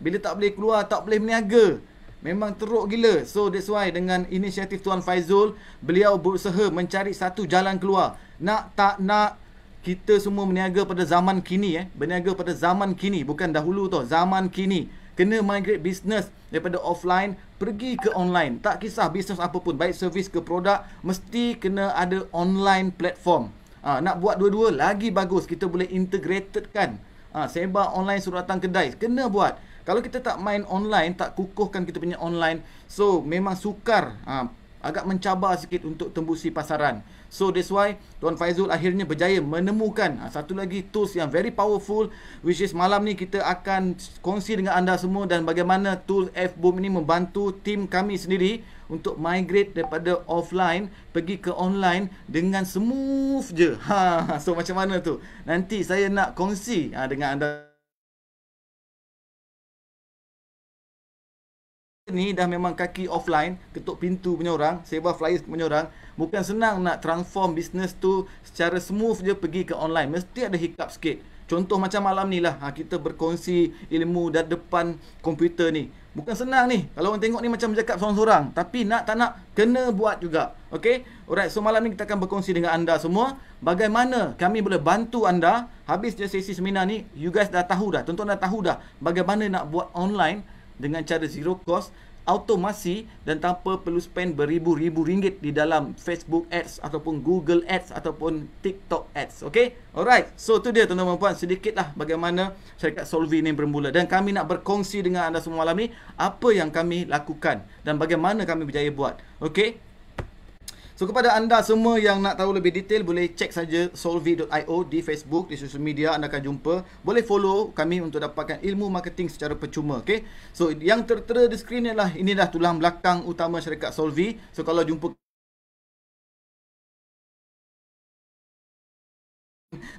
bila tak boleh keluar, tak boleh meniaga, Memang teruk gila. So that's why dengan inisiatif Tuan Faizul, beliau berusaha mencari satu jalan keluar. Nak tak nak kita semua meniaga pada zaman kini eh. Berniaga pada zaman kini, bukan dahulu tau, zaman kini. Kena migrate business daripada offline pergi ke online. Tak kisah bisnes apa pun, baik servis ke produk, mesti kena ada online platform. Ha, nak buat dua-dua lagi bagus kita boleh integratedkan. Ah ha, sebab online suruh datang kedai, kena buat. Kalau kita tak main online, tak kukuhkan kita punya online, so memang sukar ha, agak mencabar sikit untuk tembusi pasaran. So that's why Tuan Faizul akhirnya berjaya menemukan ha, satu lagi tools yang very powerful which is malam ni kita akan kongsi dengan anda semua dan bagaimana tools F-Boom ini membantu tim kami sendiri untuk migrate daripada offline pergi ke online dengan smooth je. Ha, so macam mana tu? Nanti saya nak kongsi ha, dengan anda. ni dah memang kaki offline, ketuk pintu punya orang, sebar flyers punya orang, bukan senang nak transform bisnes tu secara smooth je pergi ke online. Mesti ada hiccup sikit. Contoh macam malam ni lah, ha, kita berkongsi ilmu dari depan komputer ni. Bukan senang ni. Kalau orang tengok ni macam bercakap seorang-seorang. Tapi nak tak nak, kena buat juga. Okay? Alright, so malam ni kita akan berkongsi dengan anda semua. Bagaimana kami boleh bantu anda. Habis je sesi seminar ni, you guys dah tahu dah. Tonton dah tahu dah. Bagaimana nak buat online dengan cara zero cost automasi dan tanpa perlu spend beribu-ribu ringgit di dalam Facebook Ads ataupun Google Ads ataupun TikTok Ads. Okay? Alright. So, tu dia tuan-tuan puan. Sedikitlah bagaimana syarikat Solvi ini bermula. Dan kami nak berkongsi dengan anda semua malam ni apa yang kami lakukan dan bagaimana kami berjaya buat. Okay? So kepada anda semua yang nak tahu lebih detail boleh cek saja solvi.io di Facebook, di social media anda akan jumpa. Boleh follow kami untuk dapatkan ilmu marketing secara percuma. Okay? So yang tertera di skrin ni adalah inilah tulang belakang utama syarikat Solvi. So kalau jumpa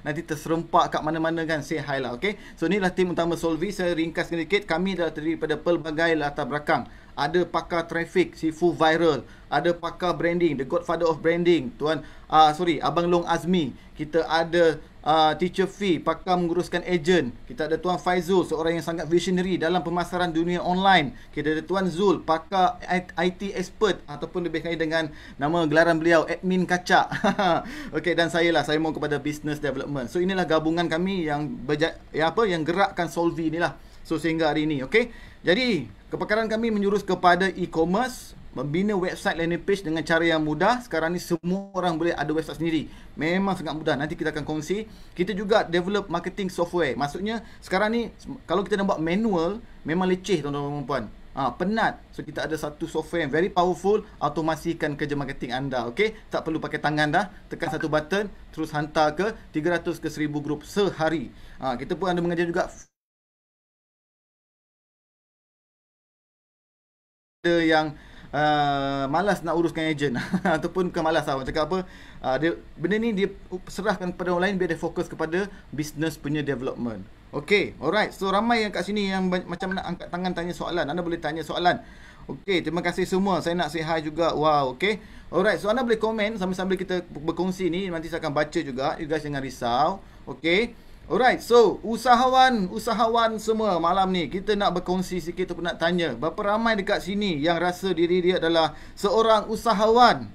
Nanti terserempak kat mana-mana kan Say hi lah okay So ni lah tim utama Solvi Saya ringkas sedikit Kami dah terdiri pada pelbagai latar belakang Ada pakar trafik Sifu viral ada pakar branding, the godfather of branding, tuan uh, sorry, abang Long Azmi. Kita ada uh, teacher fee, pakar menguruskan agent. Kita ada tuan Faizul, seorang yang sangat visionary dalam pemasaran dunia online. Kita ada tuan Zul, pakar IT expert ataupun lebih kaya dengan nama gelaran beliau admin kacak. Okey dan saya lah, saya mau kepada business development. So inilah gabungan kami yang berja- yang apa yang gerakkan Solvi inilah. So sehingga hari ini, okey. Jadi, kepakaran kami menjurus kepada e-commerce membina website landing page dengan cara yang mudah sekarang ni semua orang boleh ada website sendiri memang sangat mudah nanti kita akan kongsi kita juga develop marketing software maksudnya sekarang ni kalau kita nak buat manual memang leceh tuan-tuan dan puan ha, ah, penat so kita ada satu software yang very powerful automasikan kerja marketing anda Okay, tak perlu pakai tangan dah tekan satu button terus hantar ke 300 ke 1000 grup sehari ha, kita pun ada mengajar juga ada yang uh, malas nak uruskan ejen ataupun bukan malas lah cakap apa uh, dia, benda ni dia serahkan kepada orang lain biar dia fokus kepada bisnes punya development Okay, alright. So, ramai yang kat sini yang macam nak angkat tangan tanya soalan. Anda boleh tanya soalan. Okay, terima kasih semua. Saya nak say hi juga. Wow, okay. Alright, so anda boleh komen sambil-sambil kita berkongsi ni. Nanti saya akan baca juga. You guys jangan risau. Okay. Alright, so usahawan-usahawan semua malam ni kita nak berkongsi sikit ataupun nak tanya berapa ramai dekat sini yang rasa diri dia adalah seorang usahawan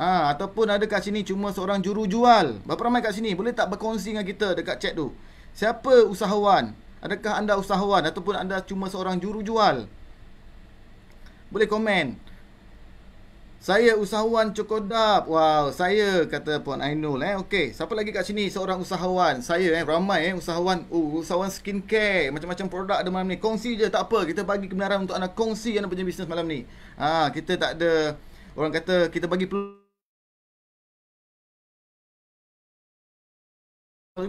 ha, ataupun ada kat sini cuma seorang juru jual. Berapa ramai kat sini boleh tak berkongsi dengan kita dekat chat tu? Siapa usahawan? Adakah anda usahawan ataupun anda cuma seorang juru jual? Boleh komen. Saya usahawan cokodap. Wow, saya kata Puan Ainul eh. Okey, siapa lagi kat sini seorang usahawan? Saya eh, ramai eh usahawan. Oh, usahawan skincare. Macam-macam produk ada malam ni. Kongsi je tak apa. Kita bagi kebenaran untuk anda kongsi yang punya bisnes malam ni. Ha, kita tak ada orang kata kita bagi peluang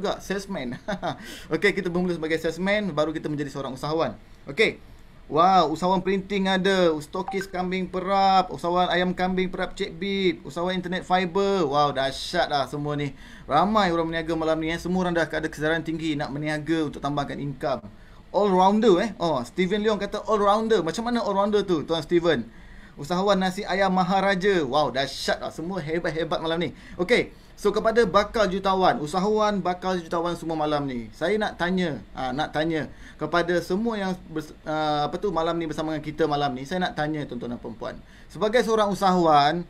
juga salesman. Okey, kita bermula sebagai salesman baru kita menjadi seorang usahawan. Okey. Wow, usahawan printing ada, stokis kambing perap, usahawan ayam kambing perap Cik Bip, usahawan internet fiber. Wow, dahsyat lah semua ni. Ramai orang meniaga malam ni eh. Semua orang dah ada kesedaran tinggi nak meniaga untuk tambahkan income. All rounder eh. Oh, Steven Leong kata all rounder. Macam mana all rounder tu, Tuan Steven? Usahawan nasi ayam Maharaja. Wow, dahsyat lah. Semua hebat-hebat malam ni. Okay. So kepada bakal jutawan, usahawan bakal jutawan semua malam ni. Saya nak tanya, aa, ah, nak tanya kepada semua yang ber, aa, ah, apa tu malam ni bersama dengan kita malam ni. Saya nak tanya tuan-tuan dan puan-puan. Sebagai seorang usahawan,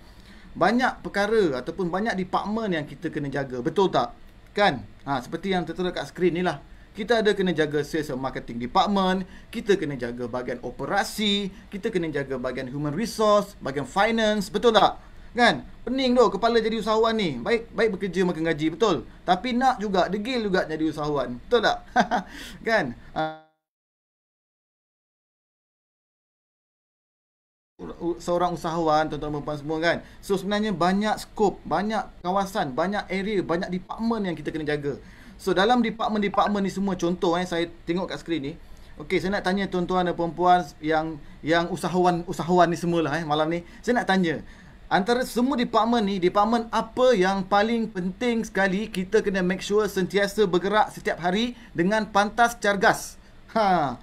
banyak perkara ataupun banyak department yang kita kena jaga. Betul tak? Kan? Ha, seperti yang tertera kat skrin ni lah. Kita ada kena jaga sales and marketing department, kita kena jaga bahagian operasi, kita kena jaga bahagian human resource, bahagian finance, betul tak? Kan? Pening tu kepala jadi usahawan ni. Baik baik bekerja makan gaji betul. Tapi nak juga degil juga jadi usahawan. Betul tak? kan? Ah. seorang usahawan tuan-tuan dan puan semua kan. So sebenarnya banyak skop, banyak kawasan, banyak area, banyak department yang kita kena jaga. So dalam department-department ni semua contoh eh saya tengok kat skrin ni. Okey, saya nak tanya tuan-tuan dan puan-puan yang yang usahawan-usahawan ni semualah eh malam ni. Saya nak tanya Antara semua department ni, department apa yang paling penting sekali kita kena make sure sentiasa bergerak setiap hari dengan pantas cergas. Ha.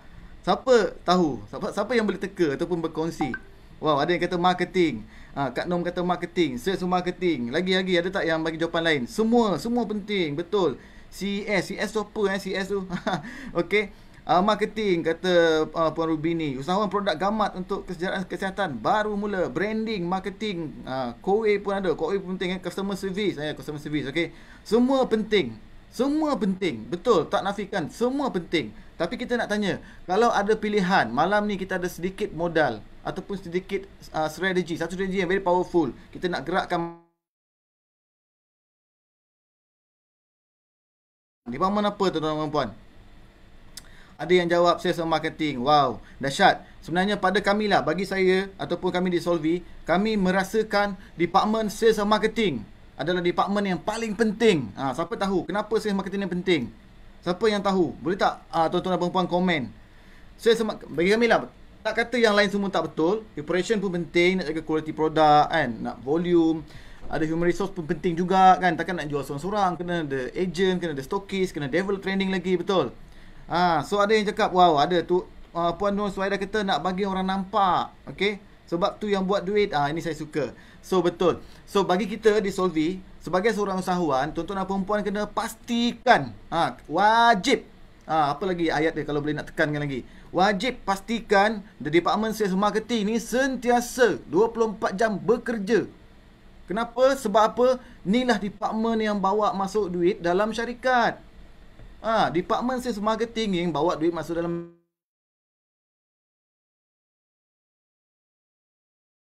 Siapa tahu? Siapa siapa yang boleh teka ataupun berkongsi? Wow, ada yang kata marketing. Ha, Kak Nom kata marketing, sales marketing. Lagi-lagi ada tak yang bagi jawapan lain? Semua, semua penting, betul. CS, CS tu apa eh? CS tu. Okay uh, marketing kata uh, puan Rubini usahawan produk gamat untuk kesejahteraan kesihatan baru mula branding marketing uh, ah, koe pun ada koe pun penting eh. customer service eh. customer service okey semua penting semua penting betul tak nafikan semua penting tapi kita nak tanya kalau ada pilihan malam ni kita ada sedikit modal ataupun sedikit uh, strategi satu strategi yang very powerful kita nak gerakkan di mana apa tuan-tuan dan puan-puan ada yang jawab sales and marketing. Wow, dahsyat. Sebenarnya pada kami lah, bagi saya ataupun kami di Solvi, kami merasakan department sales and marketing adalah department yang paling penting. Ha, siapa tahu kenapa sales marketing ni penting? Siapa yang tahu? Boleh tak ha, tuan-tuan dan puan komen? Sales and bagi kami lah, tak kata yang lain semua tak betul. Operation pun penting, nak jaga kualiti produk, kan, nak volume. Ada human resource pun penting juga kan, takkan nak jual seorang-seorang. Kena ada agent, kena ada stockist, kena develop training lagi, betul? Ha, so ada yang cakap wow ada tu uh, puan Nur Suhaida kata nak bagi orang nampak. okay Sebab tu yang buat duit. Ah ha, ini saya suka. So betul. So bagi kita di Solvi sebagai seorang usahawan, tuan-tuan dan puan-puan kena pastikan ha, wajib ha, apa lagi ayat dia kalau boleh nak tekankan lagi. Wajib pastikan the department sales marketing ni sentiasa 24 jam bekerja. Kenapa? Sebab apa? Inilah department yang bawa masuk duit dalam syarikat. Ah, ha, department sales marketing yang bawa duit masuk dalam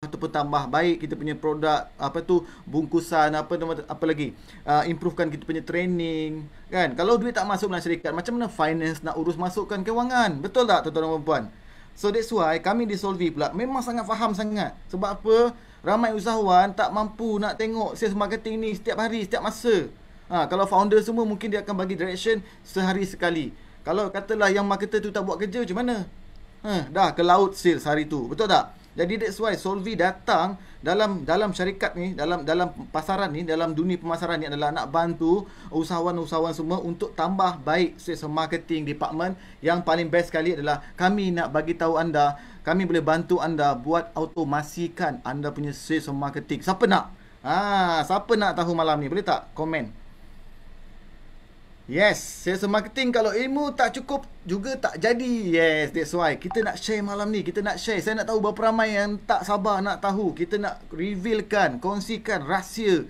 ataupun tambah baik kita punya produk apa tu bungkusan apa nama apa lagi uh, improvekan kita punya training kan kalau duit tak masuk dalam syarikat macam mana finance nak urus masukkan kewangan betul tak tuan-tuan dan puan so that's why kami di Solvi pula memang sangat faham sangat sebab apa ramai usahawan tak mampu nak tengok sales marketing ni setiap hari setiap masa Ha, kalau founder semua mungkin dia akan bagi direction sehari sekali. Kalau katalah yang marketer tu tak buat kerja macam mana? Ha, dah ke laut sales hari tu. Betul tak? Jadi that's why Solvi datang dalam dalam syarikat ni, dalam dalam pasaran ni, dalam dunia pemasaran ni adalah nak bantu usahawan-usahawan semua untuk tambah baik sales and marketing department. Yang paling best sekali adalah kami nak bagi tahu anda, kami boleh bantu anda buat automasikan anda punya sales marketing. Siapa nak? Ha, siapa nak tahu malam ni? Boleh tak Comment. Yes, sales and marketing kalau ilmu tak cukup juga tak jadi. Yes, that's why kita nak share malam ni. Kita nak share. Saya nak tahu berapa ramai yang tak sabar nak tahu. Kita nak revealkan, kongsikan rahsia.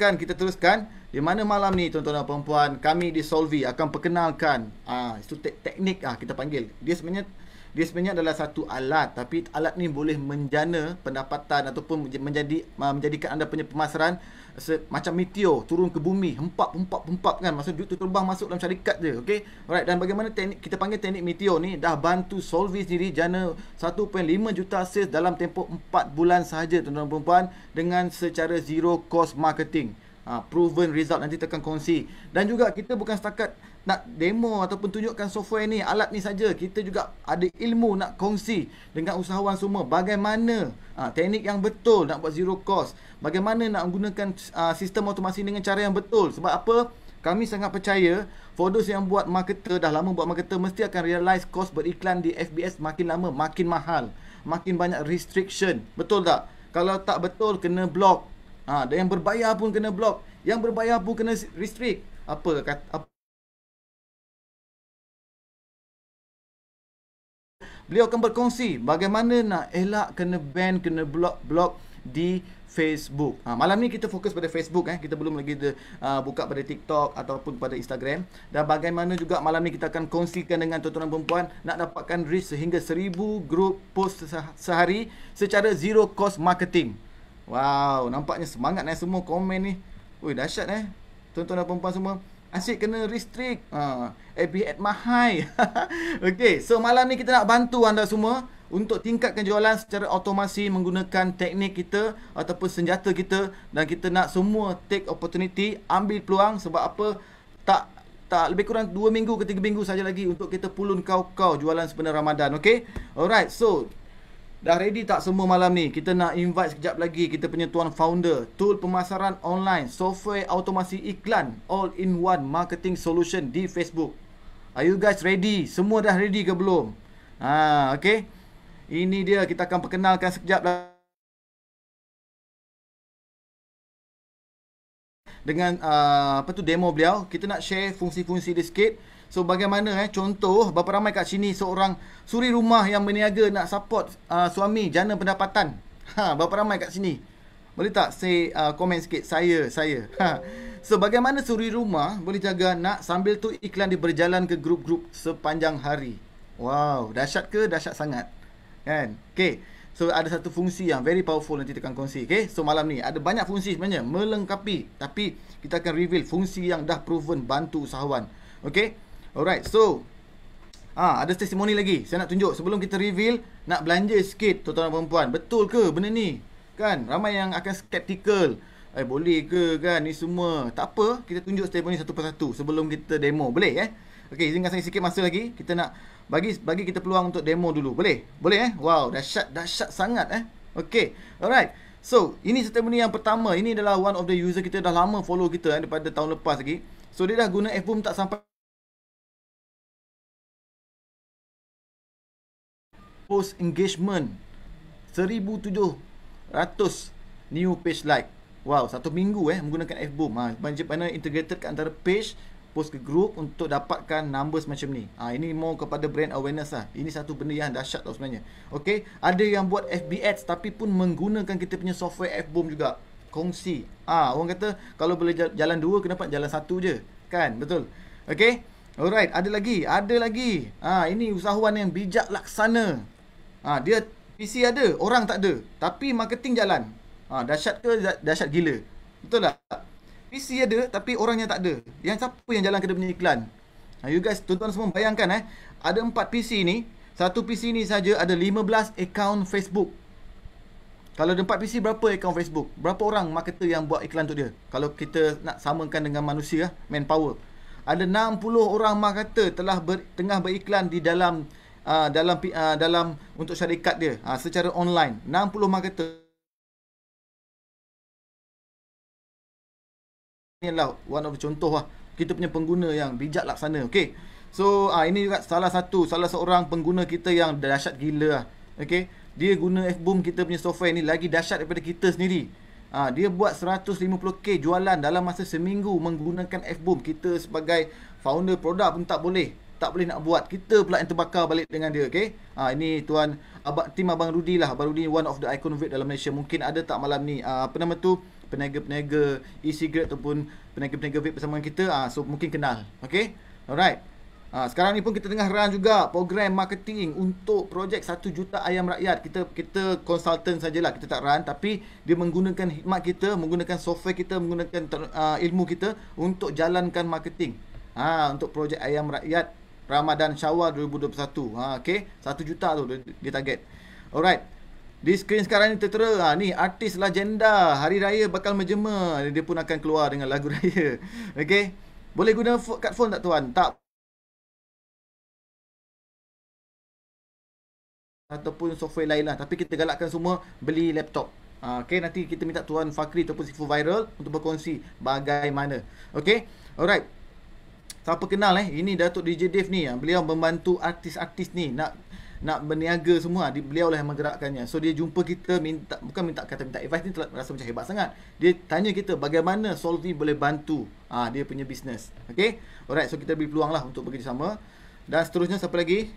Kan kita teruskan di mana malam ni tuan-tuan dan puan-puan kami di Solvi akan perkenalkan ah uh, itu teknik ah kita panggil. Dia sebenarnya dia sebenarnya adalah satu alat tapi alat ni boleh menjana pendapatan ataupun menjadi menjadikan anda punya pemasaran se- macam meteor turun ke bumi, hempap hempap hempap kan. Maksud duit tu terbang masuk dalam syarikat je, okay? Alright, dan bagaimana teknik kita panggil teknik meteor ni dah bantu Solvi sendiri jana 1.5 juta sales dalam tempoh 4 bulan sahaja tuan-tuan dan puan dengan secara zero cost marketing ha, proven result nanti tekan kongsi dan juga kita bukan setakat nak demo ataupun tunjukkan software ni alat ni saja kita juga ada ilmu nak kongsi dengan usahawan semua bagaimana ha, teknik yang betul nak buat zero cost bagaimana nak gunakan ha, ah, sistem automasi dengan cara yang betul sebab apa kami sangat percaya for those yang buat marketer dah lama buat marketer mesti akan realize cost beriklan di FBS makin lama makin mahal makin banyak restriction betul tak kalau tak betul kena block Ha, dan yang berbayar pun kena block. Yang berbayar pun kena restrict. Apa kata, apa Beliau akan berkongsi bagaimana nak elak kena ban, kena block-block di Facebook. Ha, malam ni kita fokus pada Facebook. Eh. Kita belum lagi de, uh, ha, buka pada TikTok ataupun pada Instagram. Dan bagaimana juga malam ni kita akan kongsikan dengan tuan-tuan perempuan nak dapatkan reach sehingga seribu group post sehari secara zero cost marketing. Wow, nampaknya semangat eh semua komen ni. Woi, dahsyat eh. Tonton dan perempuan semua. Asyik kena restrict. Ha, uh, eh, AB at mahai. okay, so malam ni kita nak bantu anda semua untuk tingkatkan jualan secara automasi menggunakan teknik kita ataupun senjata kita dan kita nak semua take opportunity, ambil peluang sebab apa? Tak tak lebih kurang 2 minggu ke 3 minggu saja lagi untuk kita pulun kau-kau jualan sebenar Ramadan, Okey, Alright, so Dah ready tak semua malam ni? Kita nak invite sekejap lagi kita punya tuan founder Tool pemasaran online, software automasi iklan All in one marketing solution di Facebook Are you guys ready? Semua dah ready ke belum? Ha, okay Ini dia kita akan perkenalkan sekejap lagi Dengan uh, apa tu demo beliau Kita nak share fungsi-fungsi dia sikit So bagaimana eh contoh berapa ramai kat sini seorang suri rumah yang berniaga nak support uh, suami jana pendapatan. Ha berapa ramai kat sini? Boleh tak say uh, komen sikit saya saya. Ha. So bagaimana suri rumah boleh jaga anak sambil tu iklan dia berjalan ke grup-grup sepanjang hari. Wow, dahsyat ke? Dahsyat sangat. Kan? Okay. So ada satu fungsi yang very powerful nanti tekan kongsi. Okay? So malam ni ada banyak fungsi sebenarnya. Melengkapi. Tapi kita akan reveal fungsi yang dah proven bantu usahawan. Okay? Alright, so ah ha, ada testimoni lagi. Saya nak tunjuk sebelum kita reveal nak belanja sikit tuan-tuan dan puan Betul ke benda ni? Kan ramai yang akan skeptical. Eh boleh ke kan ni semua? Tak apa, kita tunjuk testimoni satu persatu sebelum kita demo. Boleh eh? Okay, izinkan saya sikit masa lagi. Kita nak bagi bagi kita peluang untuk demo dulu. Boleh? Boleh eh? Wow, dahsyat dahsyat sangat eh. Okay, Alright. So, ini testimoni yang pertama. Ini adalah one of the user kita dah lama follow kita eh, daripada tahun lepas lagi. So, dia dah guna Fboom tak sampai post engagement 1700 new page like wow satu minggu eh menggunakan fboom ah ha, mana integrated ke antara page post ke group untuk dapatkan numbers macam ni ah ha, ini mau kepada brand awareness lah ini satu benda yang dahsyat tau sebenarnya Okay, ada yang buat fb ads tapi pun menggunakan kita punya software fboom juga kongsi ah ha, orang kata kalau boleh jalan dua kenapa jalan satu je kan betul Okay, Alright, ada lagi, ada lagi. Ah, ha, ini usahawan yang bijak laksana. Ha, dia PC ada, orang tak ada. Tapi marketing jalan. Ha, dahsyat ke dahsyat gila? Betul tak? PC ada tapi orangnya tak ada. Yang siapa yang jalan kena punya iklan? Ha, you guys, tuan-tuan semua bayangkan eh. Ada 4 PC ni. Satu PC ni saja ada 15 account Facebook. Kalau ada 4 PC, berapa account Facebook? Berapa orang marketer yang buat iklan untuk dia? Kalau kita nak samakan dengan manusia, manpower. Ada 60 orang marketer telah ber, tengah beriklan di dalam uh, dalam uh, dalam untuk syarikat dia uh, secara online 60 marketer ni lah one of the contoh lah kita punya pengguna yang bijak lah sana okay so uh, ini juga salah satu salah seorang pengguna kita yang dahsyat gila lah okey dia guna Fboom kita punya software ni lagi dahsyat daripada kita sendiri Ha, dia buat 150k jualan dalam masa seminggu menggunakan Fboom. Kita sebagai founder produk pun tak boleh tak boleh nak buat kita pula yang terbakar balik dengan dia okey ha, ini tuan abang tim abang Rudi lah abang Rudi one of the icon vape dalam Malaysia mungkin ada tak malam ni ha, apa nama tu peniaga-peniaga e-cigarette ataupun peniaga-peniaga vape bersama kita ha, so mungkin kenal okey alright ha, sekarang ni pun kita tengah run juga program marketing untuk projek 1 juta ayam rakyat kita kita consultant sajalah kita tak run tapi dia menggunakan khidmat kita menggunakan software kita menggunakan uh, ilmu kita untuk jalankan marketing Ha, untuk projek ayam rakyat Ramadan Syawal 2021. Ha okey, 1 juta tu dia target. Alright. Di skrin sekarang ni tertera ha, ni artis legenda hari raya bakal menjema dia pun akan keluar dengan lagu raya. Okey. Boleh guna kad phone tak tuan? Tak. Ataupun software lain lah. Tapi kita galakkan semua beli laptop. Ha, okay, nanti kita minta Tuan Fakri ataupun Sifu Viral untuk berkongsi bagaimana. Okay, alright siapa kenal eh ini Datuk DJ Dave ni yang ah. beliau membantu artis-artis ni nak nak berniaga semua ah. dia beliau lah yang menggerakkannya so dia jumpa kita minta bukan minta kata minta advice ni telah rasa macam hebat sangat dia tanya kita bagaimana Solvi boleh bantu ah dia punya bisnes okay? alright so kita beri peluang lah untuk sama. dan seterusnya siapa lagi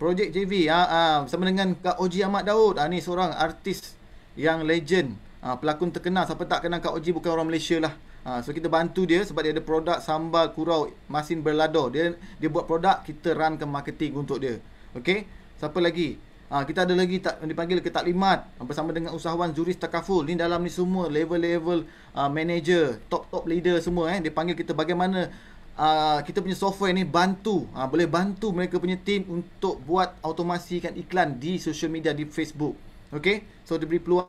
Projek JV ah, ah, sama dengan Kak Oji Ahmad Daud ah, ni seorang artis yang legend ah, pelakon terkenal siapa tak kenal Kak Oji bukan orang Malaysia lah Ha, so kita bantu dia sebab dia ada produk sambal kurau masin berlado. Dia dia buat produk, kita run ke marketing untuk dia. Okey. Siapa lagi? Ha, kita ada lagi tak dipanggil ke taklimat ha, bersama dengan usahawan Zuris Takaful. Ni dalam ni semua level-level uh, manager, top-top leader semua eh dipanggil kita bagaimana uh, kita punya software ni bantu uh, boleh bantu mereka punya team untuk buat automasikan iklan di social media di Facebook. okay? So diberi peluang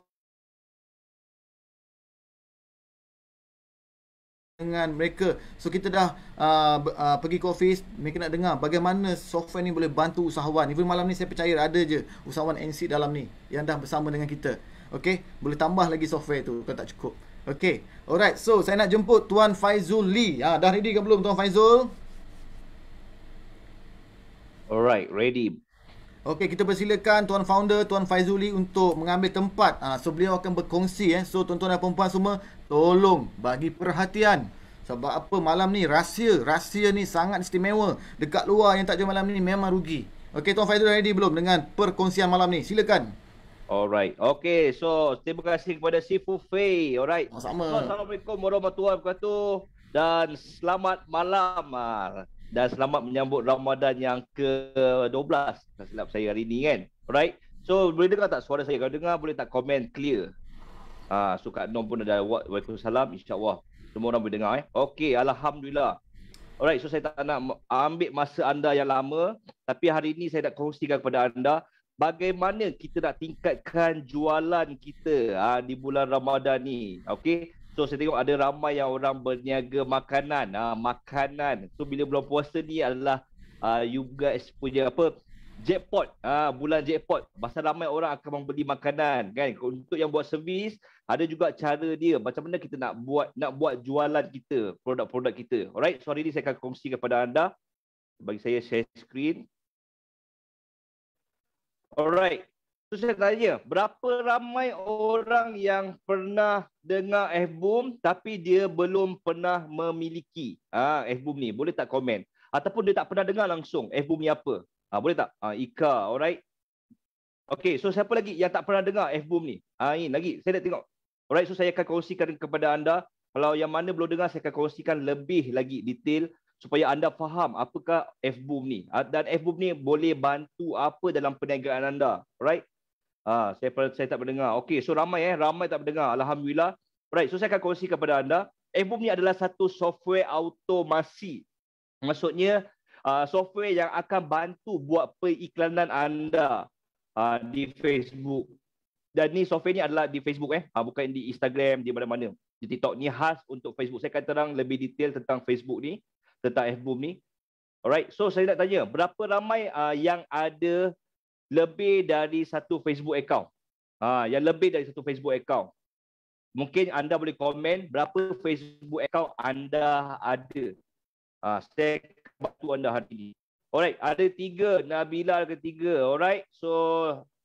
dengan mereka. So kita dah uh, uh, pergi ke office, mereka nak dengar bagaimana software ni boleh bantu usahawan. Even malam ni saya percaya ada je usahawan NC dalam ni yang dah bersama dengan kita. Okay, boleh tambah lagi software tu kalau tak cukup. Okay, alright. So saya nak jemput Tuan Faizul Lee. Ha, dah ready ke belum Tuan Faizul? Alright, ready. Okay, kita persilakan Tuan Founder, Tuan Faizuli untuk mengambil tempat. Ha, so, beliau akan berkongsi. Eh. So, tuan-tuan dan perempuan semua, Tolong bagi perhatian Sebab apa malam ni rahsia Rahsia ni sangat istimewa Dekat luar yang tak jumpa malam ni memang rugi Okay Tuan Faizul ready belum dengan perkongsian malam ni Silakan Alright. Okay. So, terima kasih kepada Sifu Fei. Alright. Oh, sama. Assalamualaikum warahmatullahi wabarakatuh. Dan selamat malam. Ah, dan selamat menyambut Ramadan yang ke-12. Tak silap saya hari ini kan. Alright. So, boleh dengar tak suara saya? Kalau dengar, boleh tak komen clear? Ah, so Kak Nom pun ada wa- Waalaikumsalam InsyaAllah Semua orang boleh dengar eh Okay Alhamdulillah Alright so saya tak nak Ambil masa anda yang lama Tapi hari ini Saya nak kongsikan kepada anda Bagaimana kita nak tingkatkan Jualan kita ah, Di bulan Ramadan ni Okay So saya tengok ada ramai yang orang berniaga makanan, ah, makanan. So bila bulan puasa ni adalah uh, you guys punya apa, jackpot ah bulan jackpot masa ramai orang akan membeli makanan kan untuk yang buat servis ada juga cara dia macam mana kita nak buat nak buat jualan kita produk-produk kita alright so hari ini saya akan kongsi kepada anda bagi saya share screen alright so saya tanya berapa ramai orang yang pernah dengar Fboom tapi dia belum pernah memiliki ah Fboom ni boleh tak komen ataupun dia tak pernah dengar langsung Fboom ni apa Ha, boleh tak? Ha, Ika, alright. Okay, so siapa lagi yang tak pernah dengar F-Boom ni? Ah, Ain, ha, lagi. Saya nak tengok. Alright, so saya akan kongsikan kepada anda. Kalau yang mana belum dengar, saya akan kongsikan lebih lagi detail supaya anda faham apakah F-Boom ni. Ha, dan F-Boom ni boleh bantu apa dalam perniagaan anda. Alright? Ha, saya, pernah saya tak mendengar. Okay, so ramai eh. Ramai tak mendengar. Alhamdulillah. Alright, so saya akan kongsikan kepada anda. F-Boom ni adalah satu software automasi. Maksudnya, Ah, software yang akan bantu buat periklanan anda uh, di Facebook. Dan ni software ni adalah di Facebook eh, uh, bukan di Instagram, di mana-mana. Di TikTok ni khas untuk Facebook. Saya akan terang lebih detail tentang Facebook ni, tentang FBOOM ni. Alright, so saya nak tanya, berapa ramai uh, yang ada lebih dari satu Facebook account? Uh, yang lebih dari satu Facebook account. Mungkin anda boleh komen berapa Facebook account anda ada. Uh, saya batu anda hari ini. Alright, ada tiga. Nabila ada tiga. Alright, so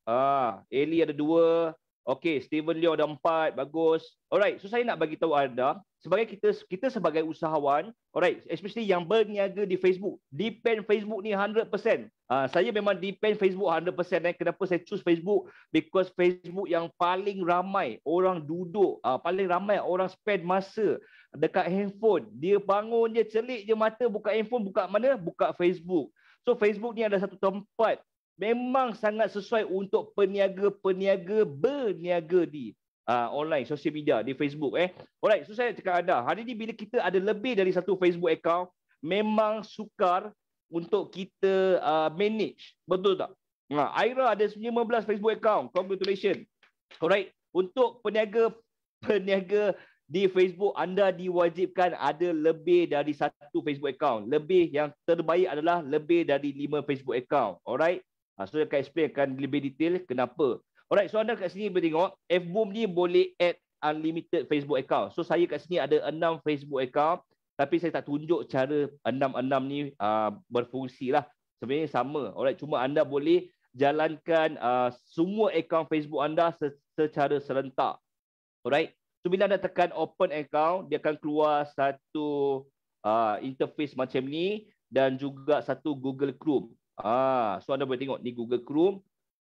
ah, Eli ada dua. Okay, Steven Leo ada empat. Bagus. Alright, so saya nak bagi tahu anda, sebagai kita kita sebagai usahawan, alright, especially yang berniaga di Facebook, depend Facebook ni 100%. Uh, ah, saya memang depend Facebook 100% eh. Kenapa saya choose Facebook? Because Facebook yang paling ramai orang duduk, uh, paling ramai orang spend masa dekat handphone. Dia bangun je celik je mata buka handphone buka mana? Buka Facebook. So Facebook ni ada satu tempat memang sangat sesuai untuk peniaga-peniaga berniaga di uh, ah, online social media di Facebook eh. Alright, so saya cakap anda, hari ni bila kita ada lebih dari satu Facebook account, memang sukar untuk kita uh, manage. Betul tak? Ha, uh, Aira ada 15 Facebook account. Congratulations. Alright, untuk peniaga peniaga di Facebook anda diwajibkan ada lebih dari satu Facebook account. Lebih yang terbaik adalah lebih dari lima Facebook account. Alright. Ha, so, saya akan explain lebih detail kenapa. Alright, so anda kat sini boleh tengok, FBOOM ni boleh add unlimited Facebook account. So, saya kat sini ada enam Facebook account, tapi saya tak tunjuk cara enam-enam ni uh, berfungsi lah. Sebenarnya sama. Alright, cuma anda boleh jalankan uh, semua account Facebook anda secara serentak. Alright. So bila anda tekan open account, dia akan keluar satu uh, interface macam ni dan juga satu Google Chrome. Ah, so anda boleh tengok ni Google Chrome.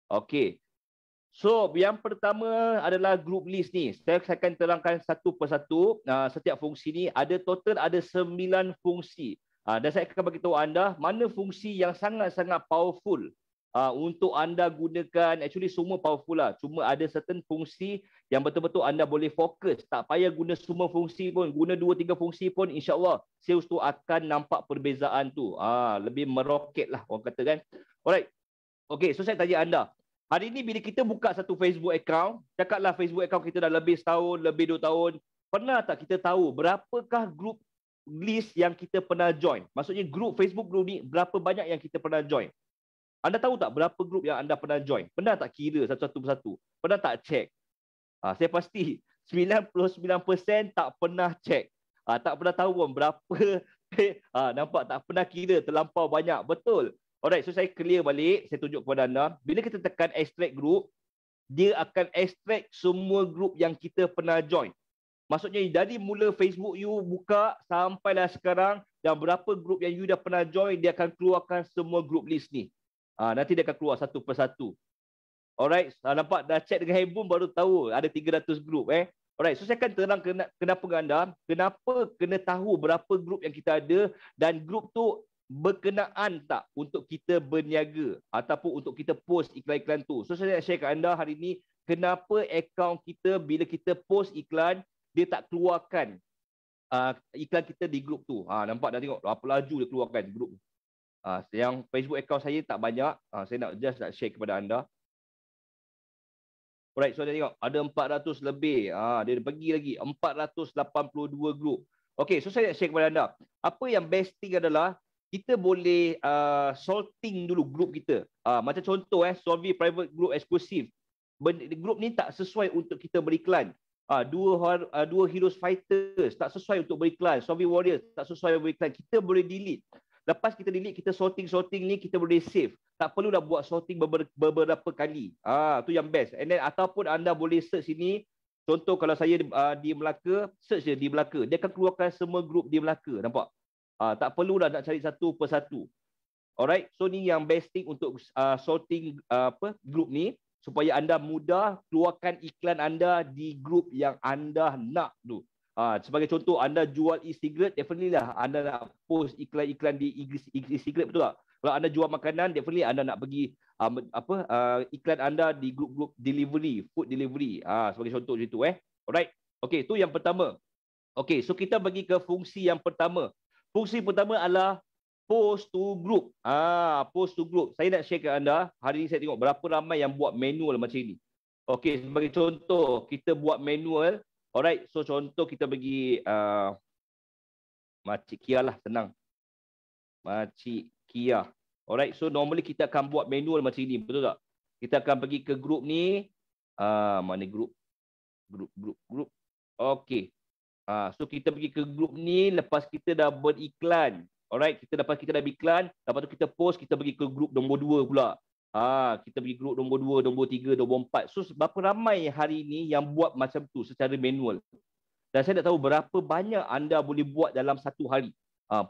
Okay. So yang pertama adalah group list ni. Saya, akan terangkan satu persatu uh, setiap fungsi ni ada total ada sembilan fungsi. Uh, dan saya akan bagi tahu anda mana fungsi yang sangat-sangat powerful uh, untuk anda gunakan. Actually semua powerful lah. Cuma ada certain fungsi yang betul-betul anda boleh fokus tak payah guna semua fungsi pun guna dua tiga fungsi pun insyaallah sales tu akan nampak perbezaan tu ha, lebih meroket lah orang kata kan alright Okay, so saya tanya anda. Hari ini bila kita buka satu Facebook account, cakaplah Facebook account kita dah lebih setahun, lebih dua tahun. Pernah tak kita tahu berapakah group list yang kita pernah join? Maksudnya group Facebook group ni berapa banyak yang kita pernah join? Anda tahu tak berapa group yang anda pernah join? Pernah tak kira satu-satu persatu? Pernah tak check? Ha, saya pasti 99% tak pernah cek. Ha, tak pernah tahu pun berapa. ha, nampak tak pernah kira terlampau banyak. Betul. Alright, so saya clear balik. Saya tunjuk kepada anda. Bila kita tekan extract group, dia akan extract semua group yang kita pernah join. Maksudnya dari mula Facebook you buka sampailah sekarang dan berapa group yang you dah pernah join, dia akan keluarkan semua group list ni. Ha, nanti dia akan keluar satu persatu. Alright, saya nampak dah chat dengan Hebum baru tahu ada 300 grup eh. Alright, so saya akan terang kenapa dengan anda, kenapa kena tahu berapa grup yang kita ada dan grup tu berkenaan tak untuk kita berniaga ataupun untuk kita post iklan-iklan tu. So saya nak share kepada anda hari ini kenapa akaun kita bila kita post iklan dia tak keluarkan uh, iklan kita di grup tu. Ha, nampak dah tengok berapa laju dia keluarkan grup tu. Uh, yang Facebook account saya tak banyak. Uh, saya nak just nak share kepada anda. Alright, so dia tengok ada 400 lebih. Ah, ha, dia pergi lagi 482 group. Okay, so saya nak share kepada anda. Apa yang best thing adalah kita boleh uh, sorting dulu group kita. Uh, macam contoh eh, Solvi private group exclusive. Ben- group ni tak sesuai untuk kita beriklan. Uh, ha, dua uh, dua heroes fighters tak sesuai untuk beriklan. Solvi warriors tak sesuai beriklan. Kita boleh delete. Lepas kita delete, kita sorting-sorting ni, kita boleh save. Tak perlu dah buat sorting beberapa kali. Ah, tu yang best. And then, ataupun anda boleh search sini. Contoh kalau saya uh, di Melaka, search je di Melaka. Dia akan keluarkan semua grup di Melaka. Nampak? Ah, tak dah nak cari satu per satu. Alright, so ni yang best thing untuk uh, sorting uh, apa grup ni supaya anda mudah keluarkan iklan anda di grup yang anda nak tu. Ha, sebagai contoh, anda jual e-cigarette, definitely lah anda nak post iklan-iklan di e-cigarette, betul tak? Kalau anda jual makanan, definitely anda nak pergi um, apa uh, iklan anda di grup-grup delivery, food delivery. Ha, sebagai contoh macam tu eh. Alright. Okay, tu yang pertama. Okay, so kita bagi ke fungsi yang pertama. Fungsi pertama adalah post to group. Ah, ha, post to group. Saya nak share ke anda, hari ini saya tengok berapa ramai yang buat manual macam ni. Okay, sebagai contoh, kita buat manual Alright, so contoh kita bagi uh, Makcik Kia lah, tenang Makcik Kia. Alright, so normally kita akan buat manual macam ni betul tak? Kita akan pergi ke grup ni. Uh, mana grup? Grup, grup, grup. Okay. Uh, so kita pergi ke grup ni lepas kita dah beriklan. Alright, kita lepas kita dah beriklan, lepas tu kita post, kita pergi ke grup nombor dua pula. Ah, kita pergi grup nombor 2, nombor 3, nombor 4. So, berapa ramai hari ini yang buat macam tu secara manual? Dan saya nak tahu berapa banyak anda boleh buat dalam satu hari. Ha,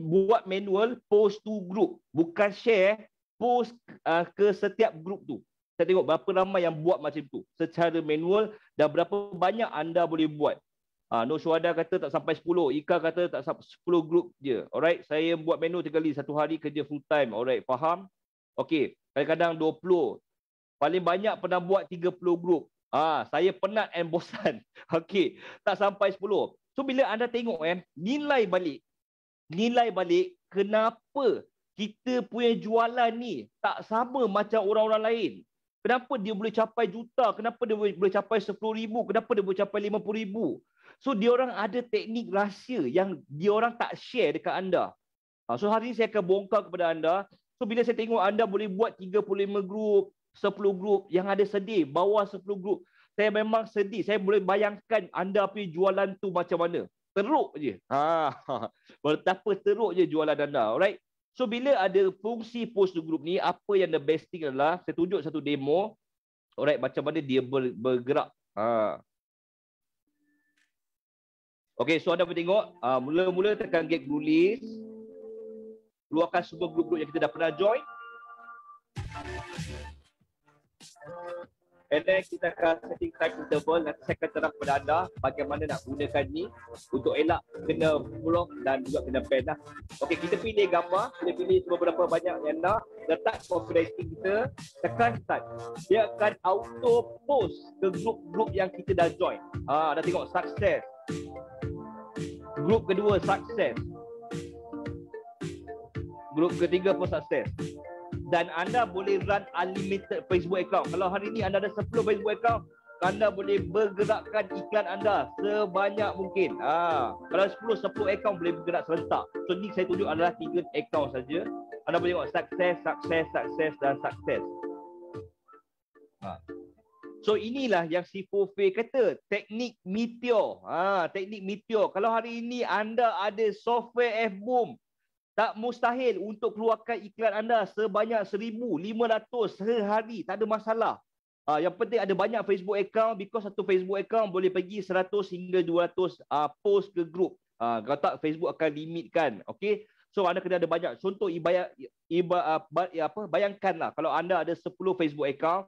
buat manual, post to group. Bukan share, post uh, ke setiap grup tu. Saya tengok berapa ramai yang buat macam tu secara manual dan berapa banyak anda boleh buat. Ha, Nur Syuhada kata tak sampai 10. Ika kata tak sampai 10 grup je. Alright, saya buat manual tiga kali satu hari kerja full time. Alright, faham? Okey, kadang-kadang 20. Paling banyak pernah buat 30 grup. Ha, saya penat and bosan. Okey, tak sampai 10. So bila anda tengok kan, eh, nilai balik. Nilai balik kenapa kita punya jualan ni tak sama macam orang-orang lain. Kenapa dia boleh capai juta? Kenapa dia boleh capai 10 ribu? Kenapa dia boleh capai 50 ribu? So, dia orang ada teknik rahsia yang dia orang tak share dekat anda. Ha, so, hari ini saya akan bongkar kepada anda So bila saya tengok anda boleh buat 35 group, 10 group yang ada sedih, bawah 10 group. Saya memang sedih. Saya boleh bayangkan anda punya jualan tu macam mana. Teruk je. Ha. Betapa teruk je jualan anda. Alright. So bila ada fungsi post group ni, apa yang the best thing adalah saya tunjuk satu demo. Alright, macam mana dia bergerak. Ha. Okay, so anda boleh tengok. Ah, mula-mula tekan get group keluarkan semua grup-grup yang kita dah pernah join. And then kita akan setting time interval. dan saya akan terang kepada anda bagaimana nak gunakan ni untuk elak kena block dan juga kena ban lah. Okay, kita pilih gambar. Kita pilih beberapa banyak yang nak. Letak operating kita. Tekan start. Dia akan auto post ke grup-grup yang kita dah join. Ah, dah tengok success. Grup kedua success grup ketiga pun sukses dan anda boleh run unlimited Facebook account kalau hari ini anda ada 10 Facebook account anda boleh bergerakkan iklan anda sebanyak mungkin ha. kalau 10 10 account boleh bergerak serentak so ni saya tunjuk adalah 3 account saja anda boleh tengok sukses sukses sukses dan sukses ha. So inilah yang si Fofe kata teknik meteor. Ha, teknik meteor. Kalau hari ini anda ada software F boom, tak mustahil untuk keluarkan iklan anda sebanyak 1,500 sehari. Tak ada masalah. Uh, yang penting ada banyak Facebook account because satu Facebook account boleh pergi 100 hingga 200 uh, ah, post ke group. Uh, kalau tak Facebook akan limitkan. Okay? So anda kena ada banyak. Contoh ibaya, iba, uh, ba, ya, apa, bayangkanlah kalau anda ada 10 Facebook account.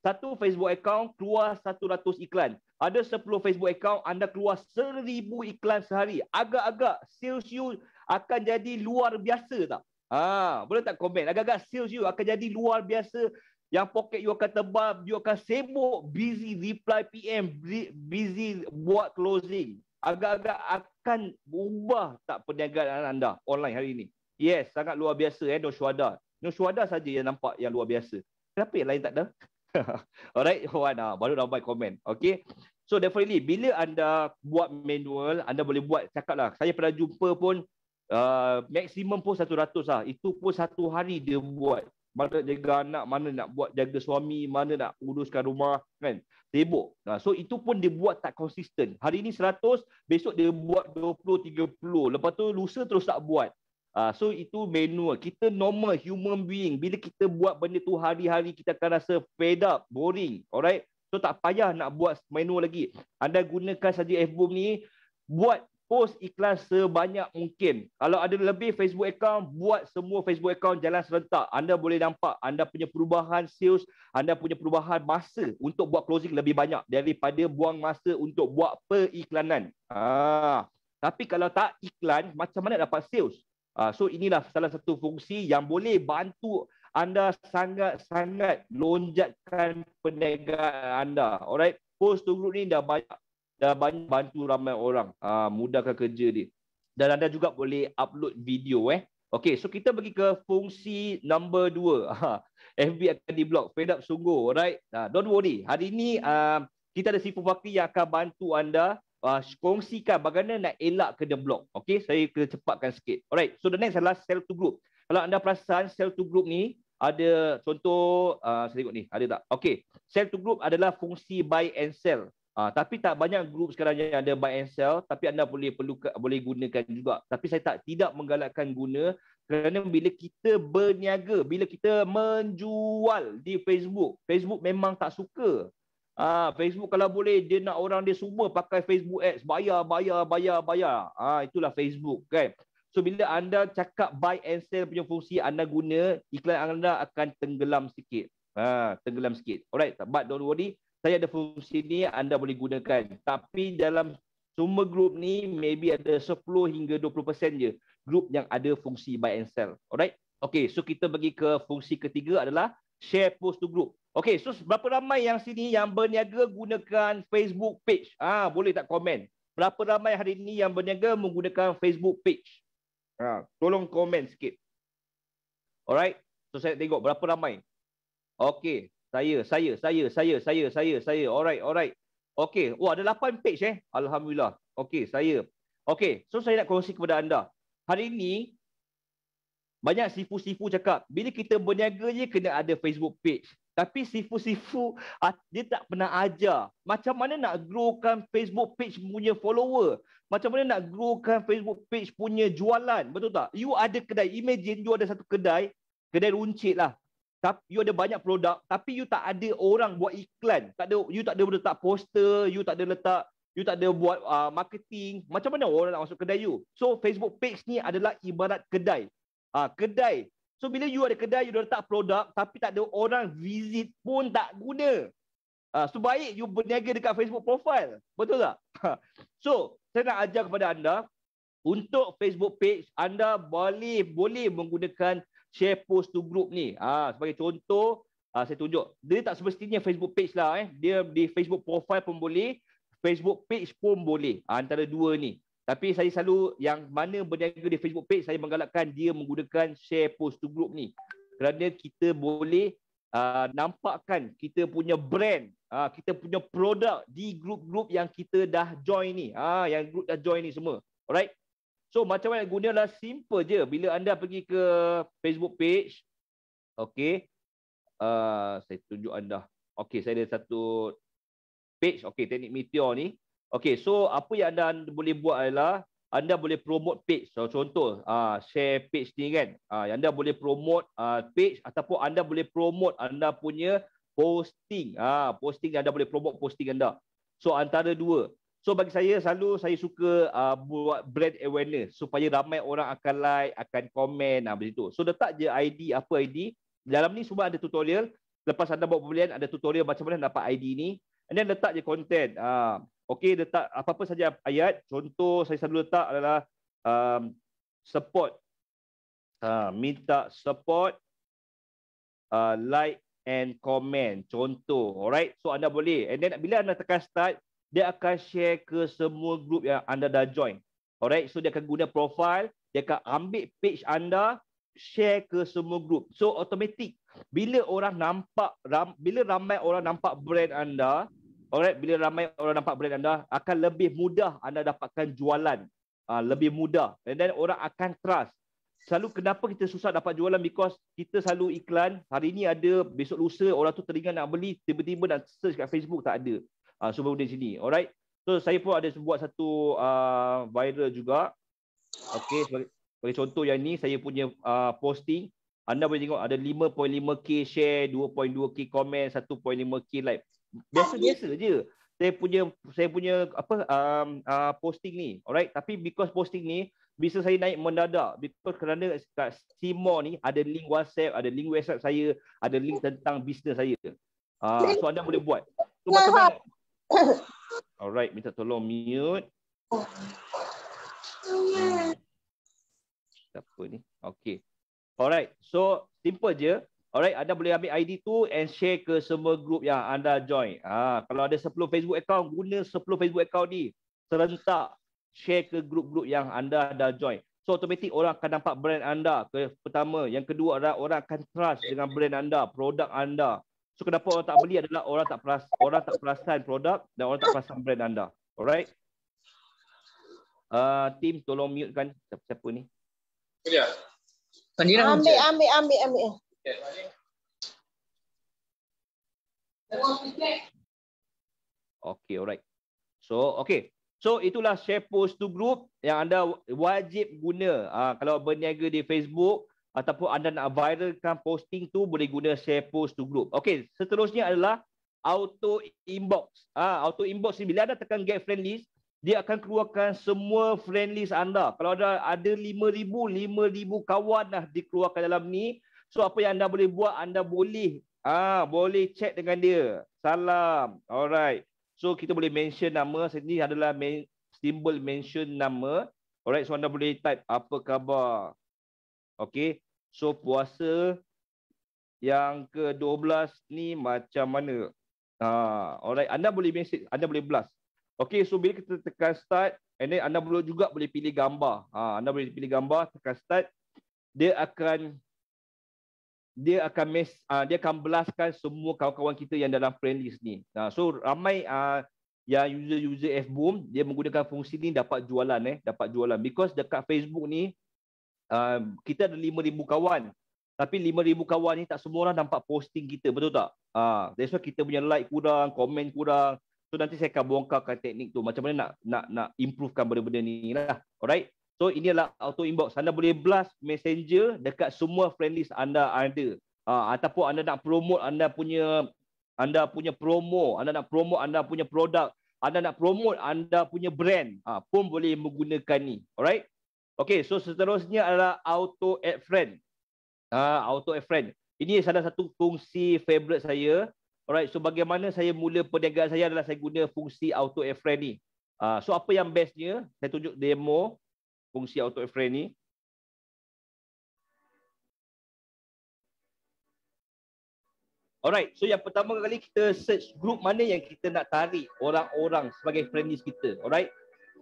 Satu Facebook account keluar 100 iklan. Ada 10 Facebook account anda keluar 1,000 iklan sehari. Agak-agak sales you akan jadi luar biasa tak? Ha, boleh tak komen? Agak-agak sales you akan jadi luar biasa. Yang pocket you akan tebal, you akan sibuk, busy reply PM, busy buat closing. Agak-agak akan ubah tak perniagaan anda online hari ini. Yes, sangat luar biasa eh, Nur Syuada. Nur Syuada saja yang nampak yang luar biasa. Kenapa yang lain tak ada? Alright, Johan, ha, ah, baru ramai komen. Okay. So definitely, bila anda buat manual, anda boleh buat, lah. Saya pernah jumpa pun, Ah, maksimum pun satu ratus lah. Itu pun satu hari dia buat. Mana nak jaga anak, mana nak buat jaga suami, mana nak uruskan rumah, kan? Sibuk. Nah, so itu pun dia buat tak konsisten. Hari ni seratus, besok dia buat dua puluh tiga puluh. Lepas tu lusa terus tak buat. Uh, so itu manual. Kita normal human being. Bila kita buat benda tu hari-hari, kita akan rasa fed up, boring. Alright? So tak payah nak buat manual lagi. Anda gunakan saja f ni, buat post iklan sebanyak mungkin. Kalau ada lebih Facebook account, buat semua Facebook account jalan serentak. Anda boleh nampak anda punya perubahan sales, anda punya perubahan masa untuk buat closing lebih banyak daripada buang masa untuk buat periklanan. Ah. Tapi kalau tak iklan, macam mana dapat sales? Ah, so inilah salah satu fungsi yang boleh bantu anda sangat-sangat lonjakan perniagaan anda. Alright, post to group ni dah banyak dah banyak bantu ramai orang ha, mudahkan kerja dia dan anda juga boleh upload video eh Okay, so kita pergi ke fungsi number 2. Ah, FB akan diblok. Fed up sungguh, alright? Uh, don't worry. Hari ini, uh, kita ada Sifu Fakri yang akan bantu anda uh, kongsikan bagaimana nak elak kena blok. Okay, saya kena cepatkan sikit. Alright, so the next adalah sell to group. Kalau anda perasan, sell to group ni ada contoh, uh, saya tengok ni, ada tak? Okay, sell to group adalah fungsi buy and sell. Ah, tapi tak banyak grup sekarang yang ada buy and sell tapi anda boleh perlu boleh gunakan juga tapi saya tak tidak menggalakkan guna kerana bila kita berniaga bila kita menjual di Facebook Facebook memang tak suka Ah, Facebook kalau boleh dia nak orang dia semua pakai Facebook ads bayar bayar bayar bayar. Ah itulah Facebook kan. So bila anda cakap buy and sell punya fungsi anda guna iklan anda akan tenggelam sikit. Ha, tenggelam sikit. Alright, but don't worry saya ada fungsi ni anda boleh gunakan tapi dalam semua group ni maybe ada 10 hingga 20% je group yang ada fungsi buy and sell alright okey so kita bagi ke fungsi ketiga adalah share post to group okey so berapa ramai yang sini yang berniaga gunakan Facebook page ah ha, boleh tak komen berapa ramai hari ini yang berniaga menggunakan Facebook page ha, tolong komen sikit alright so saya tengok berapa ramai okey saya, saya, saya, saya, saya, saya, saya. Alright, alright. Okay. Wah, ada lapan page eh. Alhamdulillah. Okay, saya. Okay, so saya nak kongsi kepada anda. Hari ini, banyak sifu-sifu cakap, bila kita berniaga je, kena ada Facebook page. Tapi sifu-sifu, ah, dia tak pernah ajar. Macam mana nak growkan Facebook page punya follower? Macam mana nak growkan Facebook page punya jualan? Betul tak? You ada kedai. Imagine you ada satu kedai, kedai runcit lah tapi you ada banyak produk tapi you tak ada orang buat iklan tak ada you tak ada letak poster you tak ada letak you tak ada buat uh, marketing macam mana orang nak masuk kedai you so facebook page ni adalah ibarat kedai ah uh, kedai so bila you ada kedai you dah letak produk tapi tak ada orang visit pun tak guna ah uh, so baik you berniaga dekat facebook profile betul tak so saya nak ajar kepada anda untuk facebook page anda boleh boleh menggunakan share post to group ni. Ah ha, sebagai contoh ha, saya tunjuk. Dia tak semestinya Facebook page lah eh. Dia di Facebook profile pun boleh, Facebook page pun boleh. Ha, antara dua ni. Tapi saya selalu yang mana berniaga di Facebook page saya menggalakkan dia menggunakan share post to group ni. Kerana kita boleh uh, nampakkan kita punya brand, uh, kita punya produk di group-group yang kita dah join ni. Ah yang group dah join ni semua. Alright. So macam mana lah simple je bila anda pergi ke Facebook page. okay, Uh, saya tunjuk anda. Okay, saya ada satu page. Okay, teknik meteor ni. Okay, so apa yang anda boleh buat adalah anda boleh promote page. So, contoh, uh, share page ni kan. Uh, anda boleh promote uh, page ataupun anda boleh promote anda punya posting. Uh, posting anda boleh promote posting anda. So antara dua. So bagi saya selalu saya suka uh, buat brand awareness supaya ramai orang akan like, akan komen nah begitu. So letak je ID apa ID. Dalam ni semua ada tutorial. Lepas anda buat pembelian ada tutorial macam mana dapat ID ni. And then letak je content. Uh, okay letak apa-apa saja ayat. Contoh saya selalu letak adalah um, support. Uh, minta support uh, like and comment. Contoh. Alright. So anda boleh. And then bila anda tekan start, dia akan share ke semua group yang anda dah join. Alright, so dia akan guna profile, dia akan ambil page anda, share ke semua group. So automatic bila orang nampak ram, bila ramai orang nampak brand anda, alright, bila ramai orang nampak brand anda akan lebih mudah anda dapatkan jualan. Uh, lebih mudah. And then orang akan trust. Selalu kenapa kita susah dapat jualan because kita selalu iklan, hari ini ada, besok lusa orang tu teringat nak beli, tiba-tiba nak search kat Facebook tak ada uh, ah, Subahuddin sini. Alright. So saya pun ada buat satu uh, viral juga. Okay. Sebagai, sebagai contoh yang ni saya punya uh, posting. Anda boleh tengok ada 5.5k share, 2.2k komen, 1.5k like. Biasa-biasa je. Saya punya saya punya apa um, uh, posting ni. Alright. Tapi because posting ni bisa saya naik mendadak because kerana kat Simo ni ada link WhatsApp, ada link website saya, ada link tentang bisnes saya. Ah uh, so anda boleh buat. So, Alright, minta tolong mute. Siapa ni? Okay. Alright, so simple je. Alright, anda boleh ambil ID tu and share ke semua group yang anda join. Ha, kalau ada 10 Facebook account, guna 10 Facebook account ni. Serentak share ke group-group yang anda dah join. So, automatik orang akan nampak brand anda. Ke, pertama, yang kedua adalah orang akan trust dengan brand anda, produk anda. So kenapa orang tak beli adalah orang tak peras orang tak perasan produk dan orang tak perasan brand anda. Alright. Uh, team tolong mute kan siapa, siapa ni? Ya. Ambil, ambil ambil ambil ambil. Okay, alright. So, okay. So, itulah share post to group yang anda wajib guna. uh, kalau berniaga di Facebook, ataupun anda nak viralkan posting tu boleh guna share post to group. Okey, seterusnya adalah auto inbox. Ah, ha, auto inbox ni bila anda tekan get friend list, dia akan keluarkan semua friend list anda. Kalau ada ada 5000, 5000 kawan dah dikeluarkan dalam ni. So apa yang anda boleh buat, anda boleh ah ha, boleh chat dengan dia. Salam. Alright. So kita boleh mention nama. Sini adalah main, symbol mention nama. Alright, so anda boleh type apa khabar. Okey. So puasa yang ke-12 ni macam mana? Ha, alright. Anda boleh message, anda boleh blast. Okey, so bila kita tekan start, and then anda boleh juga boleh pilih gambar. Ha, anda boleh pilih gambar, tekan start. Dia akan dia akan mes, uh, dia akan belaskan semua kawan-kawan kita yang dalam friend list ni. Ha, so ramai uh, yang user-user Fboom dia menggunakan fungsi ni dapat jualan eh, dapat jualan because dekat Facebook ni Ah, kita ada lima ribu kawan. Tapi lima ribu kawan ni tak semua orang nampak posting kita. Betul tak? Uh, that's why kita punya like kurang, komen kurang. So nanti saya akan bongkarkan teknik tu. Macam mana nak nak nak improvekan benda-benda ni lah. Alright? So inilah auto inbox. Anda boleh blast messenger dekat semua friend list anda ada. Uh, ataupun anda nak promote anda punya anda punya promo, anda nak promote anda punya produk, anda nak promote anda punya brand, ah uh, pun boleh menggunakan ni. Alright? Okay, so seterusnya adalah auto add friend. Ah, auto add friend. Ini salah satu fungsi favorite saya. Alright, so bagaimana saya mula perniagaan saya adalah saya guna fungsi auto add friend ni. Ah, so apa yang bestnya? Saya tunjuk demo fungsi auto add friend ni. Alright, so yang pertama kali kita search group mana yang kita nak tarik orang-orang sebagai friend friendies kita. Alright,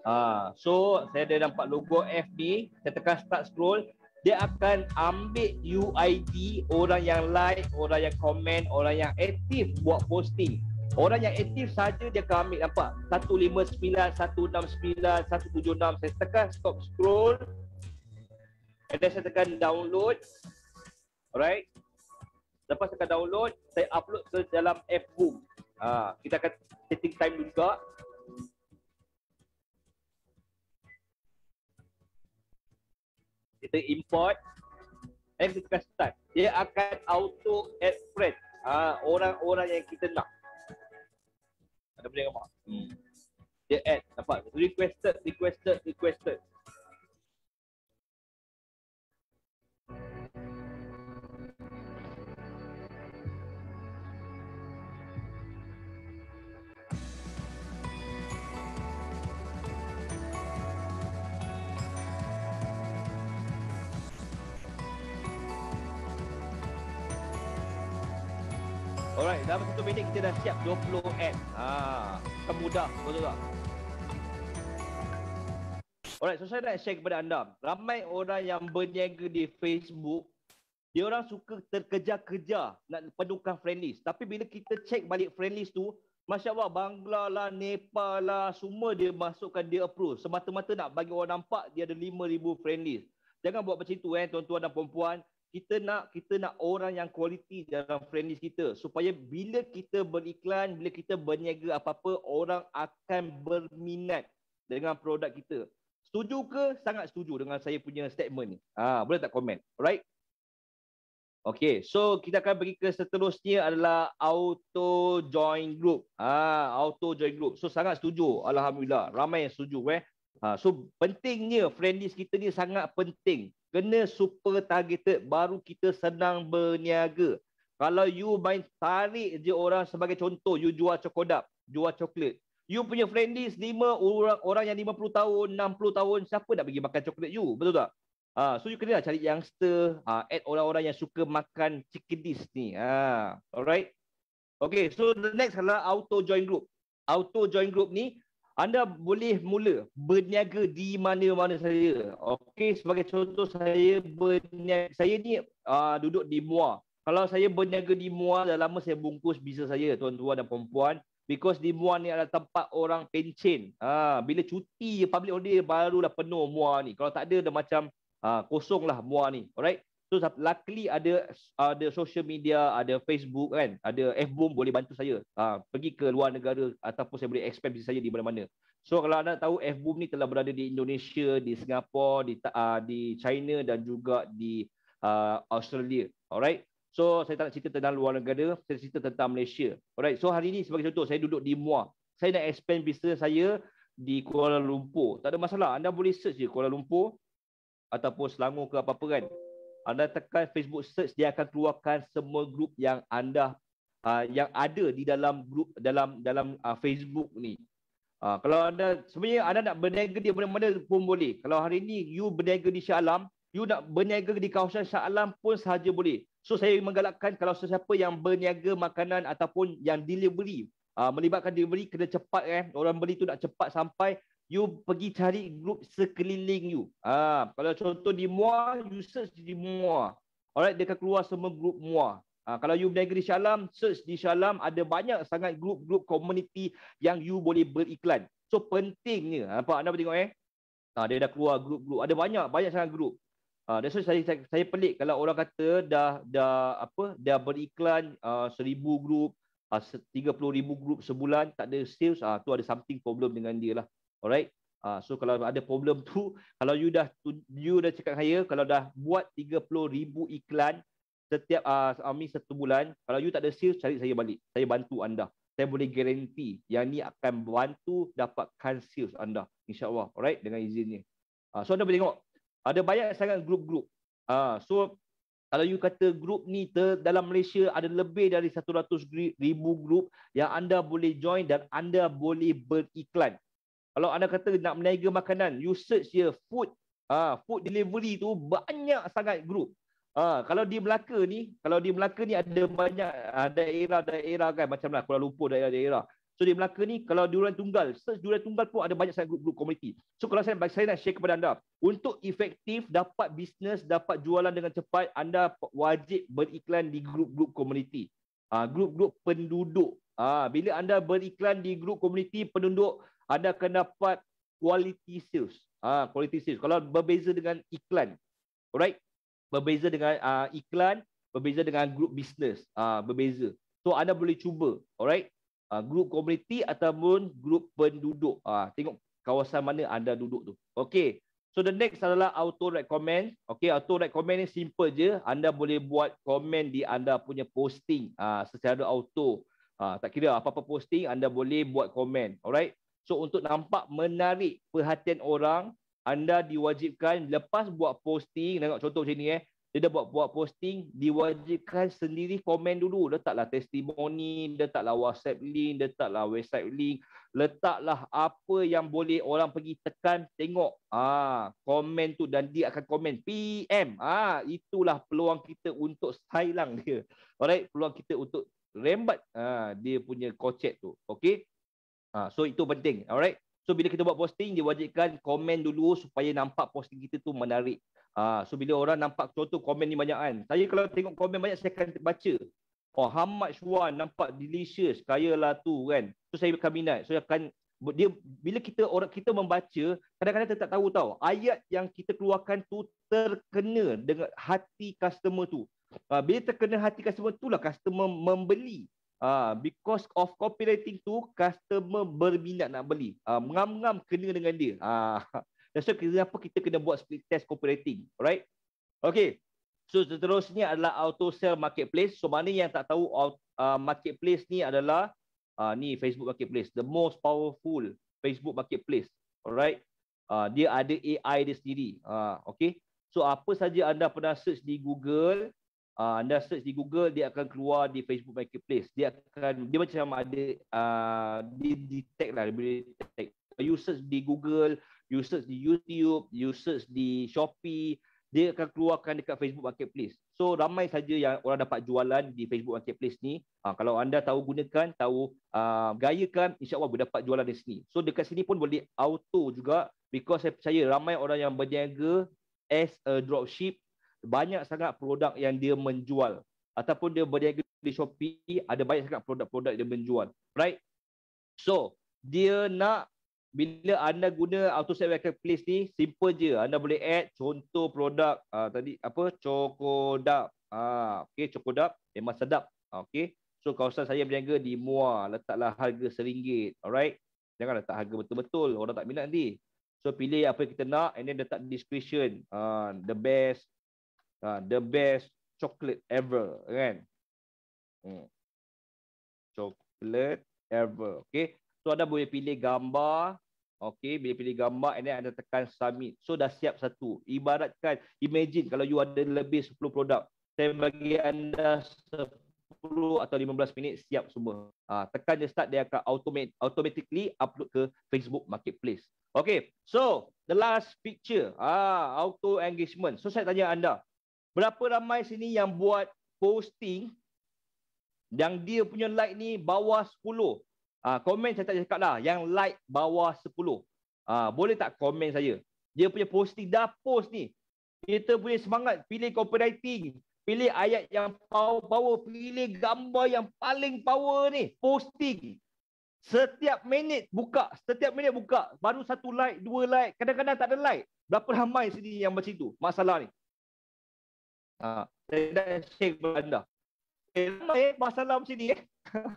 Ha, so saya ada nampak logo FB, saya tekan start scroll, dia akan ambil UID orang yang like, orang yang komen, orang yang aktif buat posting. Orang yang aktif saja dia akan ambil nampak 159, 169, 176. Saya tekan stop scroll. And then saya tekan download. Alright. Lepas tekan download, saya upload ke dalam Fboom. Ha, kita akan setting time juga. kita import and kita tekan start dia akan auto add friend ha, orang-orang yang kita nak ada benda yang hmm. dia add nampak requested requested requested Alright, dalam satu minit kita dah siap 20 ad. Ha, kemudah kan betul tak? Alright, so saya nak share kepada anda. Ramai orang yang berniaga di Facebook, dia orang suka terkejar-kejar nak penukar friend list. Tapi bila kita check balik friend list tu, Masya Allah, Bangla lah, Nepal lah, semua dia masukkan dia approve. Semata-mata nak bagi orang nampak dia ada 5,000 friend list. Jangan buat macam tu eh, tuan-tuan dan perempuan kita nak kita nak orang yang kualiti dalam friend list kita supaya bila kita beriklan bila kita berniaga apa-apa orang akan berminat dengan produk kita setuju ke sangat setuju dengan saya punya statement ni ha boleh tak komen alright Okay, so kita akan pergi ke seterusnya adalah auto join group. Ah, ha, auto join group. So sangat setuju. Alhamdulillah, ramai yang setuju. Eh. Ha, so pentingnya friend list kita ni sangat penting kena super targeted baru kita senang berniaga. Kalau you main tarik je orang sebagai contoh, you jual cokodap, jual coklat. You punya friendies, lima orang, orang yang 50 tahun, 60 tahun, siapa nak bagi makan coklat you? Betul tak? Ha, so you kena cari youngster, ha, add orang-orang yang suka makan chicken dish ni. Ha, alright? Okay, so the next adalah auto join group. Auto join group ni, anda boleh mula berniaga di mana-mana saja. Okey, sebagai contoh saya berniaga, saya ni uh, duduk di Muar. Kalau saya berniaga di Muar, dah lama saya bungkus bisnes saya, tuan-tuan dan perempuan. Because di Muar ni adalah tempat orang pencin. Ha, ah, bila cuti, public holiday, barulah penuh Muar ni. Kalau tak ada, dah macam uh, ah, kosong lah Muar ni. Alright? So luckily ada ada social media, ada Facebook kan, ada FBOOM boleh bantu saya ha, pergi ke luar negara ataupun saya boleh expand bisnes saya di mana-mana. So kalau anda tahu FBOOM ni telah berada di Indonesia, di Singapura, di uh, di China dan juga di uh, Australia. Alright. So saya tak nak cerita tentang luar negara, saya cerita tentang Malaysia. Alright. So hari ini sebagai contoh saya duduk di Muar. Saya nak expand bisnes saya di Kuala Lumpur. Tak ada masalah. Anda boleh search je Kuala Lumpur ataupun Selangor ke apa-apa kan anda tekan Facebook search dia akan keluarkan semua grup yang anda uh, yang ada di dalam grup dalam dalam uh, Facebook ni. Uh, kalau anda sebenarnya anda nak berniaga di mana-mana pun boleh. Kalau hari ni you berniaga di Shah Alam, you nak berniaga di kawasan Shah Alam pun sahaja boleh. So saya menggalakkan kalau sesiapa yang berniaga makanan ataupun yang delivery uh, melibatkan delivery kena cepat eh orang beli tu nak cepat sampai you pergi cari group sekeliling you. Ha, kalau contoh di MUA, you search di MUA. Alright, dia akan keluar semua group MUA. Ha, kalau you berniaga Syalam, search di Syalam, ada banyak sangat group-group community yang you boleh beriklan. So, pentingnya, apa anda boleh tengok eh. Ha, dia dah keluar group-group. Ada banyak, banyak sangat group. Ha, that's saya, saya, saya pelik kalau orang kata dah dah apa dah beriklan ha, uh, 1,000 group, ha, puluh ribu group sebulan, tak ada sales, ah uh, tu ada something problem dengan dia lah. Alright. Uh, so kalau ada problem tu, kalau you dah you dah cakap saya, kalau dah buat 30,000 iklan setiap uh, ah, army satu bulan, kalau you tak ada sales, cari saya balik. Saya bantu anda. Saya boleh garanti yang ni akan bantu dapatkan sales anda. InsyaAllah. Alright. Dengan izinnya. Uh, so anda boleh tengok. Ada banyak sangat grup-grup. Uh, so kalau you kata grup ni ter, dalam Malaysia ada lebih dari 100,000 grup yang anda boleh join dan anda boleh beriklan. Kalau anda kata nak meniaga makanan, you search dia food ah uh, food delivery tu banyak sangat group. Ah uh, kalau di Melaka ni, kalau di Melaka ni ada banyak uh, ah, daerah-daerah kan macamlah Kuala Lumpur daerah-daerah. So di Melaka ni kalau durian tunggal, search durian tunggal pun ada banyak sangat group-group community. So kalau saya saya nak share kepada anda, untuk efektif dapat bisnes, dapat jualan dengan cepat, anda wajib beriklan di group-group community. Ah uh, group-group penduduk. Ah uh, bila anda beriklan di grup community penduduk anda akan dapat quality sales. Ha, quality sales. Kalau berbeza dengan iklan. Alright? Berbeza dengan uh, iklan, berbeza dengan group business. Uh, berbeza. So, anda boleh cuba. Alright? Uh, group community ataupun group penduduk. Uh, tengok kawasan mana anda duduk tu. Okay. So, the next adalah auto recommend. Okay, auto recommend ni simple je. Anda boleh buat komen di anda punya posting uh, secara auto. Uh, tak kira apa-apa posting, anda boleh buat komen. Alright? So untuk nampak menarik perhatian orang, anda diwajibkan lepas buat posting, tengok contoh macam ni eh. Dia dah buat, buat posting, diwajibkan sendiri komen dulu. Letaklah testimoni, letaklah WhatsApp link, letaklah website link. Letaklah apa yang boleh orang pergi tekan, tengok. ah komen tu dan dia akan komen. PM. ah ha, itulah peluang kita untuk sailang dia. Alright, peluang kita untuk rembat ah, dia punya kocet tu. Okay. Ha, so itu penting. Alright. So bila kita buat posting, dia wajibkan komen dulu supaya nampak posting kita tu menarik. Ha, so bila orang nampak contoh komen ni banyak kan. Saya kalau tengok komen banyak, saya akan baca. Oh, how much one nampak delicious, kaya lah tu kan. So saya akan minat. So akan, dia, bila kita orang kita membaca, kadang-kadang kita tak tahu tau. Ayat yang kita keluarkan tu terkena dengan hati customer tu. Ha, bila terkena hati customer tu lah customer membeli. Ah, because of copywriting tu customer berminat nak beli. Ah, mengam-ngam kena dengan dia. Ah. That's so, kenapa kita kena buat split test copywriting, alright? Okay. So seterusnya adalah auto sell marketplace. So mana yang tak tahu uh, marketplace ni adalah uh, ni Facebook marketplace, the most powerful Facebook marketplace. Alright. Uh, dia ada AI dia sendiri. Uh, okay. So apa saja anda pernah search di Google, uh, anda search di Google dia akan keluar di Facebook Marketplace dia akan dia macam ada uh, ah, di detect lah dia boleh detect you search di Google you search di YouTube you search di Shopee dia akan keluarkan dekat Facebook Marketplace so ramai saja yang orang dapat jualan di Facebook Marketplace ni uh, kalau anda tahu gunakan tahu uh, gayakan Allah boleh dapat jualan di sini so dekat sini pun boleh auto juga because saya percaya ramai orang yang berniaga as a dropship banyak sangat produk yang dia menjual ataupun dia berniaga di Shopee ada banyak sangat produk-produk dia menjual right so dia nak bila anda guna auto sale marketplace ni simple je anda boleh add contoh produk uh, tadi apa cokodap ah uh, okey cokodap memang sedap ah, okey so kawasan saya berniaga di Muar letaklah harga seringgit, alright jangan letak harga betul-betul orang tak minat nanti So pilih apa yang kita nak and then letak description uh, the best ha, the best chocolate ever kan hmm. chocolate ever okay. so anda boleh pilih gambar okay. boleh pilih gambar and then anda tekan submit so dah siap satu ibaratkan imagine kalau you ada lebih 10 produk saya bagi anda 10 atau 15 minit siap semua. Ha, tekan je start dia akan automate automatically upload ke Facebook Marketplace. Okay, so the last picture ah ha, auto engagement. So saya tanya anda, Berapa ramai sini yang buat posting yang dia punya like ni bawah 10? Uh, ah, komen saya tak cakap lah. Yang like bawah 10. Uh, ah, boleh tak komen saya? Dia punya posting dah post ni. Kita punya semangat pilih copywriting. Pilih ayat yang power-power. Pilih gambar yang paling power ni. Posting. Setiap minit buka. Setiap minit buka. Baru satu like, dua like. Kadang-kadang tak ada like. Berapa ramai sini yang macam itu? Masalah ni. Ha. Dan Syekh Belanda. Okay, eh, ramai eh, masalah macam ni. Eh.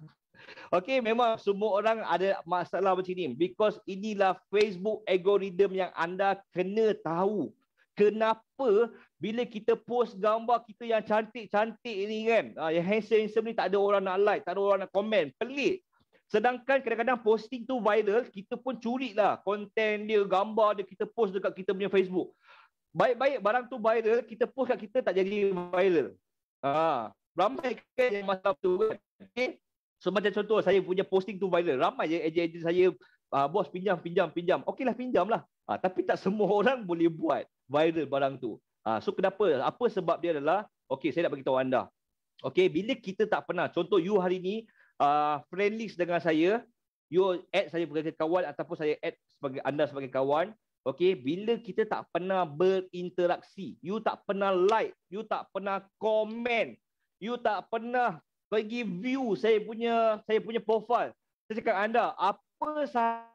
Okey, memang semua orang ada masalah macam ni. Because inilah Facebook algorithm yang anda kena tahu. Kenapa bila kita post gambar kita yang cantik-cantik ni kan. Ha, yang handsome-handsome ni tak ada orang nak like, tak ada orang nak komen. Pelik. Sedangkan kadang-kadang posting tu viral, kita pun curi lah konten dia, gambar dia kita post dekat kita punya Facebook baik-baik barang tu viral, kita post kat kita tak jadi viral. Ha. Ramai kan yang masalah tu kan. Okay. Eh, so macam contoh, saya punya posting tu viral. Ramai je agent-agent saya, uh, bos pinjam, pinjam, pinjam. Okey lah, pinjam lah. Ha. tapi tak semua orang boleh buat viral barang tu. Ha. so kenapa? Apa sebab dia adalah, okey saya nak beritahu anda. Okey, bila kita tak pernah, contoh you hari ni, uh, friend dengan saya, you add saya sebagai kawan ataupun saya add sebagai anda sebagai kawan, Okay, bila kita tak pernah berinteraksi, you tak pernah like, you tak pernah komen, you tak pernah pergi view saya punya saya punya profile. Saya cakap anda, apa sahaja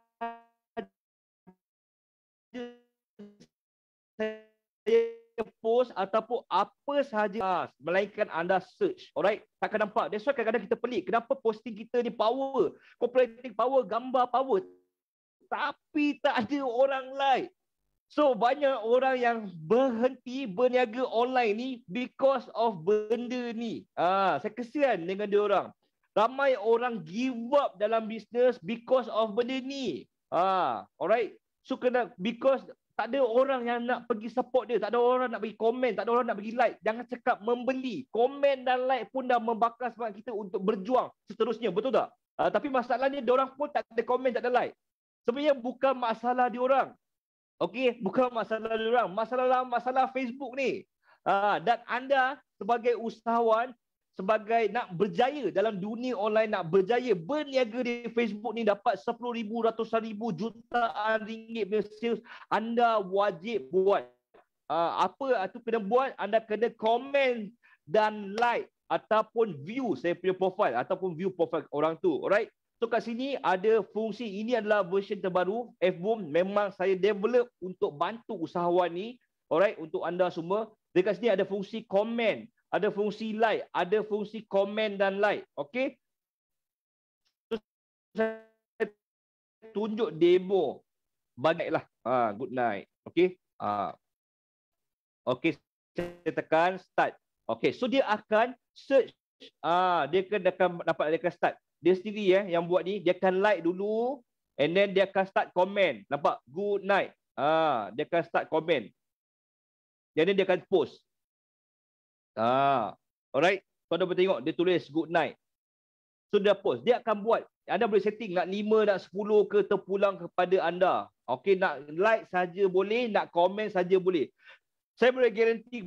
saya post ataupun apa sahaja ha, melainkan anda search. Alright? Tak akan nampak. That's why kadang-kadang kita pelik. Kenapa posting kita ni power? Copywriting power, gambar power tapi tak ada orang lain. So banyak orang yang berhenti berniaga online ni because of benda ni. Ah, saya kesian dengan dia orang. Ramai orang give up dalam bisnes because of benda ni. Ah, alright. So kena because tak ada orang yang nak pergi support dia, tak ada orang nak bagi komen, tak ada orang nak bagi like. Jangan cakap membeli. Komen dan like pun dah membakar semangat kita untuk berjuang seterusnya, betul tak? Uh, tapi masalahnya orang pun tak ada komen, tak ada like sebenarnya bukan masalah dia orang. Okey, bukan masalah dia orang. Masalah lah, masalah Facebook ni. Ha, dan anda sebagai usahawan sebagai nak berjaya dalam dunia online nak berjaya berniaga di Facebook ni dapat 10 ribu ratusan ribu jutaan ringgit sales anda wajib buat ha, apa tu kena buat anda kena komen dan like ataupun view saya punya profile ataupun view profile orang tu alright So kat sini ada fungsi ini adalah version terbaru Fboom memang saya develop untuk bantu usahawan ni alright untuk anda semua dekat sini ada fungsi comment, ada fungsi like ada fungsi comment dan like okay. so, saya tunjuk demo baiklah ha ah, good night okay, ha ah. okey saya tekan start okay. so dia akan search Ah, dia kena akan dapat dia akan start. Dia sendiri eh yang buat ni, dia akan like dulu and then dia akan start komen. Nampak? Good night. Ah, dia akan start komen. Jadi dia akan post. Ah. Alright. Anda dah tengok dia tulis good night. So dia post. Dia akan buat anda boleh setting nak 5 nak 10 ke terpulang kepada anda. Okay, nak like saja boleh, nak komen saja boleh. Saya boleh garanti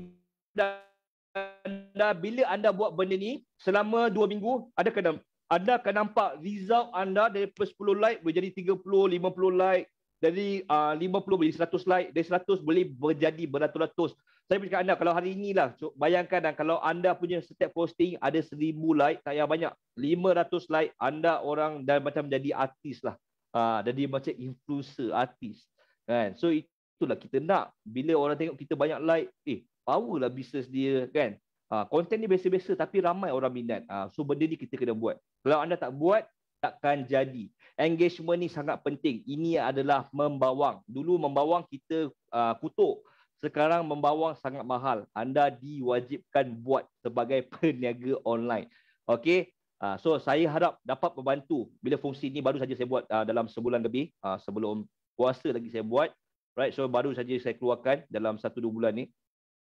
anda bila anda buat benda ni selama 2 minggu ada kena ada akan nampak result anda dari 10 like boleh jadi 30 50 like dari ah, uh, 50 boleh 100 like dari 100 boleh berjadi beratus-ratus saya beritahu anda kalau hari inilah bayangkan dan lah, kalau anda punya setiap posting ada 1000 like tak payah banyak 500 like anda orang dan macam jadi artis lah uh, jadi macam influencer artis kan so itulah kita nak bila orang tengok kita banyak like eh power lah bisnes dia kan. Ha, content ni biasa-biasa tapi ramai orang minat. Ha, so benda ni kita kena buat. Kalau anda tak buat, takkan jadi. Engagement ni sangat penting. Ini adalah membawang. Dulu membawang kita uh, kutuk. Sekarang membawang sangat mahal. Anda diwajibkan buat sebagai peniaga online. Okay. Uh, ha, so saya harap dapat membantu. Bila fungsi ni baru saja saya buat uh, dalam sebulan lebih. Uh, sebelum puasa lagi saya buat. Right. So baru saja saya keluarkan dalam satu dua bulan ni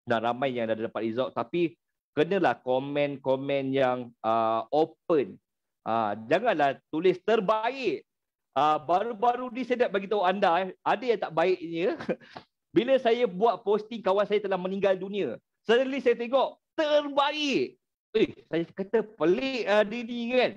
dan ramai yang dah dapat result tapi kenalah komen-komen yang uh, open uh, janganlah tulis terbaik uh, baru-baru ni saya nak bagi tahu anda eh, ada yang tak baiknya bila saya buat posting kawan saya telah meninggal dunia suddenly saya tengok terbaik eh saya kata pelik uh, diri kan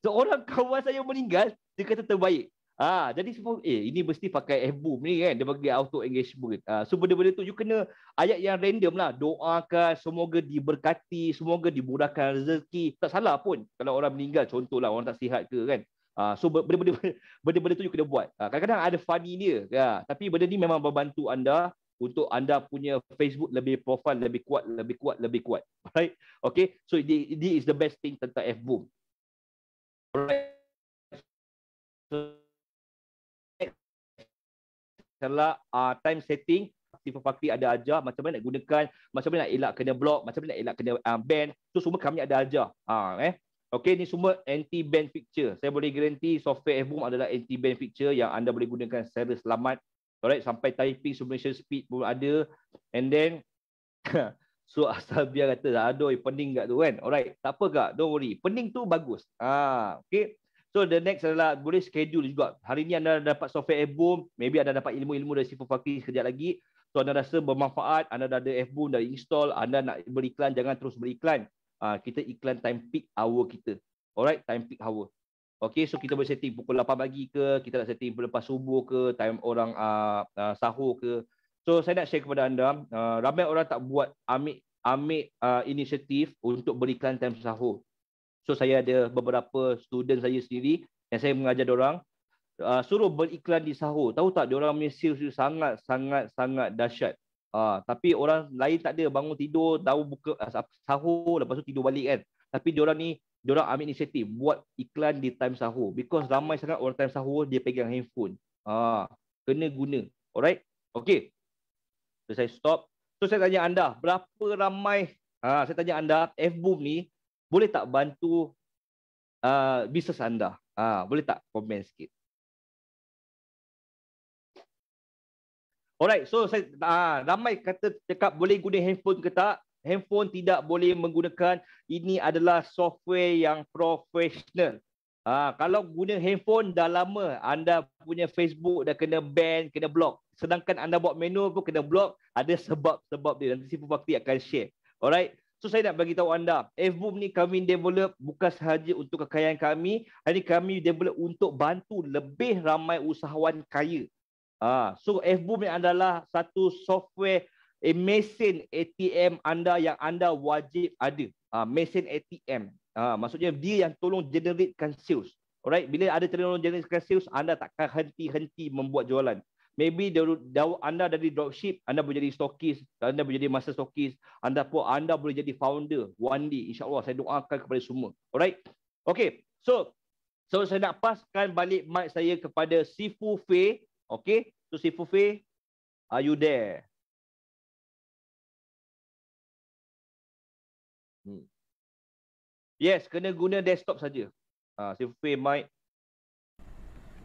seorang kawan saya meninggal dia kata terbaik Ah, jadi semua eh ini mesti pakai F-boom ni kan. Dia bagi auto engagement. Ah, so benda-benda tu you kena ayat yang random lah. Doakan semoga diberkati, semoga dimudahkan rezeki. Tak salah pun kalau orang meninggal contohlah orang tak sihat ke kan. Ah, so benda-benda benda-benda tu you kena buat. Ah, kadang-kadang ada funny dia. Ya, tapi benda ni memang membantu anda untuk anda punya Facebook lebih profil lebih kuat lebih kuat lebih kuat. Right? Okay. So this is the best thing tentang F-boom. Alright. So, celak uh, ah, time setting Tifa fakti ada ajar macam mana nak gunakan, macam mana nak elak kena block, macam mana nak elak kena uh, ban. Tu so, semua kami ada ajar. Ha, eh. Okey, ni semua anti-ban feature. Saya boleh garanti software FBOOM adalah anti-ban feature yang anda boleh gunakan secara selamat. Alright, sampai typing submission speed pun ada. And then, so asal biar kata, aduh, pening kat tu kan. Alright, tak apa kak, don't worry. Pening tu bagus. Ah, ha, okay. So the next adalah boleh schedule juga. Hari ni anda dapat software f maybe anda dapat ilmu-ilmu dari Sifu Fakir sekejap lagi. So anda rasa bermanfaat, anda dah ada f dah install, anda nak beriklan, jangan terus beriklan. Ha, ah, kita iklan time peak hour kita. Alright, time peak hour. Okay, so kita boleh setting pukul 8 pagi ke, kita nak setting lepas subuh ke, time orang uh, uh, sahur ke. So saya nak share kepada anda, uh, ramai orang tak buat ambil, ambil uh, inisiatif untuk beriklan time sahur. So saya ada beberapa student saya sendiri yang saya mengajar orang uh, suruh beriklan di sahur. Tahu tak orang punya sales sangat sangat sangat dahsyat. Uh, tapi orang lain tak ada bangun tidur, tahu buka ah, sahur lepas tu tidur balik kan. Tapi orang ni orang ambil inisiatif buat iklan di time sahur because ramai sangat orang time sahur dia pegang handphone. Ah, uh, kena guna. Alright? Okay. So, saya stop. So saya tanya anda, berapa ramai ha, saya tanya anda, f ni boleh tak bantu uh, bisnes anda? Uh, boleh tak komen sikit? Alright, so saya uh, ramai kata cakap boleh guna handphone ke tak? Handphone tidak boleh menggunakan. Ini adalah software yang profesional. Ha, ah, kalau guna handphone dah lama anda punya Facebook dah kena ban, kena block. Sedangkan anda buat menu, pun kena block, ada sebab-sebab dia. Nanti Sipu Fakti akan share. Alright. So saya nak bagi tahu anda, FBOOM ni kami develop bukan sahaja untuk kekayaan kami, hari kami develop untuk bantu lebih ramai usahawan kaya. Ah, so FBOOM ni adalah satu software eh, mesin ATM anda yang anda wajib ada. Ah, mesin ATM. Ah, ha, maksudnya dia yang tolong generatekan sales. Alright, bila ada tolong generatekan sales, anda takkan henti-henti membuat jualan maybe the, the, anda dari dropship, anda boleh jadi stockist, anda boleh jadi master stockist, anda pun anda boleh jadi founder one day. InsyaAllah saya doakan kepada semua. Alright? Okay. So, so saya nak paskan balik mic saya kepada Sifu Fe. Okay? So Sifu Fe, are you there? Hmm. Yes, kena guna desktop saja. Ah, Sifu Fe mic.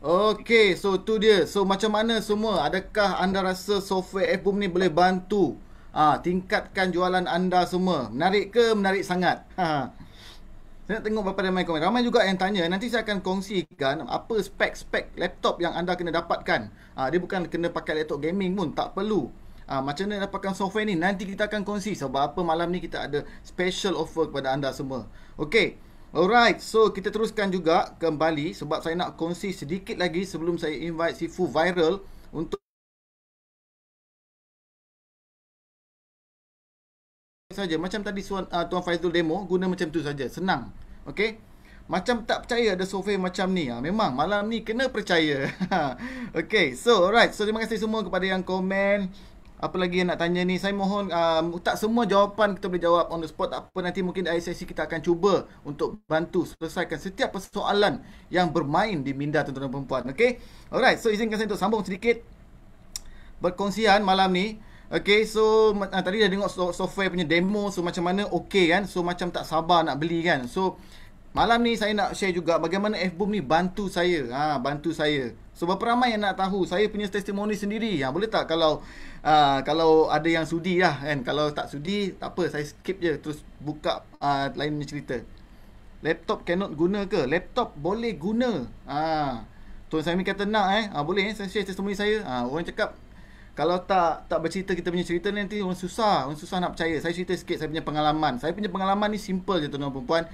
Okay, so tu dia. So macam mana semua? Adakah anda rasa software FBOOM ni boleh bantu uh, tingkatkan jualan anda semua? Menarik ke menarik sangat? Ha, ha. saya nak tengok berapa ramai komen. Ramai juga yang tanya. Nanti saya akan kongsikan apa spek-spek laptop yang anda kena dapatkan. Uh, dia bukan kena pakai laptop gaming pun. Tak perlu. ha, macam mana dapatkan software ni? Nanti kita akan kongsi sebab apa malam ni kita ada special offer kepada anda semua. Okay. Alright, so kita teruskan juga kembali sebab saya nak kongsi sedikit lagi sebelum saya invite Sifu Viral untuk saja. Macam tadi Tuan, uh, ah, Tuan Faizul demo, guna macam tu saja. Senang. Okay? Macam tak percaya ada software macam ni. Ha, memang malam ni kena percaya. okay, so alright. So terima kasih semua kepada yang komen, apa lagi yang nak tanya ni saya mohon uh, tak semua jawapan kita boleh jawab on the spot tak apa nanti mungkin di ICC kita akan cuba untuk bantu selesaikan setiap persoalan yang bermain di minda tuan-tuan perempuan Okay, alright so izinkan saya untuk sambung sedikit berkongsian malam ni Okay, so uh, tadi dah tengok software punya demo so macam mana okay kan so macam tak sabar nak beli kan so Malam ni saya nak share juga bagaimana FBOOM ni bantu saya. Ha, bantu saya. So, berapa ramai yang nak tahu saya punya testimoni sendiri? Ha, boleh tak kalau uh, kalau ada yang sudi lah kan kalau tak sudi tak apa saya skip je terus buka uh, lain punya cerita laptop cannot guna ke laptop boleh guna ah Tuan Sami kata nak eh uh, boleh eh saya share testimoni saya ah orang cakap kalau tak tak bercerita kita punya cerita ni nanti orang susah orang susah nak percaya saya cerita sikit saya punya pengalaman saya punya pengalaman ni simple je tuan-tuan puan-puan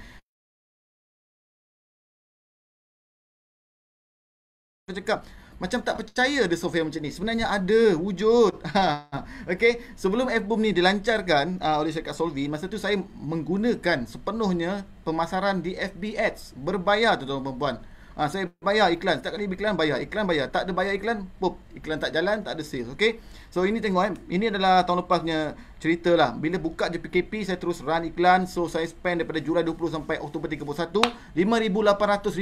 cakap macam tak percaya ada software macam ni. Sebenarnya ada, wujud. Ha. okay, sebelum f ni dilancarkan uh, oleh syarikat Solvi, masa tu saya menggunakan sepenuhnya pemasaran di FB Ads. Berbayar tu tuan-tuan. Ha, saya bayar iklan Setiap kali iklan bayar Iklan bayar Tak ada bayar iklan pop. Iklan tak jalan Tak ada sales okay? So ini tengok eh. Ini adalah tahun lepasnya Cerita lah Bila buka je PKP Saya terus run iklan So saya spend daripada Julai 20 sampai Oktober 31 RM5,800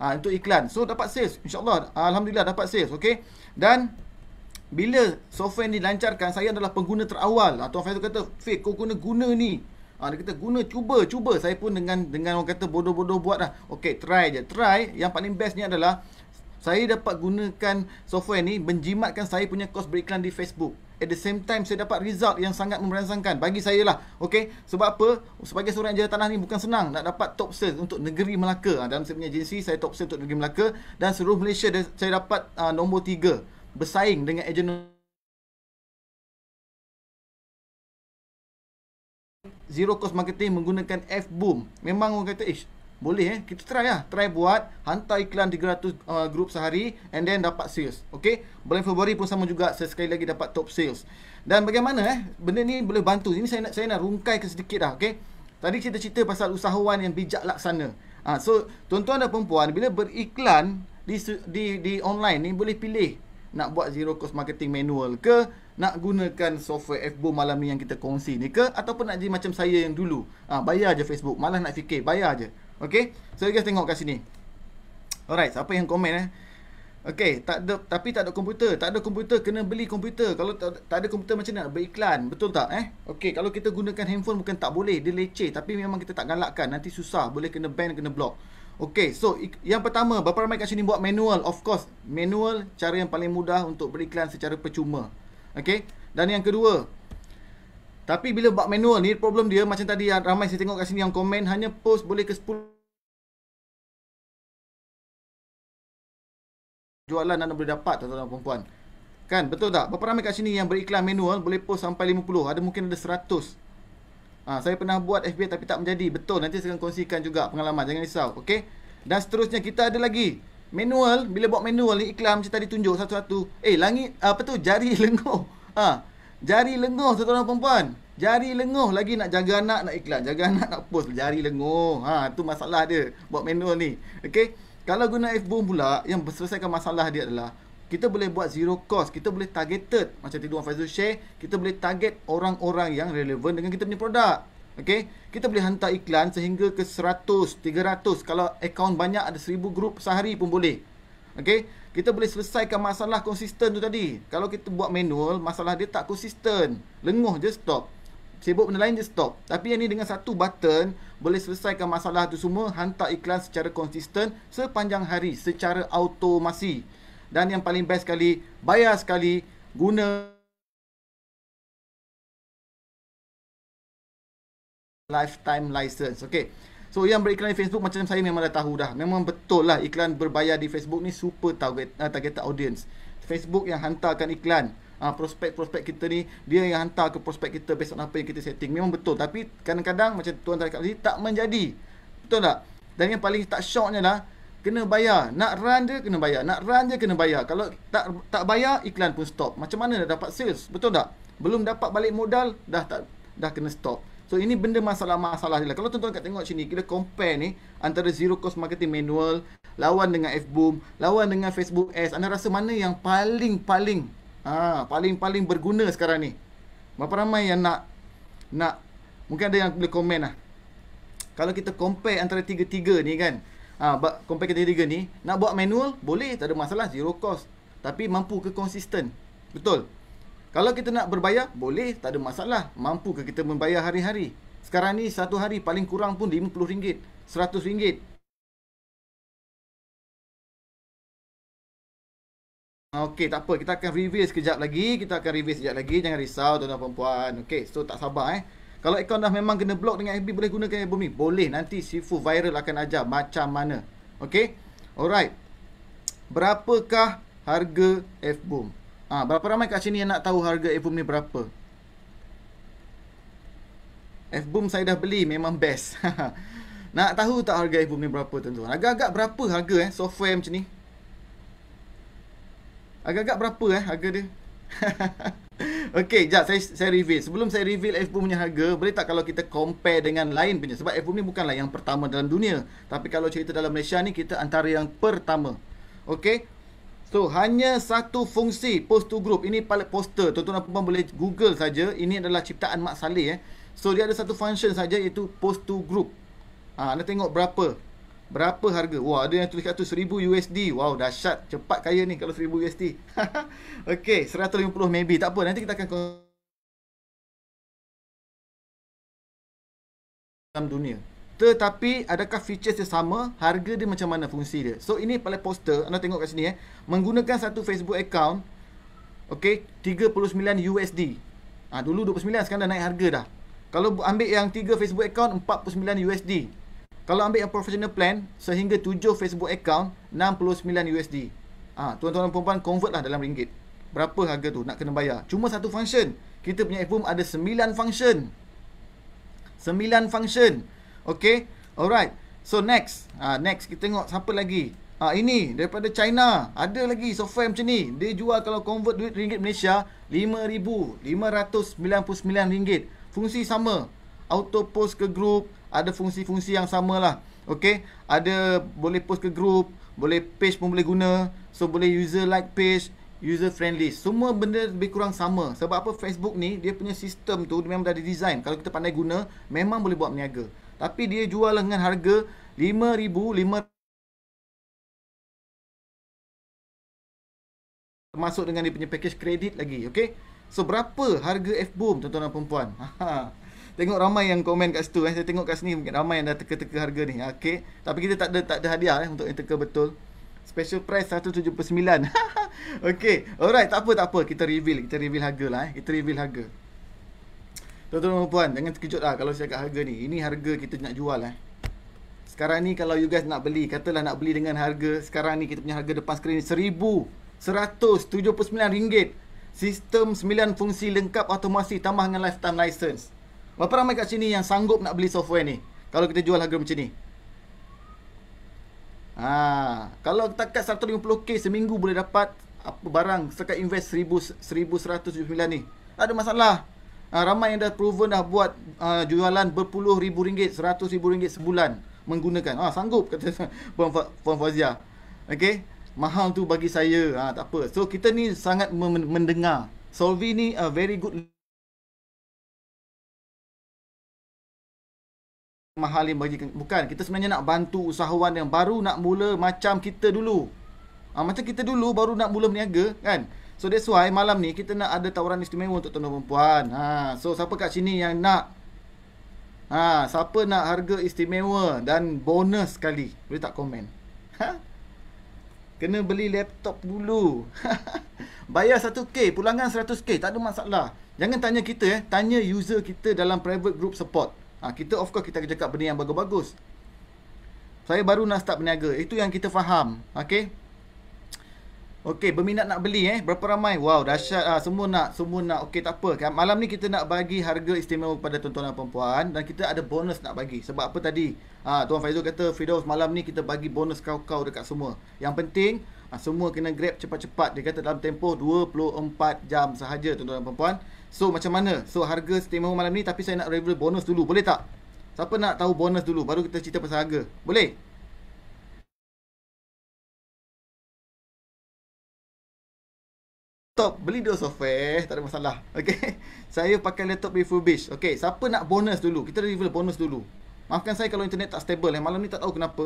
uh, ha, untuk iklan. So dapat sales. InsyaAllah. Alhamdulillah dapat sales. Okay. Dan bila software ni dilancarkan, saya adalah pengguna terawal. Uh, Tuan Faizul kata, Fik kau kena guna ni. Uh, dia kata guna, cuba, cuba. Saya pun dengan dengan orang kata bodoh-bodoh buat lah. Okay, try je. Try. Yang paling best ni adalah saya dapat gunakan software ni menjimatkan saya punya kos beriklan di Facebook at the same time saya dapat result yang sangat memberansangkan bagi saya lah okey sebab apa sebagai seorang jelajah tanah ni bukan senang nak dapat top sales untuk negeri Melaka ah, dalam saya punya agensi saya top sales untuk negeri Melaka dan seluruh Malaysia saya dapat uh, nombor 3 bersaing dengan agen Zero Cost Marketing menggunakan F-Boom. Memang orang kata, eh, boleh eh Kita try lah Try buat Hantar iklan 300 uh, grup sehari And then dapat sales Okay Bulan Februari pun sama juga Saya sekali lagi dapat top sales Dan bagaimana eh Benda ni boleh bantu Ini saya nak saya nak rungkai ke sedikit lah Okay Tadi cerita cerita pasal usahawan yang bijak laksana ha, So Tuan-tuan dan perempuan Bila beriklan di, di, di online ni Boleh pilih Nak buat zero cost marketing manual ke nak gunakan software FBO malam ni yang kita kongsi ni ke ataupun nak jadi macam saya yang dulu ha, bayar je Facebook malah nak fikir bayar je Okay, So guys tengok kat sini. Alright, siapa yang komen eh? Okey, tak ada tapi tak ada komputer. Tak ada komputer kena beli komputer. Kalau tak, tak ada komputer macam mana nak beriklan? Betul tak eh? okay. kalau kita gunakan handphone bukan tak boleh, dia leceh tapi memang kita tak galakkan. Nanti susah, boleh kena ban, kena block. Okay, so yang pertama, berapa ramai kat sini buat manual? Of course, manual cara yang paling mudah untuk beriklan secara percuma. Okay, Dan yang kedua, tapi bila buat manual ni problem dia macam tadi yang ah, ramai saya tengok kat sini yang komen hanya post boleh ke 10 jualan anda boleh dapat tuan-tuan dan puan Kan betul tak? Berapa ramai kat sini yang beriklan manual boleh post sampai 50, ada mungkin ada 100. Ha, ah, saya pernah buat FB tapi tak menjadi. Betul nanti saya akan kongsikan juga pengalaman. Jangan risau. Okey. Dan seterusnya kita ada lagi manual. Bila buat manual ni iklan macam tadi tunjuk satu-satu. Eh langit ah, apa tu jari lenguh. Ha. Jari lenguh tuan-tuan dan puan-puan. Jari lenguh lagi nak jaga anak nak iklan. Jaga anak nak post. Jari lenguh. Ha, tu masalah dia. Buat manual ni. Okay. Kalau guna f pula, yang selesaikan masalah dia adalah kita boleh buat zero cost. Kita boleh targeted. Macam Tidur Faizul share, kita boleh target orang-orang yang relevan dengan kita punya produk. Okay. Kita boleh hantar iklan sehingga ke 100, 300. Kalau akaun banyak ada 1000 grup sehari pun boleh. Okay. Kita boleh selesaikan masalah konsisten tu tadi. Kalau kita buat manual, masalah dia tak konsisten. Lenguh je stop sibuk benda lain je stop tapi yang ni dengan satu button boleh selesaikan masalah tu semua hantar iklan secara konsisten sepanjang hari secara automasi dan yang paling best sekali bayar sekali guna lifetime license okey so yang beriklan di Facebook macam saya memang dah tahu dah memang betul lah iklan berbayar di Facebook ni super target uh, target audience Facebook yang hantarkan iklan prospek-prospek ah, kita ni dia yang hantar ke prospek kita based on apa yang kita setting memang betul tapi kadang-kadang macam tuan tadi kat tak menjadi betul tak dan yang paling tak syoknya lah kena bayar nak run dia kena bayar nak run dia kena bayar kalau tak tak bayar iklan pun stop macam mana nak dapat sales betul tak belum dapat balik modal dah tak dah kena stop so ini benda masalah-masalah dia lah kalau tuan-tuan kat tengok sini kita compare ni antara zero cost marketing manual lawan dengan Fboom lawan dengan Facebook Ads anda rasa mana yang paling paling Ha, paling-paling berguna sekarang ni. Berapa ramai yang nak nak mungkin ada yang boleh komen lah. Kalau kita compare antara tiga-tiga ni kan. Ah, ha, compare ketiga-tiga ni, nak buat manual boleh, tak ada masalah, zero cost. Tapi mampu ke konsisten? Betul. Kalau kita nak berbayar, boleh, tak ada masalah. Mampu ke kita membayar hari-hari? Sekarang ni satu hari paling kurang pun RM50, RM100. Okey, tak apa. Kita akan review sekejap lagi. Kita akan review sekejap lagi. Jangan risau tuan-tuan dan Okey, so tak sabar eh. Kalau akaun dah memang kena block dengan FB, boleh gunakan Ebomi? Boleh. Nanti Sifu Viral akan ajar macam mana. Okey? Alright. Berapakah harga Fboom? Ah, ha, berapa ramai kat sini yang nak tahu harga Fboom ni berapa? Fboom saya dah beli, memang best. nak tahu tak harga Fboom ni berapa tuan-tuan? Agak-agak berapa harga eh software macam ni? Agak-agak berapa eh harga dia? Okey, jap saya saya reveal. Sebelum saya reveal Fboom punya harga, boleh tak kalau kita compare dengan lain punya? Sebab Fboom ni bukanlah yang pertama dalam dunia, tapi kalau cerita dalam Malaysia ni kita antara yang pertama. Okey. So, hanya satu fungsi post to group. Ini palet poster. Tonton apa pun boleh Google saja. Ini adalah ciptaan Mak Saleh eh. So, dia ada satu function saja iaitu post to group. Ah, ha, anda tengok berapa Berapa harga? Wah, ada yang tulis kat tu 1000 USD. Wow, dahsyat. Cepat kaya ni kalau 1000 USD. Okey, 150 maybe. Tak apa, nanti kita akan dalam dunia. Tetapi adakah features dia sama? Harga dia macam mana fungsi dia? So ini paling poster. Anda tengok kat sini eh. Menggunakan satu Facebook account Okay, 39 USD. Ah ha, dulu 29 sekarang dah naik harga dah. Kalau ambil yang tiga Facebook account 49 USD. Kalau ambil yang professional plan sehingga 7 Facebook account 69 USD. Ah, ha, tuan-tuan dan puan-puan convertlah dalam ringgit. Berapa harga tu nak kena bayar? Cuma satu function. Kita punya iPhone ada 9 function. 9 function. Okay Alright. So next, ah ha, next kita tengok siapa lagi. Ah ha, ini daripada China. Ada lagi software macam ni. Dia jual kalau convert duit ringgit Malaysia 5599 ringgit. Fungsi sama. Auto post ke group ada fungsi-fungsi yang sama lah, okay? ada boleh post ke group, boleh page pun boleh guna. So boleh user like page, user friendly. Semua benda lebih kurang sama. Sebab apa Facebook ni dia punya sistem tu memang dah design. Kalau kita pandai guna, memang boleh buat berniaga. Tapi dia jual dengan harga 5000 5 termasuk dengan dia punya package kredit lagi okay? so berapa harga F boom tuan-tuan dan puan tengok ramai yang komen kat situ eh. Saya tengok kat sini ramai yang dah teka-teka harga ni. Ah, okey. Tapi kita tak ada tak ada hadiah eh untuk yang teka betul. Special price 179. Okey. Alright, tak apa tak apa. Kita reveal, kita reveal harga lah eh. Kita reveal harga. Tuan-tuan dan puan, jangan terkejutlah kalau saya cakap harga ni. Ini harga kita nak jual eh. Sekarang ni kalau you guys nak beli, katalah nak beli dengan harga sekarang ni kita punya harga depan skrin ni rm ringgit. Sistem 9 fungsi lengkap automasi tambah dengan lifetime license. Berapa ramai kat sini yang sanggup nak beli software ni? Kalau kita jual harga macam ni. Ha, kalau takat 150k seminggu boleh dapat apa barang sekat invest 1000 1179 ni. Tak ada masalah. Ha, ramai yang dah proven dah buat uh, jualan berpuluh ribu ringgit, seratus ribu ringgit sebulan menggunakan. Ah ha, sanggup kata Puan, Puan Fazia. Okey. Mahal tu bagi saya. Ha, tak apa. So kita ni sangat mendengar. Solvi ni a very good mahal yang bagi bukan kita sebenarnya nak bantu usahawan yang baru nak mula macam kita dulu ha, macam kita dulu baru nak mula berniaga kan so that's why malam ni kita nak ada tawaran istimewa untuk tuan-tuan perempuan ha so siapa kat sini yang nak ha siapa nak harga istimewa dan bonus sekali boleh tak komen ha kena beli laptop dulu bayar 1k pulangan 100k tak ada masalah jangan tanya kita eh tanya user kita dalam private group support Ha, kita of course kita akan cakap benda yang bagus-bagus. Saya baru nak start berniaga. Itu yang kita faham. Okay. Okay. Berminat nak beli eh. Berapa ramai? Wow. Dahsyat lah. Semua nak. Semua nak. Okay. Tak apa. Kan, malam ni kita nak bagi harga istimewa kepada tuan-tuan dan perempuan. Dan kita ada bonus nak bagi. Sebab apa tadi? Ha, tuan Faizul kata, Fidaus malam ni kita bagi bonus kau-kau dekat semua. Yang penting, ha, semua kena grab cepat-cepat. Dia kata dalam tempoh 24 jam sahaja tuan-tuan dan perempuan. So macam mana? So harga statement malam ni tapi saya nak reveal bonus dulu. Boleh tak? Siapa nak tahu bonus dulu baru kita cerita pasal harga. Boleh? Laptop beli dua software, tak ada masalah. Okey. Saya pakai laptop refurbish. Okey, siapa nak bonus dulu? Kita reveal bonus dulu. Maafkan saya kalau internet tak stable eh. Malam ni tak tahu kenapa.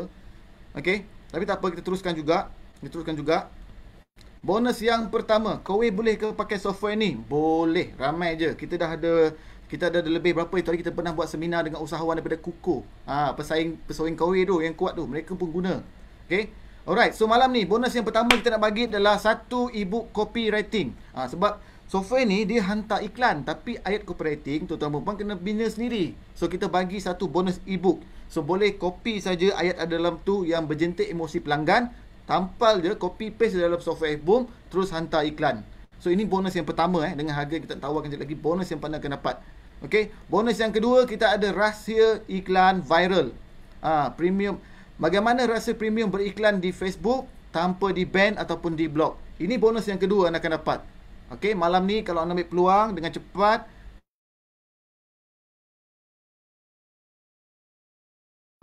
Okey. Tapi tak apa kita teruskan juga. Kita teruskan juga. Bonus yang pertama, Kowe boleh ke pakai software ni? Boleh, ramai je. Kita dah ada kita dah ada lebih berapa itu hari kita pernah buat seminar dengan usahawan daripada Kuku. Ah, ha, pesaing pesaing Kowe tu yang kuat tu, mereka pun guna. Okey. Alright, so malam ni bonus yang pertama kita nak bagi adalah satu ebook copywriting. ha, sebab software ni dia hantar iklan tapi ayat copywriting tuan-tuan puan kena bina sendiri. So kita bagi satu bonus ebook So boleh copy saja ayat ada dalam tu yang berjentik emosi pelanggan tampal dia copy paste dalam software boom terus hantar iklan so ini bonus yang pertama eh dengan harga kita tawarkan je lagi bonus yang pandai akan dapat Okay, bonus yang kedua kita ada rahsia iklan viral ha, premium bagaimana rahsia premium beriklan di Facebook tanpa di ban ataupun di block ini bonus yang kedua anda akan dapat Okay, malam ni kalau anda ambil peluang dengan cepat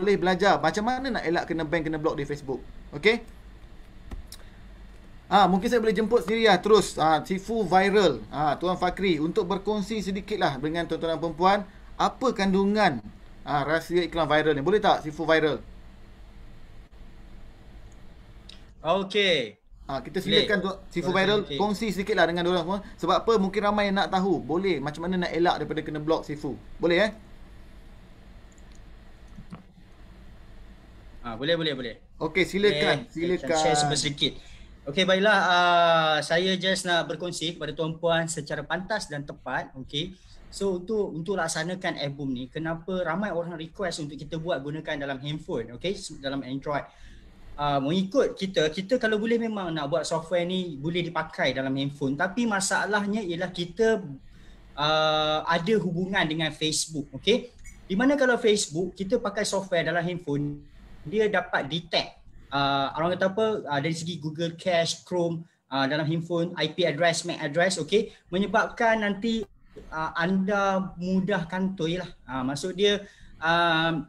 boleh belajar macam mana nak elak kena ban kena block di Facebook Okay. Ah ha, mungkin saya boleh jemput sendiri lah terus ah ha, Sifu viral. Ah ha, Tuan Fakri untuk berkongsi sedikitlah dengan tuan-tuan perempuan apa kandungan ha, ah, rahsia iklan viral ni. Boleh tak Sifu viral? Okay, ha, ah, kita silakan tu Sifu boleh viral sedikit. kongsi sedikitlah dengan orang semua sebab apa mungkin ramai yang nak tahu. Boleh macam mana nak elak daripada kena blok Sifu. Boleh eh? Ah ha, boleh boleh boleh. Okay silakan okay, silakan. Share sebentar sikit. Okey baiklah uh, saya just nak berkongsi kepada tuan-puan secara pantas dan tepat okey. So untuk untuk laksanakan album ni kenapa ramai orang request untuk kita buat gunakan dalam handphone okey dalam Android. Uh, mengikut kita kita kalau boleh memang nak buat software ni boleh dipakai dalam handphone tapi masalahnya ialah kita uh, ada hubungan dengan Facebook okey. Di mana kalau Facebook kita pakai software dalam handphone dia dapat detect uh, orang kata apa uh, dari segi Google Cache, Chrome uh, dalam handphone IP address, MAC address, okay, menyebabkan nanti uh, anda mudah kantoi lah. Uh, maksud dia um,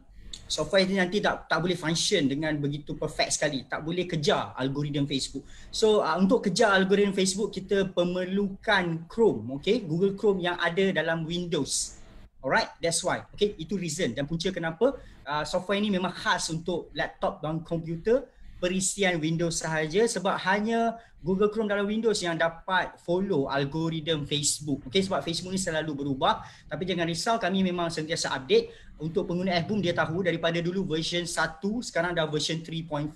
software ini nanti tak tak boleh function dengan begitu perfect sekali, tak boleh kejar algoritma Facebook. So uh, untuk kejar algoritma Facebook kita memerlukan Chrome, okay, Google Chrome yang ada dalam Windows. Alright, that's why. Okay, itu reason dan punca kenapa Ah, software ini memang khas untuk laptop dan komputer perisian Windows sahaja sebab hanya Google Chrome dalam Windows yang dapat follow algoritma Facebook. Okey sebab Facebook ni selalu berubah tapi jangan risau kami memang sentiasa update untuk pengguna Fboom dia tahu daripada dulu version 1 sekarang dah version 3.4.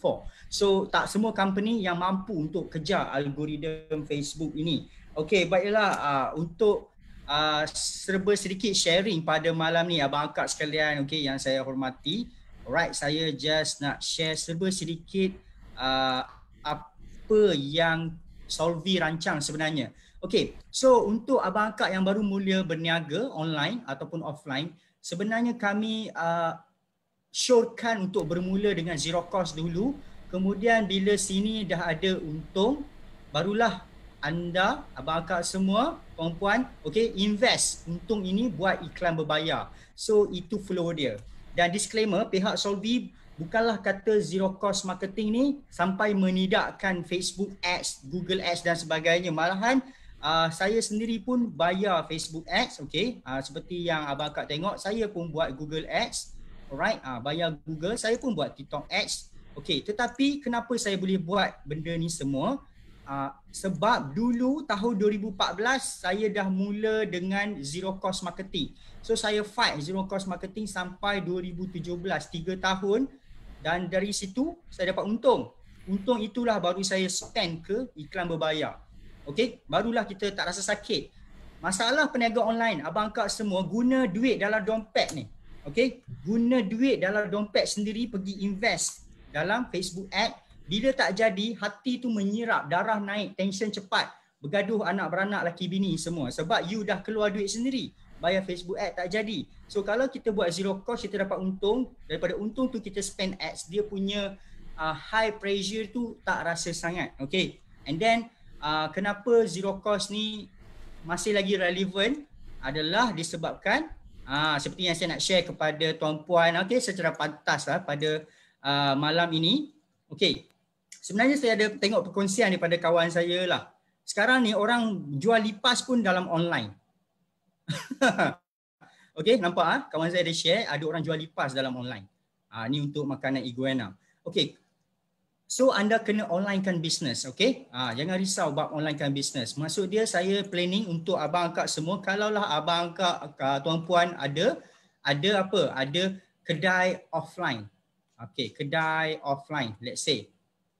So tak semua company yang mampu untuk kejar algoritma Facebook ini. Okey baiklah uh, untuk uh, serba sedikit sharing pada malam ni abang akak sekalian okey yang saya hormati. Alright, saya just nak share serba sedikit uh, apa yang Solvi rancang sebenarnya. Okey, so untuk abang akak yang baru mula berniaga online ataupun offline, sebenarnya kami uh, ah, syorkan untuk bermula dengan zero cost dulu. Kemudian bila sini dah ada untung, barulah anda, abang akak semua puan-puan okay invest untung ini buat iklan berbayar so itu flow dia dan disclaimer pihak Solvi bukanlah kata zero cost marketing ni sampai menidakkan Facebook ads Google ads dan sebagainya malahan uh, saya sendiri pun bayar Facebook ads okay uh, seperti yang abang kak tengok saya pun buat Google ads alright uh, bayar Google saya pun buat TikTok ads okay tetapi kenapa saya boleh buat benda ni semua uh, sebab dulu tahun 2014 saya dah mula dengan zero cost marketing. So saya fight zero cost marketing sampai 2017, 3 tahun dan dari situ saya dapat untung. Untung itulah baru saya stand ke iklan berbayar. Okay, barulah kita tak rasa sakit. Masalah peniaga online, abang kak semua guna duit dalam dompet ni. Okay, guna duit dalam dompet sendiri pergi invest dalam Facebook ad, bila tak jadi, hati tu menyirap, darah naik, tension cepat, bergaduh anak beranak laki bini semua sebab you dah keluar duit sendiri bayar Facebook ad tak jadi. So kalau kita buat zero cost kita dapat untung, daripada untung tu kita spend ads, dia punya uh, high pressure tu tak rasa sangat. Okay And then uh, kenapa zero cost ni masih lagi relevan adalah disebabkan uh, seperti yang saya nak share kepada tuan-puan okay secara pantas lah pada uh, malam ini. Okay sebenarnya saya ada tengok perkongsian daripada kawan saya lah. Sekarang ni orang jual lipas pun dalam online. Okey, nampak ah kawan saya ada share ada orang jual lipas dalam online. Ah ni untuk makanan iguana. Okey. So anda kena onlinekan bisnes. okey? Ah jangan risau bab onlinekan bisnes. Maksud dia saya planning untuk abang akak semua kalaulah abang akak ah, tuan puan ada ada apa? Ada kedai offline. Okey, kedai offline let's say.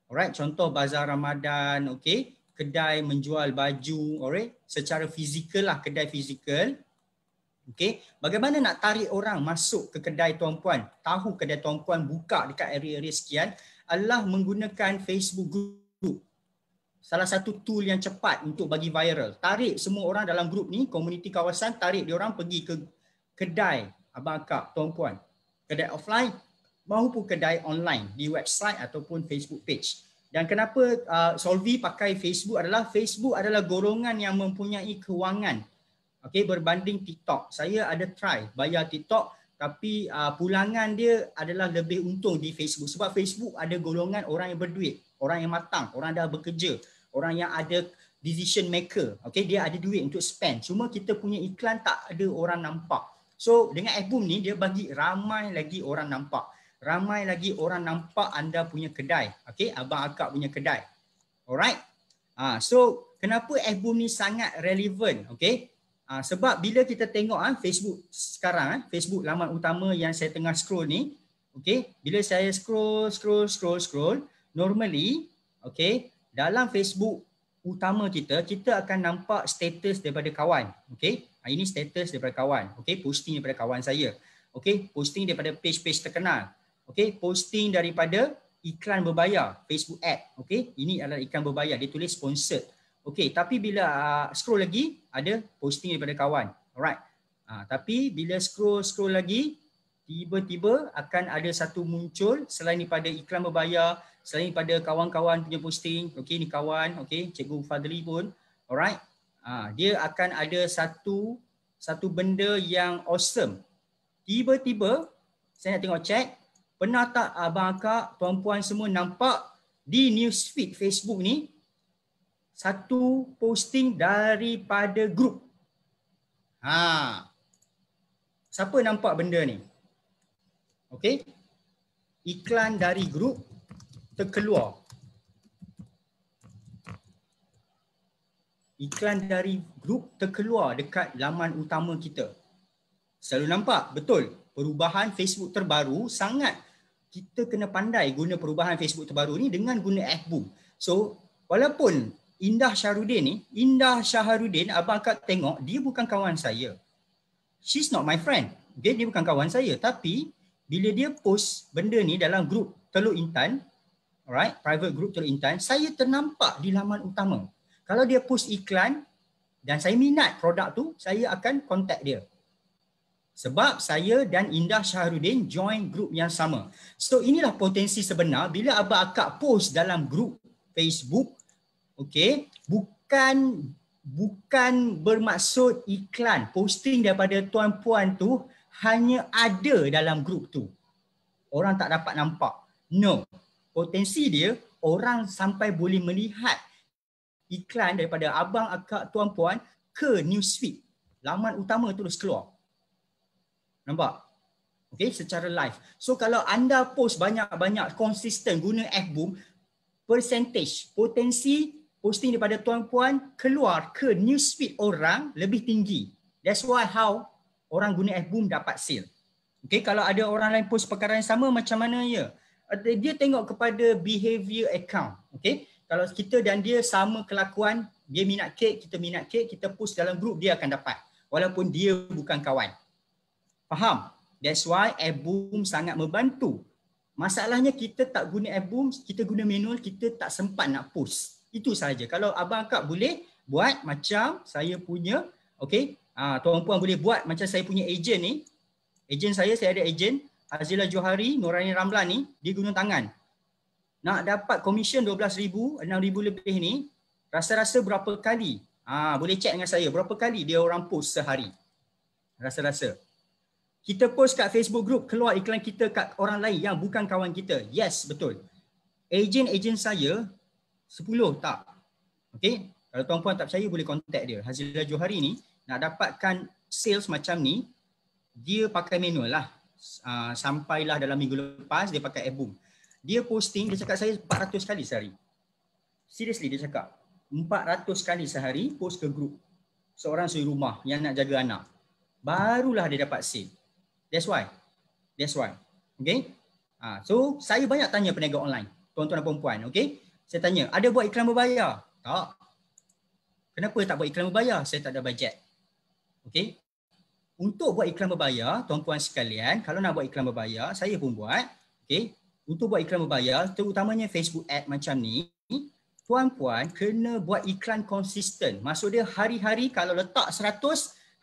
Alright, contoh bazar Ramadan, okay. Kedai menjual baju, alright. Secara fizikal lah, kedai fizikal. Okay, bagaimana nak tarik orang masuk ke kedai tuan puan? Tahu kedai tuan puan buka dekat area-area sekian. Allah menggunakan Facebook group. Salah satu tool yang cepat untuk bagi viral. Tarik semua orang dalam grup ni, komuniti kawasan, tarik dia orang pergi ke kedai abang akak tuan puan. Kedai offline, mahupun kedai online di website ataupun Facebook page. Dan kenapa uh, Solvi pakai Facebook adalah Facebook adalah golongan yang mempunyai kewangan. Okey berbanding TikTok. Saya ada try bayar TikTok tapi uh, pulangan dia adalah lebih untung di Facebook sebab Facebook ada golongan orang yang berduit, orang yang matang, orang dah bekerja, orang yang ada decision maker. Okey dia ada duit untuk spend. Cuma kita punya iklan tak ada orang nampak. So dengan album ni dia bagi ramai lagi orang nampak ramai lagi orang nampak anda punya kedai. Okey, abang akak punya kedai. Alright. Ah, uh, so kenapa album ni sangat relevant? Okey. Ah, uh, sebab bila kita tengok ah uh, Facebook sekarang uh, Facebook laman utama yang saya tengah scroll ni, okey, bila saya scroll scroll scroll scroll, normally, okey, dalam Facebook utama kita, kita akan nampak status daripada kawan. Okey. Uh, ah, ini status daripada kawan. Okey, posting daripada kawan saya. Okey, posting daripada page-page terkenal okey posting daripada iklan berbayar Facebook ad okey ini adalah iklan berbayar dia tulis sponsored okey tapi bila uh, scroll lagi ada posting daripada kawan alright uh, tapi bila scroll scroll lagi tiba-tiba akan ada satu muncul selain daripada iklan berbayar selain daripada kawan-kawan punya posting okey ni kawan okey cikgu Fadli pun alright uh, dia akan ada satu satu benda yang awesome tiba-tiba saya nak tengok chat Pernah tak abang akak, perempuan semua nampak di newsfeed Facebook ni satu posting daripada grup. Ha. Siapa nampak benda ni? Okey. Iklan dari grup terkeluar. Iklan dari grup terkeluar dekat laman utama kita. Selalu nampak, betul. Perubahan Facebook terbaru sangat kita kena pandai guna perubahan Facebook terbaru ni dengan guna Fboom. So, walaupun Indah Syahrudin ni, Indah Syahrudin abang akak tengok dia bukan kawan saya. She's not my friend. Dia dia bukan kawan saya tapi bila dia post benda ni dalam grup Teluk Intan, alright, private group Teluk Intan, saya ternampak di laman utama. Kalau dia post iklan dan saya minat produk tu, saya akan contact dia. Sebab saya dan Indah Syahrudin join grup yang sama. So inilah potensi sebenar bila abang Akak post dalam grup Facebook. Okay. Bukan bukan bermaksud iklan posting daripada tuan-puan tu hanya ada dalam grup tu. Orang tak dapat nampak. No. Potensi dia orang sampai boleh melihat iklan daripada abang akak tuan puan ke newsfeed. Laman utama terus keluar. Nampak? Okay, secara live. So kalau anda post banyak-banyak konsisten guna F-boom, percentage, potensi posting daripada tuan-puan keluar ke newsfeed orang lebih tinggi. That's why how orang guna F-boom dapat sale. Okay, kalau ada orang lain post perkara yang sama, macam mana ya? Dia tengok kepada behavior account. Okay, kalau kita dan dia sama kelakuan, dia minat kek, kita minat kek, kita post dalam grup dia akan dapat. Walaupun dia bukan kawan. Faham? That's why album sangat membantu. Masalahnya kita tak guna album, kita guna manual, kita tak sempat nak post. Itu saja. Kalau abang akak boleh buat macam saya punya, okey? Ah, tuan puan boleh buat macam saya punya ejen ni. Ejen saya, saya ada ejen Azila Johari, Nurani Ramlan ni, dia guna tangan. Nak dapat komisen 12,000, 6,000 lebih ni, rasa-rasa berapa kali? Ah, boleh check dengan saya berapa kali dia orang post sehari. Rasa-rasa kita post kat Facebook group keluar iklan kita kat orang lain yang bukan kawan kita. Yes, betul. Ejen-ejen saya 10 tak. Okay. Kalau tuan-puan tak percaya boleh contact dia. Hazira Johari ni nak dapatkan sales macam ni dia pakai manual lah. Uh, ah, sampailah dalam minggu lepas dia pakai album. Dia posting dia cakap saya 400 kali sehari. Seriously dia cakap 400 kali sehari post ke grup seorang suri rumah yang nak jaga anak. Barulah dia dapat sale. That's why. That's why. Okay. Ha, so saya banyak tanya peniaga online. Tuan-tuan dan perempuan. Okay. Saya tanya. Ada buat iklan berbayar? Tak. Kenapa tak buat iklan berbayar? Saya tak ada bajet. Okay. Untuk buat iklan berbayar. Tuan-tuan sekalian. Kalau nak buat iklan berbayar. Saya pun buat. Okay. Untuk buat iklan berbayar. Terutamanya Facebook ad macam ni. tuan tuan kena buat iklan konsisten. Maksudnya hari-hari kalau letak 100,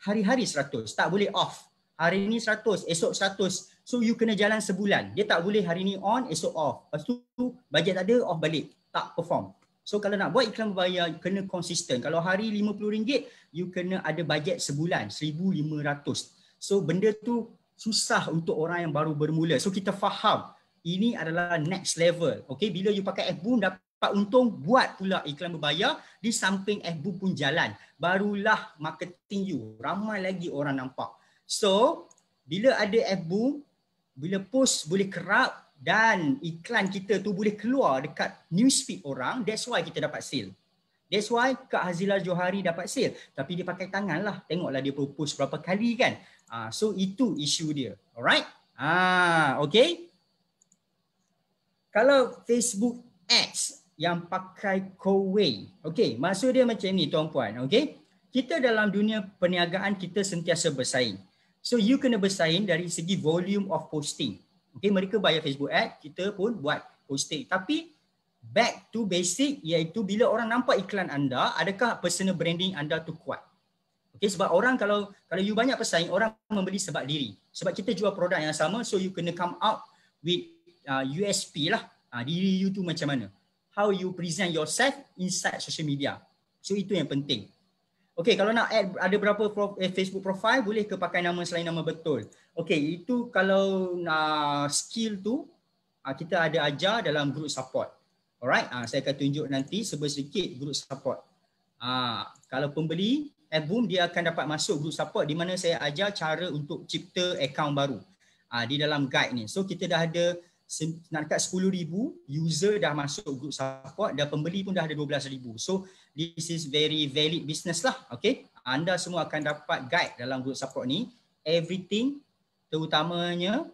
hari-hari 100. Tak boleh off hari ni 100, esok 100. So you kena jalan sebulan. Dia tak boleh hari ni on, esok off. Lepas tu bajet tak ada, off balik. Tak perform. So kalau nak buat iklan berbayar, kena konsisten. Kalau hari RM50, you kena ada bajet sebulan, RM1,500. So benda tu susah untuk orang yang baru bermula. So kita faham, ini adalah next level. Okay, bila you pakai FBOOM, dapat untung, buat pula iklan berbayar, di samping FBOOM pun jalan. Barulah marketing you, ramai lagi orang nampak. So, bila ada app boom, bila post boleh kerap dan iklan kita tu boleh keluar dekat newsfeed orang, that's why kita dapat sale. That's why Kak Hazila Johari dapat sale. Tapi dia pakai tangan lah. Tengoklah dia post berapa kali kan. Uh, so, itu isu dia. Alright? Ah, okay? Kalau Facebook ads yang pakai Koway. Okay, maksud dia macam ni tuan-puan. Okay? Kita dalam dunia perniagaan kita sentiasa bersaing. So you kena bersaing dari segi volume of posting. Okay, mereka bayar Facebook ad, kita pun buat posting. Tapi back to basic iaitu bila orang nampak iklan anda, adakah personal branding anda tu kuat? Okay, sebab orang kalau kalau you banyak pesaing, orang membeli sebab diri. Sebab kita jual produk yang sama, so you kena come out with uh, USP lah. Uh, diri you tu macam mana. How you present yourself inside social media. So itu yang penting. Okay, kalau nak add ada berapa prof, eh, Facebook profile boleh ke pakai nama selain nama betul. Okay, itu kalau uh, skill tu uh, kita ada ajar dalam group support. Alright, uh, saya akan tunjuk nanti sebaik sedikit group support. Uh, kalau pembeli Adboom dia akan dapat masuk group support di mana saya ajar cara untuk cipta account baru uh, di dalam guide ni. So kita dah ada nak dekat 10,000 user dah masuk group support dan pembeli pun dah ada 12,000. So this is very valid business lah. Okay. Anda semua akan dapat guide dalam group support ni. Everything terutamanya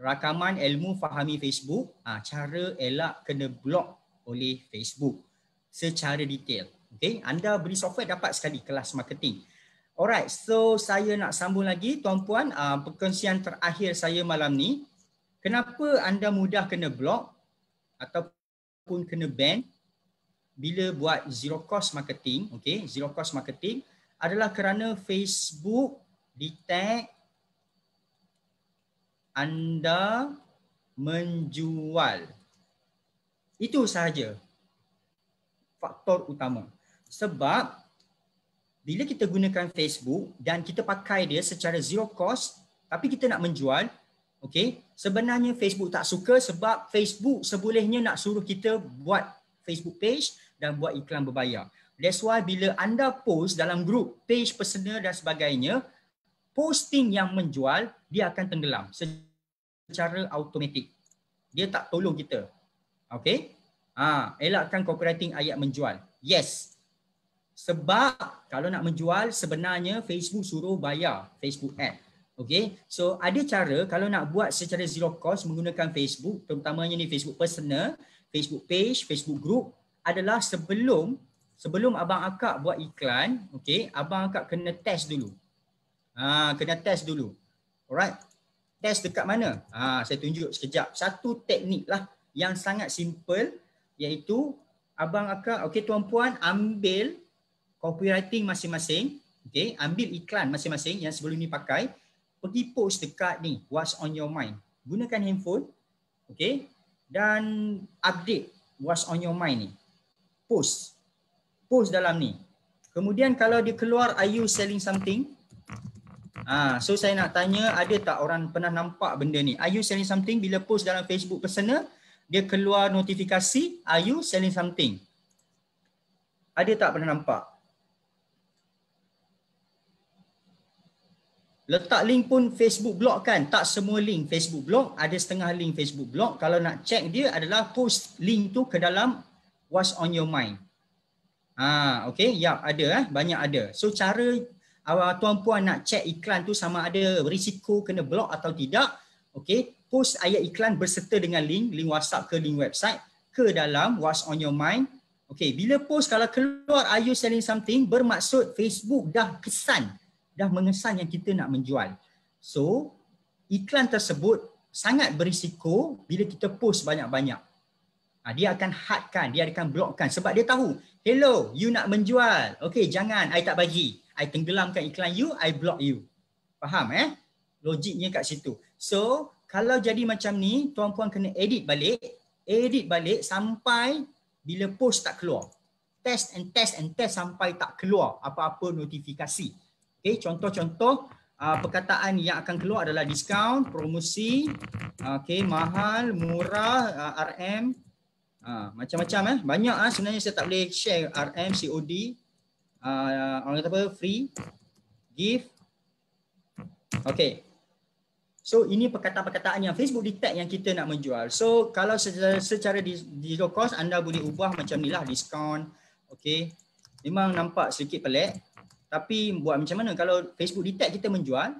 rakaman ilmu fahami Facebook. Ha, cara elak kena block oleh Facebook secara detail. Okay. Anda beli software dapat sekali kelas marketing. Alright, so saya nak sambung lagi tuan-puan, ah, perkongsian terakhir saya malam ni kenapa anda mudah kena block ataupun kena ban bila buat zero cost marketing, okay, zero cost marketing adalah kerana Facebook detect anda menjual. Itu sahaja faktor utama. Sebab bila kita gunakan Facebook dan kita pakai dia secara zero cost tapi kita nak menjual, Okay. Sebenarnya Facebook tak suka sebab Facebook sebolehnya nak suruh kita buat Facebook page dan buat iklan berbayar. That's why bila anda post dalam grup, page personal dan sebagainya, posting yang menjual, dia akan tenggelam secara automatik. Dia tak tolong kita. Okay? Ha, elakkan copywriting ayat menjual. Yes. Sebab kalau nak menjual, sebenarnya Facebook suruh bayar Facebook ad. Okay, so ada cara kalau nak buat secara zero cost menggunakan Facebook, terutamanya ni Facebook personal, Facebook page, Facebook group adalah sebelum sebelum abang akak buat iklan, okay, abang akak kena test dulu. Ha, kena test dulu. Alright, test dekat mana? Ha, saya tunjuk sekejap. Satu teknik lah yang sangat simple iaitu abang akak, okay tuan puan ambil copywriting masing-masing, okay, ambil iklan masing-masing yang sebelum ni pakai, pergi post dekat ni what's on your mind gunakan handphone okay dan update what's on your mind ni post post dalam ni kemudian kalau dia keluar are you selling something ah so saya nak tanya ada tak orang pernah nampak benda ni are you selling something bila post dalam Facebook personal dia keluar notifikasi are you selling something ada tak pernah nampak Letak link pun Facebook blog kan. Tak semua link Facebook blog. Ada setengah link Facebook blog. Kalau nak check dia adalah post link tu ke dalam what's on your mind. Ha, okay. Ya, yep, ada. Eh. Banyak ada. So, cara tuan-puan nak check iklan tu sama ada risiko kena block atau tidak. Okay. Post ayat iklan berserta dengan link. Link WhatsApp ke link website. Ke dalam what's on your mind. Okay. Bila post kalau keluar are you selling something bermaksud Facebook dah kesan dah mengesan yang kita nak menjual. So, iklan tersebut sangat berisiko bila kita post banyak-banyak. Ha, dia akan hardkan, dia akan blokkan sebab dia tahu, hello, you nak menjual. Okay, jangan, I tak bagi. I tenggelamkan iklan you, I block you. Faham eh? Logiknya kat situ. So, kalau jadi macam ni, tuan-puan kena edit balik. Edit balik sampai bila post tak keluar. Test and test and test sampai tak keluar apa-apa notifikasi. Okay, contoh-contoh uh, perkataan yang akan keluar adalah diskaun, promosi, uh, okay, mahal, murah, uh, RM, uh, macam-macam eh. Banyak ah uh, sebenarnya saya tak boleh share RM, COD, uh, orang kata apa? Free, gift. Okay. So ini perkataan-perkataan yang Facebook detect yang kita nak menjual. So kalau secara, secara digital cost anda boleh ubah macam ni lah, diskaun. Okay. Memang nampak sedikit pelik. Tapi buat macam mana kalau Facebook detect kita menjual,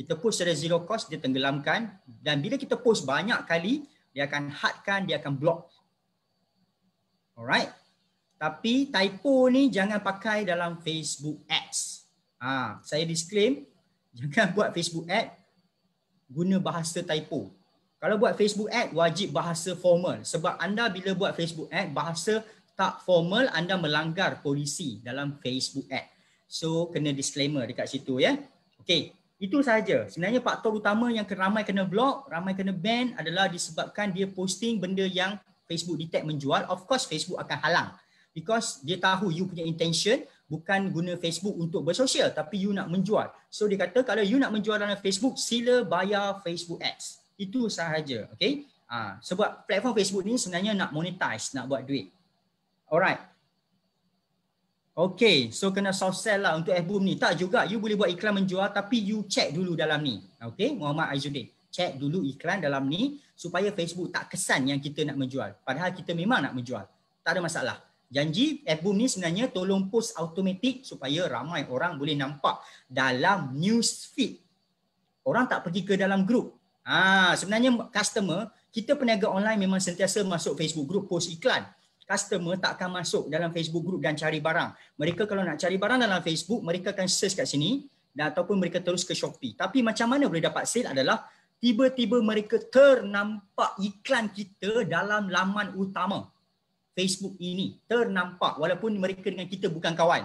kita post secara zero cost, dia tenggelamkan dan bila kita post banyak kali, dia akan hardkan, dia akan block. Alright. Tapi typo ni jangan pakai dalam Facebook ads. Ha, saya disclaim, jangan buat Facebook ad guna bahasa typo. Kalau buat Facebook ad, wajib bahasa formal. Sebab anda bila buat Facebook ad, bahasa tak formal, anda melanggar polisi dalam Facebook ad. So kena disclaimer dekat situ ya. Okey, itu sahaja. Sebenarnya faktor utama yang ramai kena block, ramai kena ban adalah disebabkan dia posting benda yang Facebook detect menjual. Of course Facebook akan halang because dia tahu you punya intention bukan guna Facebook untuk bersosial tapi you nak menjual. So dia kata kalau you nak menjual dalam Facebook, sila bayar Facebook Ads. Itu sahaja. Okey. Ha, sebab platform Facebook ni sebenarnya nak monetize, nak buat duit. Alright. Okay, so kena soft sell lah untuk FBOOM ni. Tak juga, you boleh buat iklan menjual tapi you check dulu dalam ni. Okay, Muhammad Aizuddin. Check dulu iklan dalam ni supaya Facebook tak kesan yang kita nak menjual. Padahal kita memang nak menjual. Tak ada masalah. Janji FBOOM ni sebenarnya tolong post automatik supaya ramai orang boleh nampak dalam news feed. Orang tak pergi ke dalam group. Ah, ha, sebenarnya customer, kita peniaga online memang sentiasa masuk Facebook group post iklan customer tak akan masuk dalam Facebook group dan cari barang. Mereka kalau nak cari barang dalam Facebook, mereka akan search kat sini dan ataupun mereka terus ke Shopee. Tapi macam mana boleh dapat sale adalah tiba-tiba mereka ternampak iklan kita dalam laman utama Facebook ini. Ternampak walaupun mereka dengan kita bukan kawan.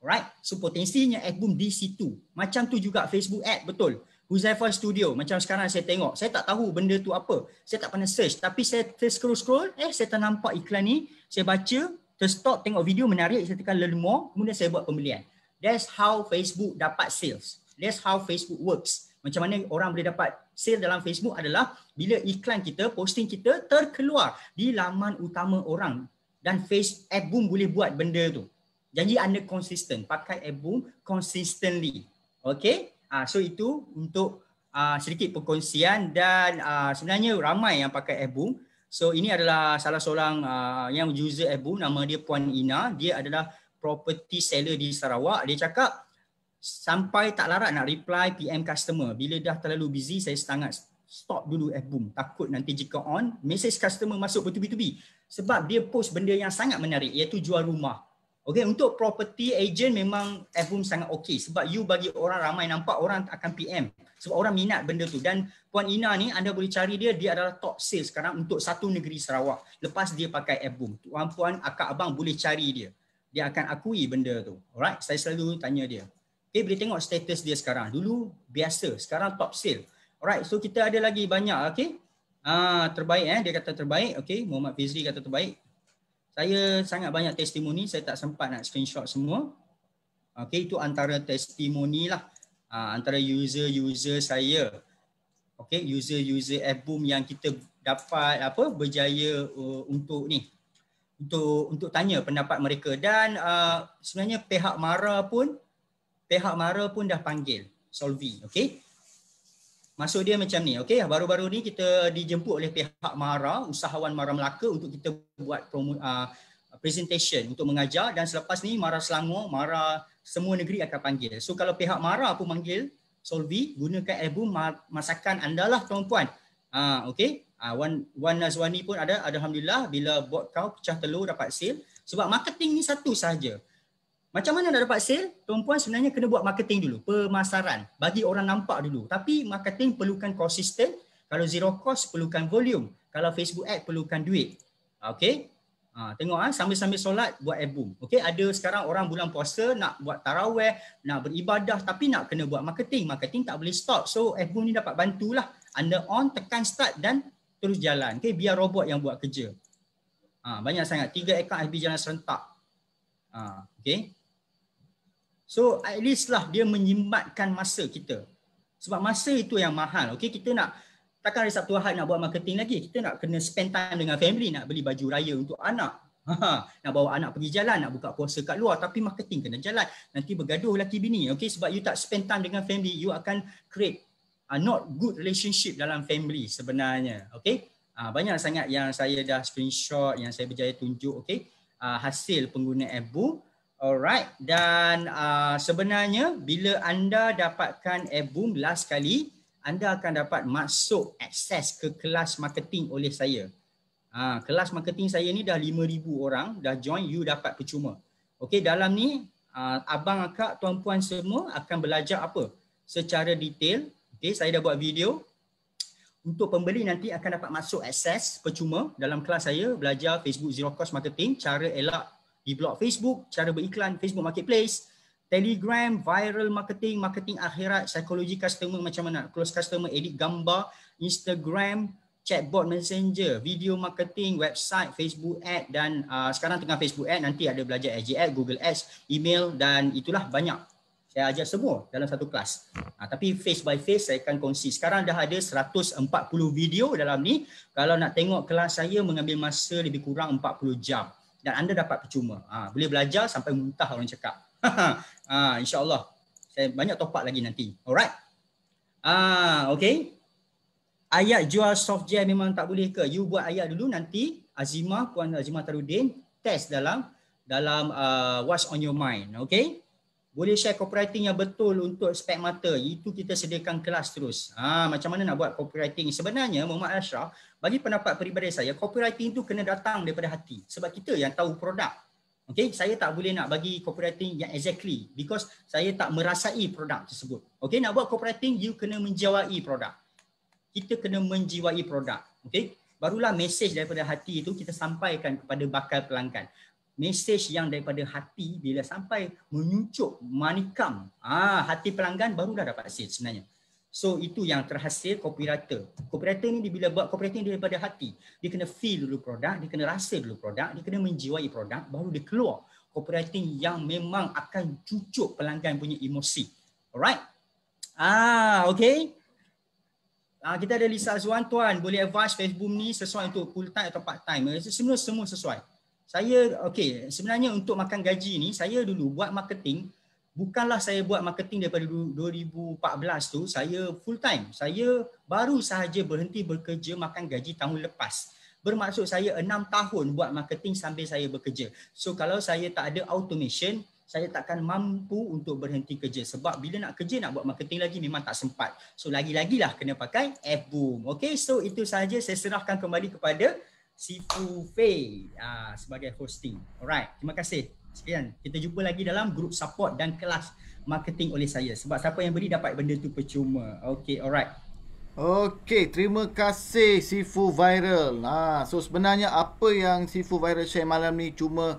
Alright, so potensinya ad boom di situ. Macam tu juga Facebook ad, betul. Huzaifah Studio macam sekarang saya tengok saya tak tahu benda tu apa saya tak pernah search tapi saya terus scroll scroll eh saya ternampak iklan ni saya baca terus stop tengok video menarik saya tekan learn more kemudian saya buat pembelian that's how Facebook dapat sales that's how Facebook works macam mana orang boleh dapat sale dalam Facebook adalah bila iklan kita posting kita terkeluar di laman utama orang dan face boom boleh buat benda tu janji anda konsisten pakai app boom consistently okay Uh, so itu untuk uh, sedikit perkongsian dan uh, sebenarnya ramai yang pakai Airboom. So ini adalah salah seorang uh, yang user Airboom, nama dia Puan Ina. Dia adalah property seller di Sarawak. Dia cakap sampai tak larat nak reply PM customer. Bila dah terlalu busy, saya setengah stop dulu Airboom. Takut nanti jika on, message customer masuk bertubi-tubi. Sebab dia post benda yang sangat menarik iaitu jual rumah. Okay, untuk property agent memang Evum sangat okay sebab you bagi orang ramai nampak orang akan PM sebab orang minat benda tu dan Puan Ina ni anda boleh cari dia dia adalah top sales sekarang untuk satu negeri Sarawak lepas dia pakai Evum. Tuan Puan akak abang boleh cari dia. Dia akan akui benda tu. Alright, saya selalu tanya dia. Okay, boleh tengok status dia sekarang. Dulu biasa, sekarang top sales. Alright, so kita ada lagi banyak. Okay, ah, terbaik eh. Dia kata terbaik. Okay, Muhammad Fizri kata terbaik. Saya sangat banyak testimoni, saya tak sempat nak screenshot semua. Okay, itu antara testimoni lah. Ah, antara user-user saya. Okay, user-user album yang kita dapat apa berjaya uh, untuk ni. Untuk untuk tanya pendapat mereka dan uh, sebenarnya pihak Mara pun pihak Mara pun dah panggil Solvi, Okay. Maksud dia macam ni, okey, baru-baru ni kita dijemput oleh pihak Mara, usahawan Mara Melaka untuk kita buat promo, uh, presentation untuk mengajar dan selepas ni Mara Selangor, Mara semua negeri akan panggil. So kalau pihak Mara pun manggil, Solvi gunakan album masakan andalah lah tuan Ah uh, okey. Ah uh, Wan, Wan Nazwani pun ada alhamdulillah bila bot kau pecah telur dapat sale sebab marketing ni satu saja. Macam mana nak dapat sale? Tuan-puan sebenarnya kena buat marketing dulu, pemasaran. Bagi orang nampak dulu. Tapi marketing perlukan konsisten. Kalau zero cost, perlukan volume. Kalau Facebook ad, perlukan duit. Okay? Ha, tengok ah sambil-sambil solat buat album. Okey, ada sekarang orang bulan puasa nak buat tarawih, nak beribadah tapi nak kena buat marketing. Marketing tak boleh stop. So album ni dapat bantulah. Anda on tekan start dan terus jalan. Okey, biar robot yang buat kerja. Ha, banyak sangat tiga akaun FB jalan serentak. Ha, okey. So at least lah dia menyimbatkan masa kita. Sebab masa itu yang mahal. Okay, kita nak takkan hari Sabtu Ahad nak buat marketing lagi. Kita nak kena spend time dengan family, nak beli baju raya untuk anak. Ha, ha. nak bawa anak pergi jalan, nak buka puasa kat luar tapi marketing kena jalan. Nanti bergaduh laki bini. Okay, sebab you tak spend time dengan family, you akan create a not good relationship dalam family sebenarnya. Okay. Ha, banyak sangat yang saya dah screenshot, yang saya berjaya tunjuk. Okay. Ha, hasil pengguna Apple. Alright dan uh, sebenarnya bila anda dapatkan album last kali anda akan dapat masuk akses ke kelas marketing oleh saya. Ha, kelas marketing saya ni dah 5,000 orang dah join you dapat percuma. Okay dalam ni uh, abang akak tuan puan semua akan belajar apa secara detail. Okay saya dah buat video untuk pembeli nanti akan dapat masuk akses percuma dalam kelas saya belajar Facebook Zero Cost Marketing cara elak di blog Facebook, cara beriklan Facebook Marketplace, Telegram, viral marketing, marketing akhirat, psikologi customer macam mana, close customer, edit gambar, Instagram, chatbot messenger, video marketing, website, Facebook ad dan uh, sekarang tengah Facebook ad, nanti ada belajar SGL, Google Ads, email dan itulah banyak. Saya ajar semua dalam satu kelas. Uh, tapi face by face saya akan kongsi. Sekarang dah ada 140 video dalam ni. Kalau nak tengok kelas saya mengambil masa lebih kurang 40 jam dan anda dapat percuma. Ha, boleh belajar sampai muntah orang cakap. ha, InsyaAllah. Saya banyak top up lagi nanti. Alright. ha, okay. Ayat jual soft jam memang tak boleh ke? You buat ayat dulu nanti Azimah, Puan Azimah Tarudin test dalam dalam uh, what's on your mind. Okay. Boleh share copywriting yang betul untuk spek mata. Itu kita sediakan kelas terus. Ah, ha, macam mana nak buat copywriting? Sebenarnya Muhammad Ashraf, bagi pendapat peribadi saya, copywriting itu kena datang daripada hati. Sebab kita yang tahu produk. Okay, saya tak boleh nak bagi copywriting yang exactly because saya tak merasai produk tersebut. Okay, nak buat copywriting, you kena menjiwai produk. Kita kena menjiwai produk. Okay, barulah message daripada hati itu kita sampaikan kepada bakal pelanggan. Message yang daripada hati bila sampai menyucuk manikam ah, hati pelanggan barulah dapat sales sebenarnya. So itu yang terhasil copywriter. Copywriter ni dia bila buat copywriting dia daripada hati. Dia kena feel dulu produk, dia kena rasa dulu produk, dia kena menjiwai produk baru dia keluar copywriting yang memang akan cucuk pelanggan punya emosi. Alright? Ah, okay. Ah, kita ada Lisa Azwan, tuan boleh advise Facebook ni sesuai untuk full time atau part time. Eh, sebenarnya semua sesuai. Saya okay, sebenarnya untuk makan gaji ni saya dulu buat marketing bukanlah saya buat marketing daripada 2014 tu saya full time saya baru sahaja berhenti bekerja makan gaji tahun lepas bermaksud saya 6 tahun buat marketing sambil saya bekerja so kalau saya tak ada automation saya takkan mampu untuk berhenti kerja sebab bila nak kerja nak buat marketing lagi memang tak sempat so lagi-lagilah kena pakai F boom okey so itu sahaja saya serahkan kembali kepada Sifu Fei ah, sebagai hosting alright terima kasih sekian. Kita jumpa lagi dalam grup support dan kelas marketing oleh saya. Sebab siapa yang beli dapat benda tu percuma. Okay, alright. Okay, terima kasih Sifu Viral. Nah, so sebenarnya apa yang Sifu Viral share malam ni cuma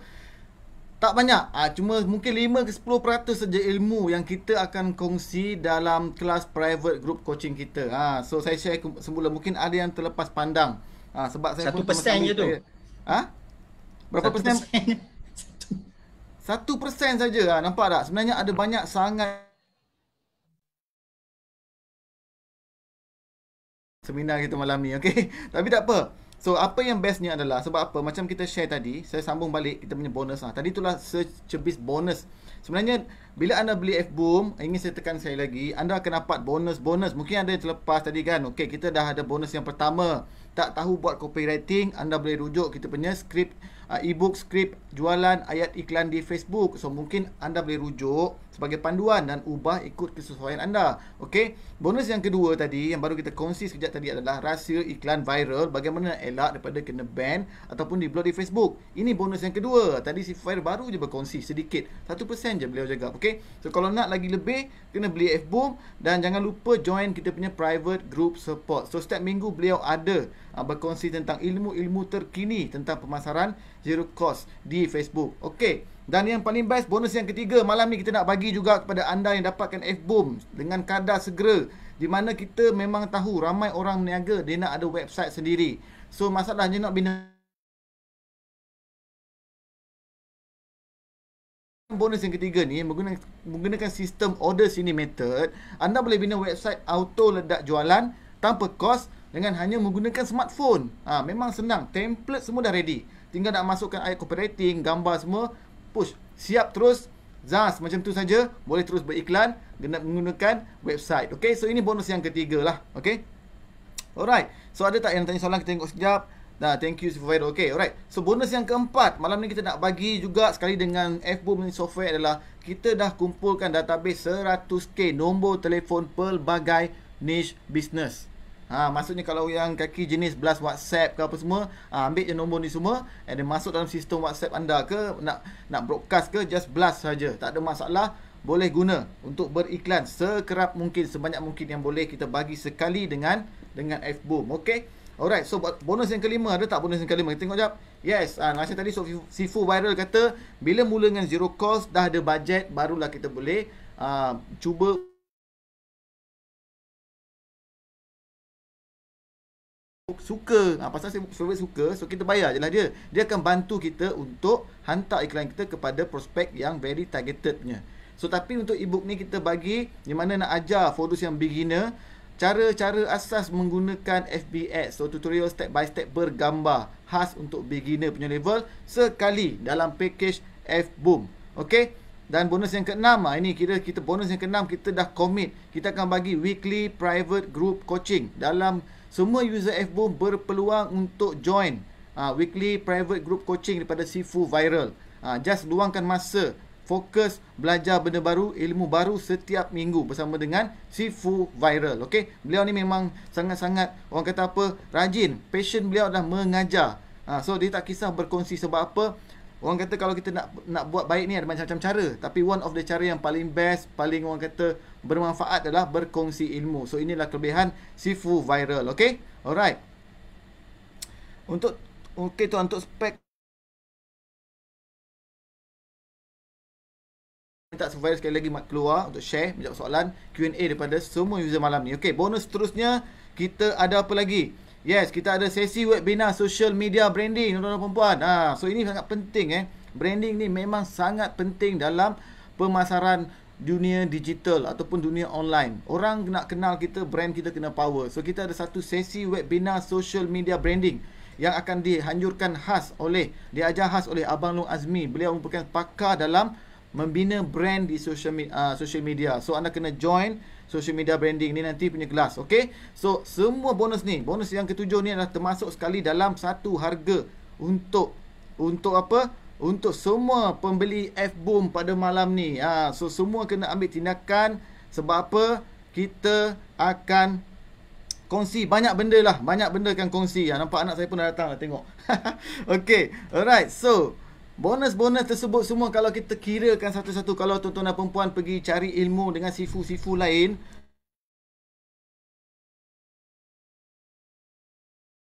tak banyak. Ah, cuma mungkin 5 ke 10% saja ilmu yang kita akan kongsi dalam kelas private group coaching kita. Ha, so saya share semula mungkin ada yang terlepas pandang. Ha, sebab saya 1% pun je tu. Ha? Berapa 1%? persen? Satu persen saja lah. Nampak tak? Sebenarnya ada banyak sangat seminar kita malam ni. Okay? Tapi tak apa. So, apa yang bestnya adalah sebab apa? Macam kita share tadi. Saya sambung balik kita punya bonus lah. Tadi itulah secebis bonus. Sebenarnya, bila anda beli F-Boom, ingin saya tekan saya lagi, anda akan dapat bonus-bonus. Mungkin ada yang terlepas tadi kan. Okay, kita dah ada bonus yang pertama. Tak tahu buat copywriting, anda boleh rujuk kita punya skrip. Ah, e-book skrip jualan ayat iklan di Facebook. So mungkin anda boleh rujuk sebagai panduan dan ubah ikut kesesuaian anda. Okey. Bonus yang kedua tadi yang baru kita kongsi sekejap tadi adalah rahsia iklan viral bagaimana elak daripada kena ban ataupun di blok di Facebook. Ini bonus yang kedua. Tadi si Fire baru je berkongsi sedikit. 1% je beliau jaga. Okey. So kalau nak lagi lebih kena beli FBOOM dan jangan lupa join kita punya private group support. So setiap minggu beliau ada uh, berkongsi tentang ilmu-ilmu terkini tentang pemasaran zero cost di Facebook. Okey. Dan yang paling best bonus yang ketiga malam ni kita nak bagi juga kepada anda yang dapatkan F-Boom dengan kadar segera di mana kita memang tahu ramai orang meniaga dia nak ada website sendiri. So masalahnya nak bina bonus yang ketiga ni menggunakan, menggunakan sistem order sini method anda boleh bina website auto ledak jualan tanpa kos dengan hanya menggunakan smartphone. Ha, memang senang. Template semua dah ready. Tinggal nak masukkan ayat copywriting, gambar semua. Push. Siap terus. Zaz. Macam tu saja. Boleh terus beriklan. Genap menggunakan website. Okay. So, ini bonus yang ketiga lah. Okay. Alright. So, ada tak yang tanya soalan? Kita tengok sekejap. Nah, thank you supervisor. Okay, alright. So, bonus yang keempat. Malam ni kita nak bagi juga sekali dengan FBOOM ni software adalah kita dah kumpulkan database 100K nombor telefon pelbagai niche business. Ha, maksudnya kalau yang kaki jenis blast WhatsApp ke apa semua, ha, ambil je nombor ni semua and then masuk dalam sistem WhatsApp anda ke nak nak broadcast ke just blast saja. Tak ada masalah. Boleh guna untuk beriklan sekerap mungkin, sebanyak mungkin yang boleh kita bagi sekali dengan dengan f Okay? Alright, so bonus yang kelima ada tak bonus yang kelima? Kita tengok jap. Yes, ha, macam tadi so, Sifu Viral kata, bila mula dengan zero cost, dah ada budget, barulah kita boleh uh, cuba suka ha, pasal survey suka so kita bayar jelah dia dia akan bantu kita untuk hantar iklan kita kepada prospek yang very targeted punya so tapi untuk ebook ni kita bagi di mana nak ajar fotos yang beginner cara-cara asas menggunakan FB so tutorial step by step bergambar khas untuk beginner punya level sekali dalam package F boom okey dan bonus yang keenam ha, ini kira kita bonus yang keenam kita dah commit kita akan bagi weekly private group coaching dalam semua user FBOOM berpeluang untuk join uh, weekly private group coaching daripada Sifu Viral. Uh, just luangkan masa, fokus, belajar benda baru, ilmu baru setiap minggu bersama dengan Sifu Viral. Okay? Beliau ni memang sangat-sangat orang kata apa, rajin. Passion beliau dah mengajar. Uh, so dia tak kisah berkongsi sebab apa. Orang kata kalau kita nak nak buat baik ni ada macam-macam cara Tapi one of the cara yang paling best Paling orang kata bermanfaat adalah berkongsi ilmu So inilah kelebihan Sifu Viral Okay Alright Untuk Okay tu untuk spek Minta Sifu sekali lagi mat keluar Untuk share Menjawab soalan Q&A daripada semua user malam ni Okay bonus seterusnya Kita ada apa lagi Yes, kita ada sesi webinar social media branding tuan-tuan dan puan-puan. Ha, so ini sangat penting eh. Branding ni memang sangat penting dalam pemasaran dunia digital ataupun dunia online. Orang nak kenal kita, brand kita kena power. So kita ada satu sesi webinar social media branding yang akan dihanjurkan khas oleh diajar khas oleh Abang Long Azmi. Beliau merupakan pakar dalam membina brand di social ah, media. So anda kena join social media branding ni nanti punya kelas okey so semua bonus ni bonus yang ketujuh ni adalah termasuk sekali dalam satu harga untuk untuk apa untuk semua pembeli F boom pada malam ni ha so semua kena ambil tindakan sebab apa kita akan kongsi banyak benda lah banyak benda akan kongsi ya nampak anak saya pun dah datang dah tengok okey alright so Bonus-bonus tersebut semua kalau kita kirakan satu-satu kalau tuan-tuan dan perempuan pergi cari ilmu dengan sifu-sifu lain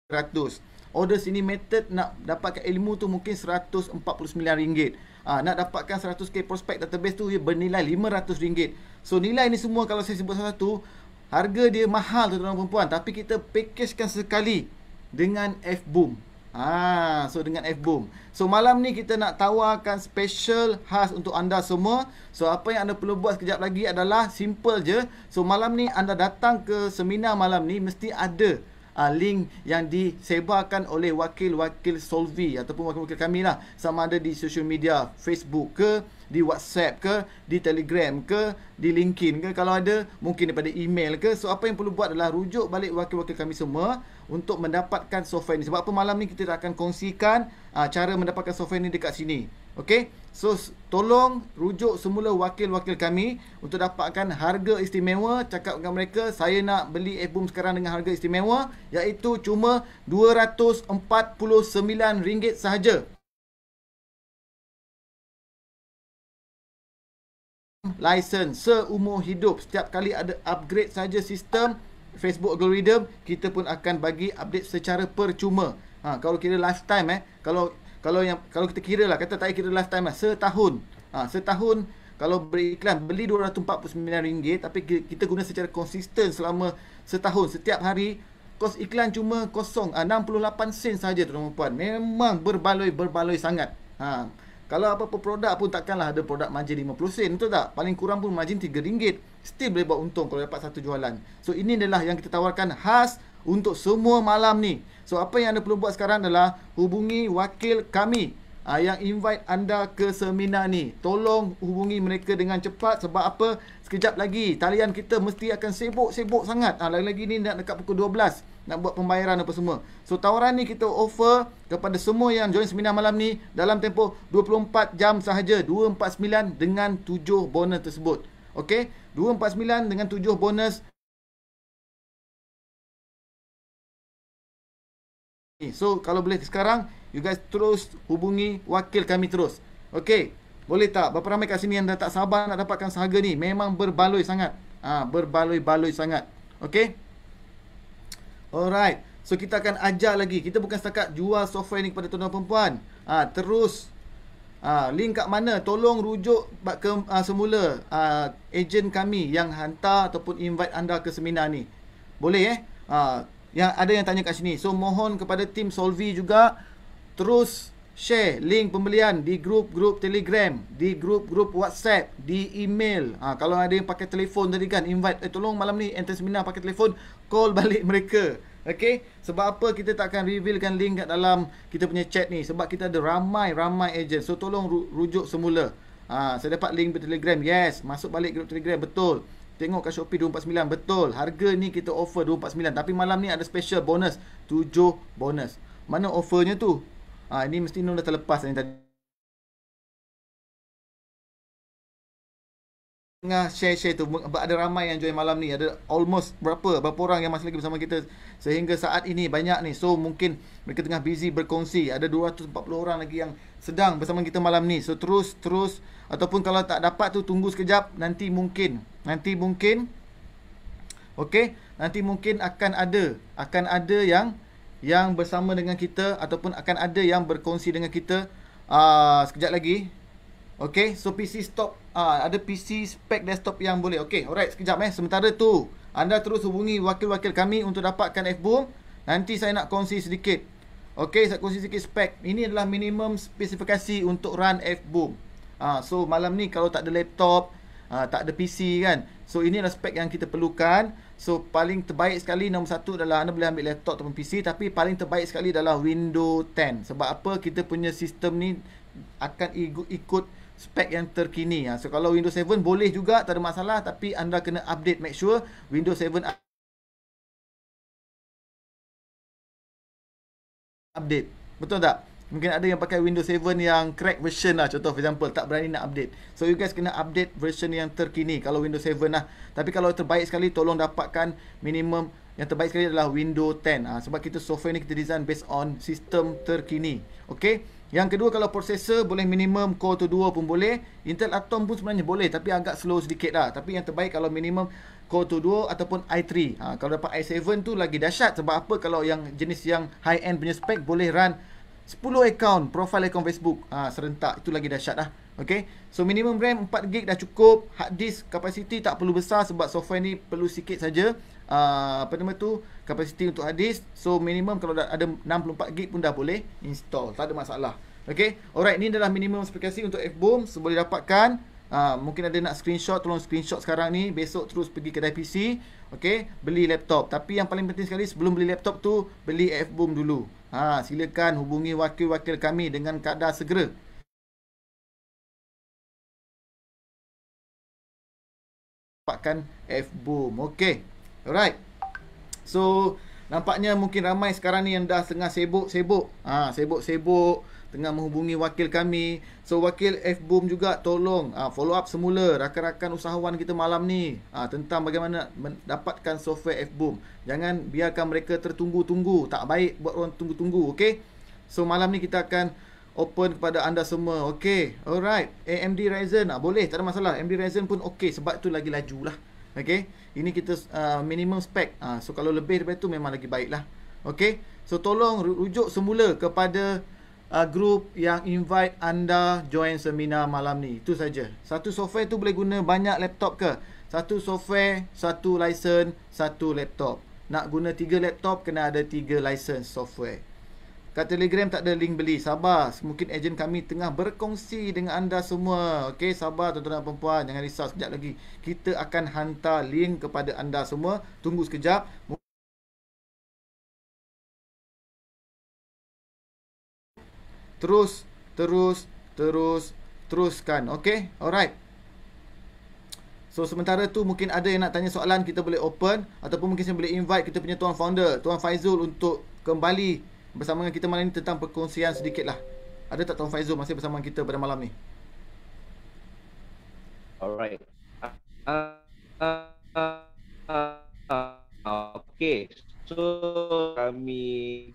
Seratus Order sini method nak dapatkan ilmu tu mungkin RM149 ha, ah, Nak dapatkan 100k prospect database tu ia bernilai RM500 So nilai ni semua kalau saya sebut satu-satu Harga dia mahal tuan-tuan dan perempuan Tapi kita packagekan sekali Dengan F-Boom Ah, so dengan F boom. So malam ni kita nak tawarkan special khas untuk anda semua. So apa yang anda perlu buat sekejap lagi adalah simple je. So malam ni anda datang ke seminar malam ni mesti ada uh, link yang disebarkan oleh wakil-wakil Solvi ataupun wakil-wakil kami lah sama ada di social media Facebook ke di WhatsApp ke di Telegram ke di LinkedIn ke kalau ada mungkin daripada email ke so apa yang perlu buat adalah rujuk balik wakil-wakil kami semua untuk mendapatkan software ini sebab apa malam ni kita akan kongsikan uh, cara mendapatkan software ini dekat sini Okey. So tolong rujuk semula wakil-wakil kami untuk dapatkan harga istimewa. Cakap dengan mereka saya nak beli album sekarang dengan harga istimewa iaitu cuma RM249 sahaja. License seumur hidup setiap kali ada upgrade saja sistem Facebook algorithm kita pun akan bagi update secara percuma. Ha, kalau kira last time eh, kalau kalau yang kalau kita kira lah kata tak kira last time lah setahun ha, setahun kalau beriklan beli RM249 tapi kita guna secara konsisten selama setahun setiap hari kos iklan cuma kosong ha, ah, 68 sen saja tuan puan memang berbaloi berbaloi sangat ha, kalau apa-apa produk pun takkanlah ada produk margin 50 sen betul tak paling kurang pun margin rm ringgit still boleh buat untung kalau dapat satu jualan so ini adalah yang kita tawarkan khas untuk semua malam ni. So apa yang anda perlu buat sekarang adalah hubungi wakil kami uh, yang invite anda ke seminar ni. Tolong hubungi mereka dengan cepat sebab apa? Sekejap lagi talian kita mesti akan sibuk-sibuk sangat. Ah uh, lagi-lagi ni nak dekat pukul 12 nak buat pembayaran apa semua. So tawaran ni kita offer kepada semua yang join seminar malam ni dalam tempoh 24 jam sahaja 249 dengan 7 bonus tersebut. Okay, 249 dengan 7 bonus So kalau boleh sekarang You guys terus hubungi wakil kami terus Okay Boleh tak? Berapa ramai kat sini yang dah tak sabar nak dapatkan harga ni Memang berbaloi sangat Ah, ha, Berbaloi-baloi sangat Okay Alright So kita akan ajar lagi Kita bukan setakat jual software ni kepada tuan-tuan perempuan Ah, ha, Terus Ah, Link kat mana? Tolong rujuk ke, ha, semula Ah, ha, Agent kami yang hantar ataupun invite anda ke seminar ni Boleh eh Ah yang ada yang tanya kat sini. So mohon kepada tim Solvi juga terus share link pembelian di grup-grup Telegram, di grup-grup WhatsApp, di email. Ha, kalau ada yang pakai telefon tadi kan invite eh tolong malam ni enter seminar pakai telefon call balik mereka. Okay, sebab apa kita tak akan revealkan link kat dalam kita punya chat ni Sebab kita ada ramai-ramai agent So tolong rujuk semula ha, Saya dapat link di telegram, yes Masuk balik grup telegram, betul Tengok kat Shopee 249 Betul harga ni kita offer 249 Tapi malam ni ada special bonus 7 bonus Mana offernya tu? Ha, ini mesti Nur dah terlepas ni tadi Tengah share-share tu Ada ramai yang join malam ni Ada almost berapa Berapa orang yang masih lagi bersama kita Sehingga saat ini banyak ni So mungkin mereka tengah busy berkongsi Ada 240 orang lagi yang sedang bersama kita malam ni So terus-terus Ataupun kalau tak dapat tu tunggu sekejap Nanti mungkin Nanti mungkin Okay Nanti mungkin akan ada Akan ada yang Yang bersama dengan kita Ataupun akan ada yang berkongsi dengan kita uh, Sekejap lagi Okay So PC stop uh, Ada PC spek desktop yang boleh Okay alright sekejap eh Sementara tu Anda terus hubungi wakil-wakil kami Untuk dapatkan F-Boom Nanti saya nak kongsi sedikit Okay saya kongsi sedikit spek Ini adalah minimum spesifikasi Untuk run F-Boom Ha, so malam ni kalau tak ada laptop, ha, tak ada PC kan. So ini adalah spek yang kita perlukan. So paling terbaik sekali nombor satu adalah anda boleh ambil laptop ataupun PC. Tapi paling terbaik sekali adalah Windows 10. Sebab apa kita punya sistem ni akan ikut spek yang terkini. Ha, so kalau Windows 7 boleh juga tak ada masalah. Tapi anda kena update make sure Windows 7 update. Betul tak? Mungkin ada yang pakai Windows 7 yang crack version lah contoh for example tak berani nak update. So you guys kena update version yang terkini kalau Windows 7 lah. Tapi kalau terbaik sekali tolong dapatkan minimum yang terbaik sekali adalah Windows 10 ah sebab kita software ni kita design based on sistem terkini. okay? Yang kedua kalau processor boleh minimum core 2 pun boleh, Intel Atom pun sebenarnya boleh tapi agak slow sedikit lah. Tapi yang terbaik kalau minimum core 2 ataupun i3. Ha, ah, kalau dapat i7 tu lagi dahsyat sebab apa kalau yang jenis yang high end punya spek boleh run 10 akaun profile akaun Facebook ha, serentak itu lagi dahsyat lah okay? so minimum RAM 4 gig dah cukup hard disk kapasiti tak perlu besar sebab software ni perlu sikit saja uh, apa nama tu kapasiti untuk hard disk so minimum kalau dah ada 64 gig pun dah boleh install tak ada masalah Okay, alright ni adalah minimum spesifikasi untuk F-Boom so, boleh dapatkan uh, mungkin ada nak screenshot tolong screenshot sekarang ni besok terus pergi kedai PC okay? beli laptop tapi yang paling penting sekali sebelum beli laptop tu beli F-Boom dulu Ha, silakan hubungi wakil-wakil kami dengan kadar segera. Dapatkan F-Boom. Okay, Alright. So, nampaknya mungkin ramai sekarang ni yang dah tengah sibuk-sibuk. Ha, sibuk-sibuk tengah menghubungi wakil kami so wakil F Boom juga tolong uh, follow up semula rakan-rakan usahawan kita malam ni uh, tentang bagaimana mendapatkan software F Boom jangan biarkan mereka tertunggu-tunggu tak baik buat orang tunggu-tunggu okey so malam ni kita akan open kepada anda semua okey alright AMD eh, Ryzen Ah boleh tak ada masalah AMD Ryzen pun okey sebab tu lagi laju lah okey ini kita uh, minimum spec uh, so kalau lebih daripada tu memang lagi baiklah okey so tolong rujuk semula kepada uh, group yang invite anda join seminar malam ni. Itu saja. Satu software tu boleh guna banyak laptop ke? Satu software, satu license, satu laptop. Nak guna tiga laptop, kena ada tiga license software. Kat Telegram tak ada link beli. Sabar. Mungkin ejen kami tengah berkongsi dengan anda semua. Okey, sabar tuan-tuan dan perempuan. Jangan risau sekejap lagi. Kita akan hantar link kepada anda semua. Tunggu sekejap. terus terus terus teruskan Okay, alright so sementara tu mungkin ada yang nak tanya soalan kita boleh open ataupun mungkin saya boleh invite kita punya tuan founder tuan Faizul untuk kembali bersama dengan kita malam ni tentang perkongsian sedikitlah ada tak tuan Faizul masih bersama kita pada malam ni alright uh, uh, uh, uh, okey so kami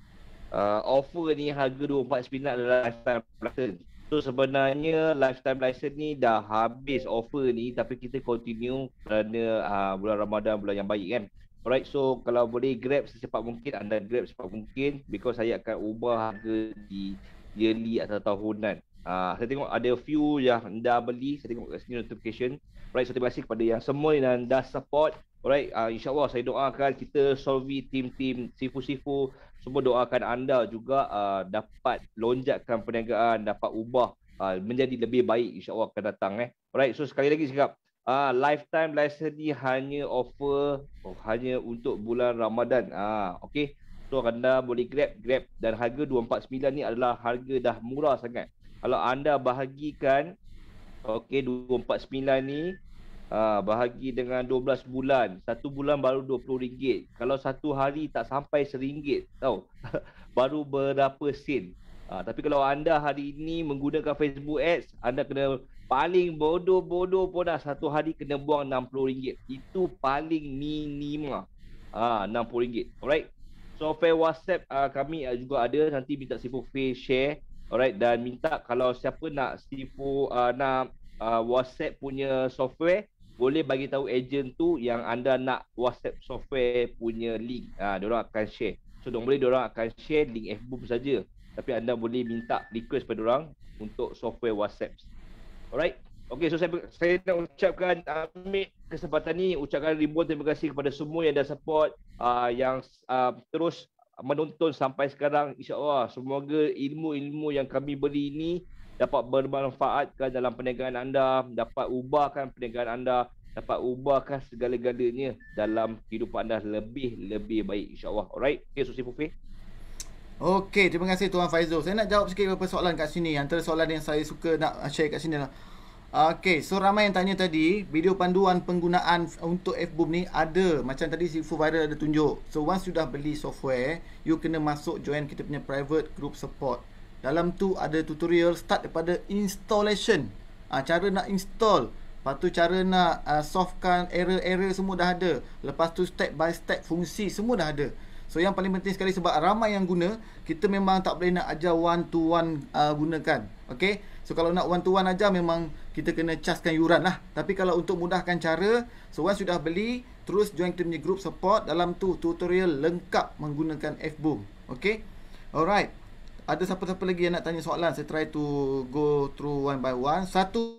uh, offer ni harga RM249 adalah lifetime license. So sebenarnya lifetime license ni dah habis offer ni tapi kita continue kerana uh, bulan Ramadan bulan yang baik kan. Alright so kalau boleh grab secepat mungkin anda grab secepat mungkin because saya akan ubah harga di yearly atau tahunan. Uh, saya tengok ada few yang dah beli, saya tengok kat sini notification. Alright so terima kasih kepada yang semua yang dah support Alright, uh, insyaAllah saya doakan kita Solvi, tim-tim, sifu-sifu Semua doakan anda juga uh, dapat lonjakkan perniagaan Dapat ubah uh, menjadi lebih baik insyaAllah akan datang eh Alright, so sekali lagi cakap uh, Lifetime license ni hanya offer oh, Hanya untuk bulan Ramadan uh, Okay, so anda boleh grab, grab Dan harga RM249 ni adalah harga dah murah sangat Kalau anda bahagikan Okay, RM249 ni Ah, bahagi dengan 12 bulan. Satu bulan baru RM20. Kalau satu hari tak sampai RM1 tau. baru berapa sen. Ah, tapi kalau anda hari ini menggunakan Facebook Ads, anda kena paling bodoh-bodoh pun dah satu hari kena buang RM60. Itu paling minima. Ah, RM60. Alright. So, fair WhatsApp uh, kami ah, juga ada. Nanti minta Sifu Fair share. Alright. Dan minta kalau siapa nak Sifu uh, nak Uh, WhatsApp punya software boleh bagi tahu agent tu yang anda nak WhatsApp software punya link. Ha, dia orang akan share. So, dia boleh dia orang akan share link FB saja. Tapi anda boleh minta request pada orang untuk software WhatsApp. Alright. Okay, so saya, saya nak ucapkan ambil kesempatan ni ucapkan ribuan terima kasih kepada semua yang dah support uh, yang uh, terus menonton sampai sekarang insyaallah semoga ilmu-ilmu yang kami beri ini dapat bermanfaatkan dalam perniagaan anda, dapat ubahkan perniagaan anda, dapat ubahkan segala-galanya dalam kehidupan anda lebih-lebih baik insyaAllah. Alright, okay, Susi Pufi. Okay, terima kasih Tuan Faizul. Saya nak jawab sikit beberapa soalan kat sini. Antara soalan yang saya suka nak share kat sini lah. Okay, so ramai yang tanya tadi, video panduan penggunaan untuk FBOOM ni ada. Macam tadi Sifu Viral ada tunjuk. So, once you dah beli software, you kena masuk join kita punya private group support. Dalam tu ada tutorial start daripada installation. Ha, cara nak install. Lepas tu cara nak uh, softkan error-error semua dah ada. Lepas tu step by step fungsi semua dah ada. So yang paling penting sekali sebab ramai yang guna. Kita memang tak boleh nak ajar one to one uh, gunakan. Okay. So kalau nak one to one ajar memang kita kena caskan yuran lah. Tapi kalau untuk mudahkan cara. So once sudah beli. Terus join kita punya group support. Dalam tu tutorial lengkap menggunakan FBOOM. Okay. Alright ada siapa-siapa lagi yang nak tanya soalan saya try to go through one by one satu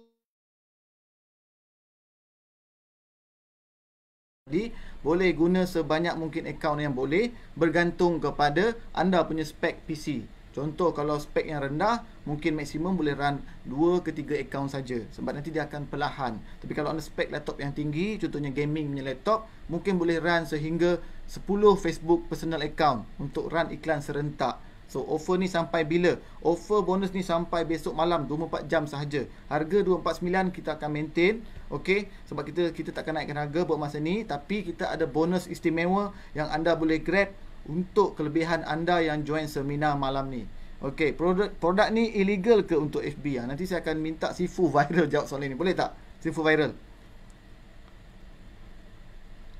jadi boleh guna sebanyak mungkin akaun yang boleh bergantung kepada anda punya spek PC contoh kalau spek yang rendah mungkin maksimum boleh run 2 ke 3 akaun saja sebab nanti dia akan perlahan tapi kalau anda spek laptop yang tinggi contohnya gaming punya laptop mungkin boleh run sehingga 10 Facebook personal account untuk run iklan serentak So offer ni sampai bila? Offer bonus ni sampai besok malam 24 jam sahaja. Harga 249 kita akan maintain. okay? sebab kita kita tak akan naikkan harga buat masa ni, tapi kita ada bonus istimewa yang anda boleh grab untuk kelebihan anda yang join seminar malam ni. Okay? produk produk ni illegal ke untuk FB ah? Nanti saya akan minta Sifu viral jawab soalan ni. Boleh tak? Sifu viral.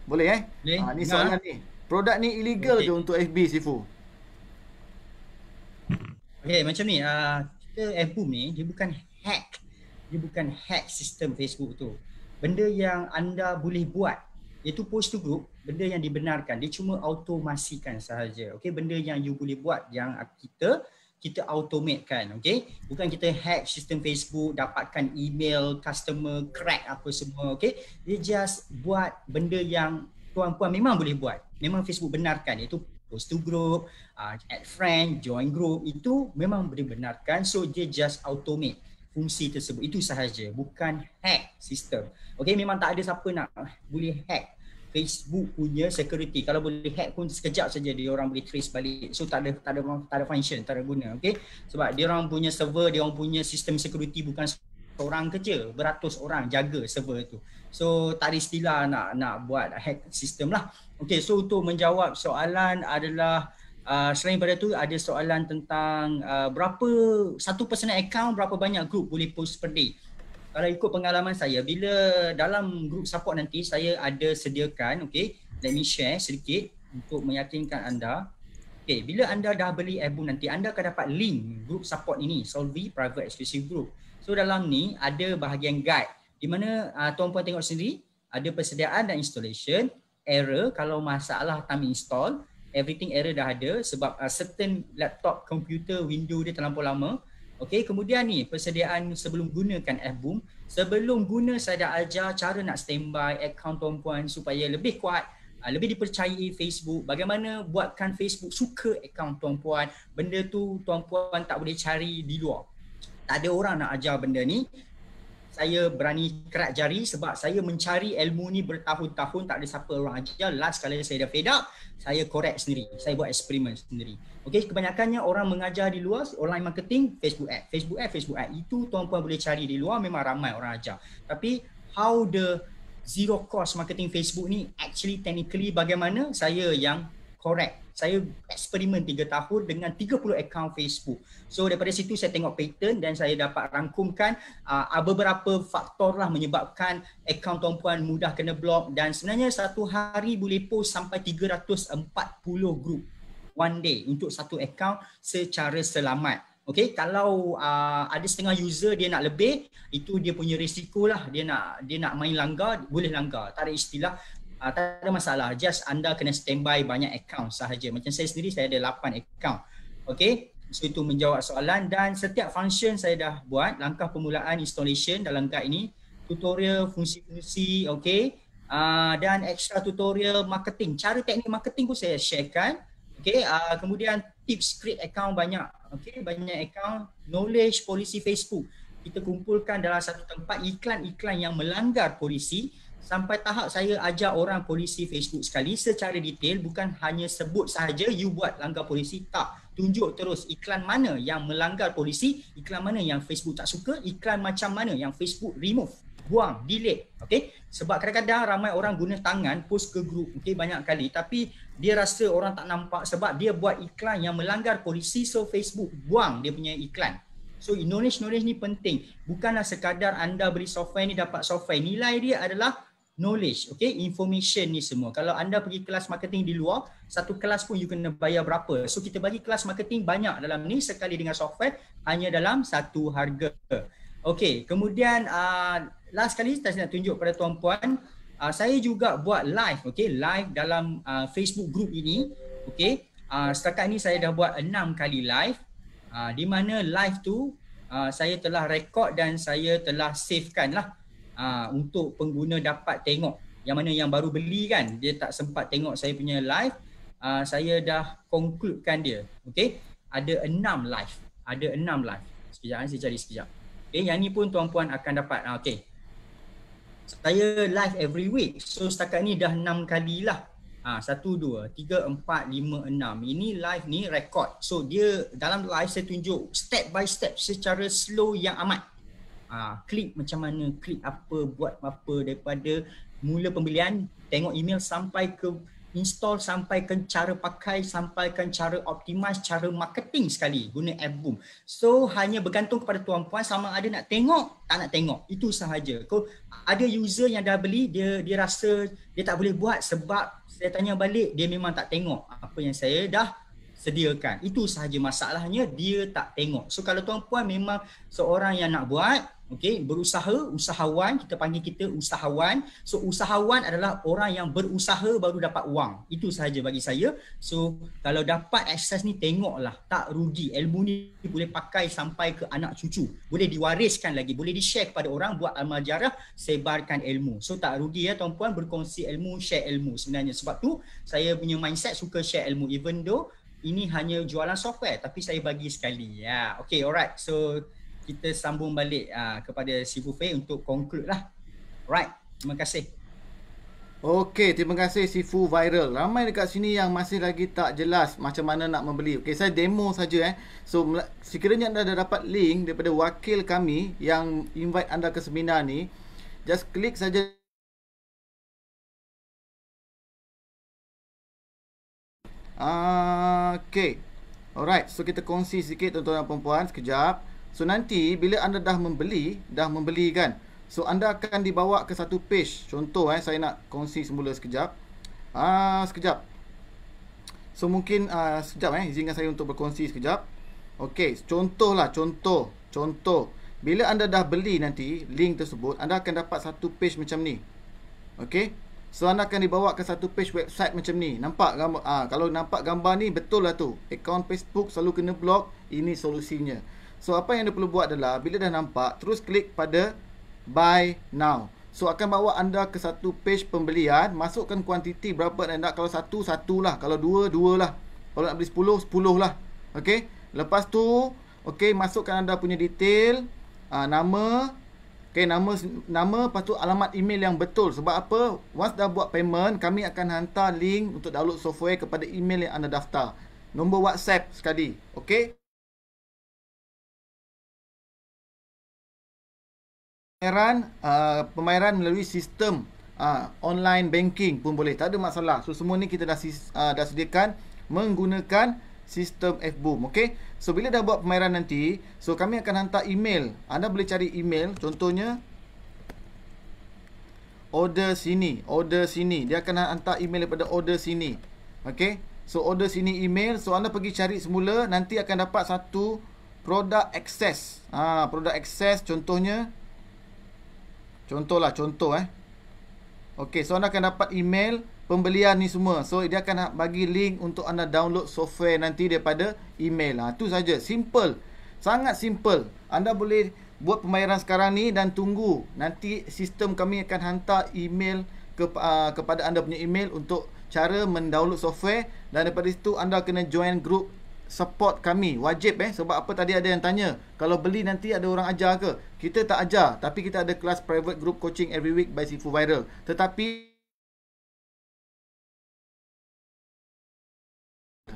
Boleh eh? Ini Ha ah, ni soalan eh? ni. Produk ni illegal okay. ke untuk FB Sifu? Okay macam ni uh, Kita Fboom ni dia bukan hack Dia bukan hack sistem Facebook tu Benda yang anda boleh buat Iaitu post to group Benda yang dibenarkan Dia cuma automasikan sahaja Okay benda yang you boleh buat Yang kita kita automate kan okay bukan kita hack sistem Facebook dapatkan email customer crack apa semua okay dia just buat benda yang tuan-puan memang boleh buat memang Facebook benarkan iaitu post to group, uh, add friend, join group itu memang benarkan, So dia just automate fungsi tersebut itu sahaja, bukan hack sistem. Okay, memang tak ada siapa nak boleh hack Facebook punya security. Kalau boleh hack pun sekejap saja dia orang boleh trace balik. So tak ada tak ada tak ada function, tak ada guna. Okay, sebab dia orang punya server, dia orang punya sistem security bukan orang kerja beratus orang jaga server tu so tak ada istilah nak nak buat hack sistem lah okey so untuk menjawab soalan adalah uh, selain pada tu ada soalan tentang uh, berapa satu personal account berapa banyak group boleh post per day kalau ikut pengalaman saya bila dalam group support nanti saya ada sediakan okey let me share sedikit untuk meyakinkan anda Okay, bila anda dah beli album nanti, anda akan dapat link group support ini, Solvi Private Exclusive Group. So dalam ni ada bahagian guide di mana uh, tuan puan tengok sendiri ada persediaan dan installation, error kalau masalah time install, everything error dah ada sebab uh, certain laptop komputer window dia terlalu lama. Okey, kemudian ni persediaan sebelum gunakan album sebelum guna saya dah ajar cara nak standby account tuan puan supaya lebih kuat ah, lebih dipercayai Facebook bagaimana buatkan Facebook suka account tuan puan benda tu tuan puan tak boleh cari di luar tak ada orang nak ajar benda ni saya berani kerat jari sebab saya mencari ilmu ni bertahun-tahun tak ada siapa orang ajar last kali saya dah fed up saya correct sendiri saya buat eksperimen sendiri Okay, kebanyakannya orang mengajar di luar online marketing Facebook ad Facebook ad Facebook ad itu tuan-tuan boleh cari di luar memang ramai orang ajar tapi how the zero cost marketing Facebook ni actually technically bagaimana saya yang correct. Saya eksperimen 3 tahun dengan 30 account Facebook. So daripada situ saya tengok pattern dan saya dapat rangkumkan uh, beberapa lah menyebabkan account tuan puan mudah kena block dan sebenarnya satu hari boleh post sampai 340 group one day untuk satu account secara selamat. Okay, kalau uh, ada setengah user dia nak lebih, itu dia punya risiko Dia nak dia nak main langgar, boleh langgar. Tak ada istilah uh, tak ada masalah just anda kena standby banyak account sahaja macam saya sendiri saya ada 8 account okey so itu menjawab soalan dan setiap function saya dah buat langkah permulaan installation dalam guide ini tutorial fungsi-fungsi okey uh, dan extra tutorial marketing cara teknik marketing pun saya sharekan okey uh, kemudian tips create account banyak okey banyak account knowledge policy Facebook kita kumpulkan dalam satu tempat iklan-iklan yang melanggar polisi sampai tahap saya ajar orang polisi Facebook sekali secara detail bukan hanya sebut sahaja you buat langgar polisi tak tunjuk terus iklan mana yang melanggar polisi iklan mana yang Facebook tak suka iklan macam mana yang Facebook remove buang delete okey sebab kadang-kadang ramai orang guna tangan post ke group okey banyak kali tapi dia rasa orang tak nampak sebab dia buat iklan yang melanggar polisi so Facebook buang dia punya iklan So knowledge knowledge ni penting. Bukanlah sekadar anda beli software ni dapat software. Nilai dia adalah knowledge, okay, information ni semua. Kalau anda pergi kelas marketing di luar, satu kelas pun you kena bayar berapa. So kita bagi kelas marketing banyak dalam ni sekali dengan software hanya dalam satu harga. Okay, kemudian uh, last sekali saya nak tunjuk pada tuan-puan, uh, saya juga buat live, okay, live dalam uh, Facebook group ini, okay. Uh, setakat ni saya dah buat enam kali live, uh, di mana live tu uh, saya telah record dan saya telah savekan lah uh, untuk pengguna dapat tengok yang mana yang baru beli kan dia tak sempat tengok saya punya live uh, saya dah konkludkan dia okey ada enam live ada enam live sekejap kan? saya cari sekejap okey yang ni pun tuan-puan akan dapat uh, okey saya live every week so setakat ni dah enam kalilah Ah ha, satu dua tiga empat lima enam ini live ni record so dia dalam live saya tunjuk step by step secara slow yang amat Ah, klik macam mana, klik apa, buat apa daripada mula pembelian, tengok email sampai ke install sampai ke cara pakai sampai ke cara optimize cara marketing sekali guna AdBoom. So hanya bergantung kepada tuan puan sama ada nak tengok tak nak tengok. Itu sahaja. Kau ada user yang dah beli dia dia rasa dia tak boleh buat sebab saya tanya balik dia memang tak tengok apa yang saya dah sediakan. Itu sahaja masalahnya dia tak tengok. So kalau tuan puan memang seorang yang nak buat Okay, berusaha, usahawan, kita panggil kita usahawan. So usahawan adalah orang yang berusaha baru dapat wang. Itu sahaja bagi saya. So kalau dapat akses ni tengoklah, tak rugi. Ilmu ni boleh pakai sampai ke anak cucu. Boleh diwariskan lagi, boleh di-share kepada orang buat amal jarah, sebarkan ilmu. So tak rugi ya tuan-puan berkongsi ilmu, share ilmu sebenarnya. Sebab tu saya punya mindset suka share ilmu even though ini hanya jualan software tapi saya bagi sekali. Ya, Okay, alright. So kita sambung balik uh, kepada Sifu Fei untuk conclude lah. Right. Terima kasih. Okay, terima kasih Sifu Viral. Ramai dekat sini yang masih lagi tak jelas macam mana nak membeli. Okay, saya demo saja eh. So, sekiranya anda dah dapat link daripada wakil kami yang invite anda ke seminar ni, just klik saja Uh, ah, okay Alright So kita kongsi sikit Tuan-tuan dan perempuan Sekejap So nanti bila anda dah membeli, dah membeli kan. So anda akan dibawa ke satu page. Contoh eh saya nak kongsi semula sekejap. Ah sekejap. So mungkin ah sekejap eh izinkan saya untuk berkongsi sekejap. Okey, contohlah contoh, contoh. Bila anda dah beli nanti link tersebut, anda akan dapat satu page macam ni. Okey. So anda akan dibawa ke satu page website macam ni. Nampak gambar ah kalau nampak gambar ni betul lah tu. Account Facebook selalu kena block, ini solusinya. So apa yang anda perlu buat adalah bila dah nampak terus klik pada buy now. So akan bawa anda ke satu page pembelian, masukkan kuantiti berapa anda nak kalau satu satu lah, kalau dua dua lah, Kalau nak beli sepuluh 10 lah. Okey. Lepas tu okey masukkan anda punya detail, aa, ah, nama Okay, nama, nama lepas tu alamat email yang betul. Sebab apa? Once dah buat payment, kami akan hantar link untuk download software kepada email yang anda daftar. Nombor WhatsApp sekali. Okay? pembayaran uh, pembayaran melalui sistem uh, online banking pun boleh tak ada masalah so semua ni kita dah uh, dah sediakan menggunakan sistem FBOOM okey so bila dah buat pembayaran nanti so kami akan hantar email anda boleh cari email contohnya order sini order sini dia akan hantar email daripada order sini okey so order sini email so anda pergi cari semula nanti akan dapat satu produk akses, ah ha, product access contohnya Contohlah contoh eh. Okey, so anda akan dapat email pembelian ni semua. So dia akan ha- bagi link untuk anda download software nanti daripada email. Ha tu saja, simple. Sangat simple. Anda boleh buat pembayaran sekarang ni dan tunggu nanti sistem kami akan hantar email ke, uh, kepada anda punya email untuk cara mendownload software dan daripada situ anda kena join group support kami wajib eh sebab apa tadi ada yang tanya kalau beli nanti ada orang ajar ke kita tak ajar tapi kita ada kelas private group coaching every week by Sifu Viral tetapi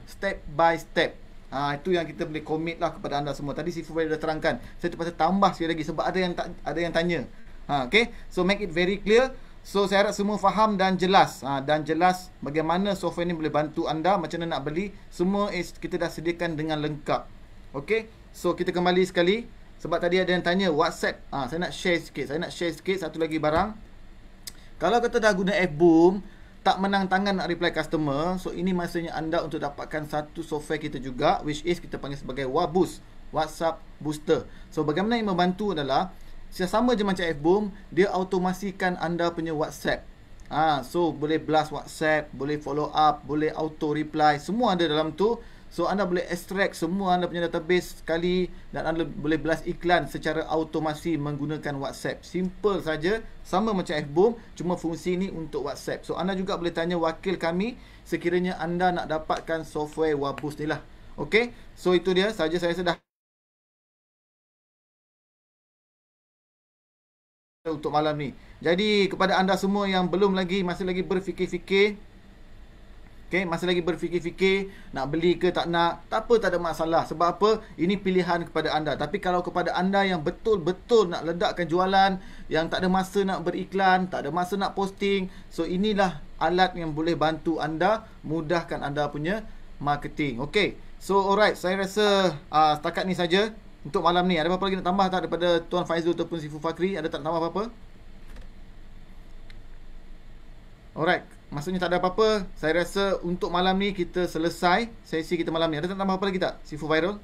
step by step ha, itu yang kita boleh commit lah kepada anda semua tadi Sifu Viral dah terangkan saya terpaksa tambah sekali lagi sebab ada yang ada yang tanya ha, okay so make it very clear So saya harap semua faham dan jelas ha, dan jelas bagaimana software ini boleh bantu anda macam mana nak beli semua is, kita dah sediakan dengan lengkap. Okey. So kita kembali sekali sebab tadi ada yang tanya WhatsApp. ha, saya nak share sikit. Saya nak share sikit satu lagi barang. Kalau kata dah guna F Boom tak menang tangan nak reply customer, so ini maksudnya anda untuk dapatkan satu software kita juga which is kita panggil sebagai Wabus, WhatsApp Booster. So bagaimana yang membantu adalah sama je macam F-Boom Dia automasikan anda punya WhatsApp ha, So boleh blast WhatsApp Boleh follow up Boleh auto reply Semua ada dalam tu So anda boleh extract semua anda punya database sekali Dan anda boleh blast iklan secara automasi menggunakan WhatsApp Simple saja, Sama macam F-Boom Cuma fungsi ni untuk WhatsApp So anda juga boleh tanya wakil kami Sekiranya anda nak dapatkan software Wabus ni lah Okay So itu dia saja saya sedah untuk malam ni. Jadi kepada anda semua yang belum lagi masih lagi berfikir-fikir Okay, masih lagi berfikir-fikir nak beli ke tak nak Tak apa tak ada masalah Sebab apa ini pilihan kepada anda Tapi kalau kepada anda yang betul-betul nak ledakkan jualan Yang tak ada masa nak beriklan Tak ada masa nak posting So inilah alat yang boleh bantu anda Mudahkan anda punya marketing Okay so alright saya rasa uh, setakat ni saja untuk malam ni ada apa-apa lagi nak tambah tak daripada tuan Faizul ataupun Sifu Fakri ada tak tambah apa-apa Alright maksudnya tak ada apa-apa saya rasa untuk malam ni kita selesai sesi kita malam ni ada tak tambah apa lagi tak Sifu Viral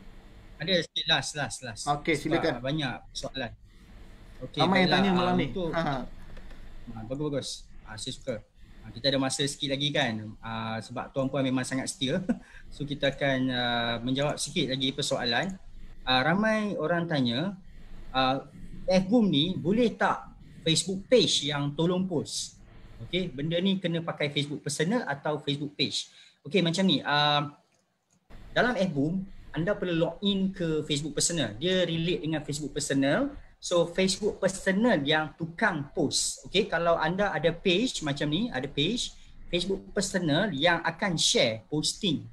ada sikit last last last okey silakan banyak soalan okey ramai yang tanya malam ah, ni ah, bagus bagus ha, saya suka kita ada masa sikit lagi kan ha, sebab tuan puan memang sangat setia so kita akan uh, menjawab sikit lagi persoalan uh, ramai orang tanya uh, ah, FBOOM ni boleh tak Facebook page yang tolong post okay benda ni kena pakai Facebook personal atau Facebook page Okey, macam ni uh, dalam FBOOM anda perlu log in ke Facebook personal dia relate dengan Facebook personal So Facebook personal yang tukang post Okay kalau anda ada page macam ni Ada page Facebook personal yang akan share posting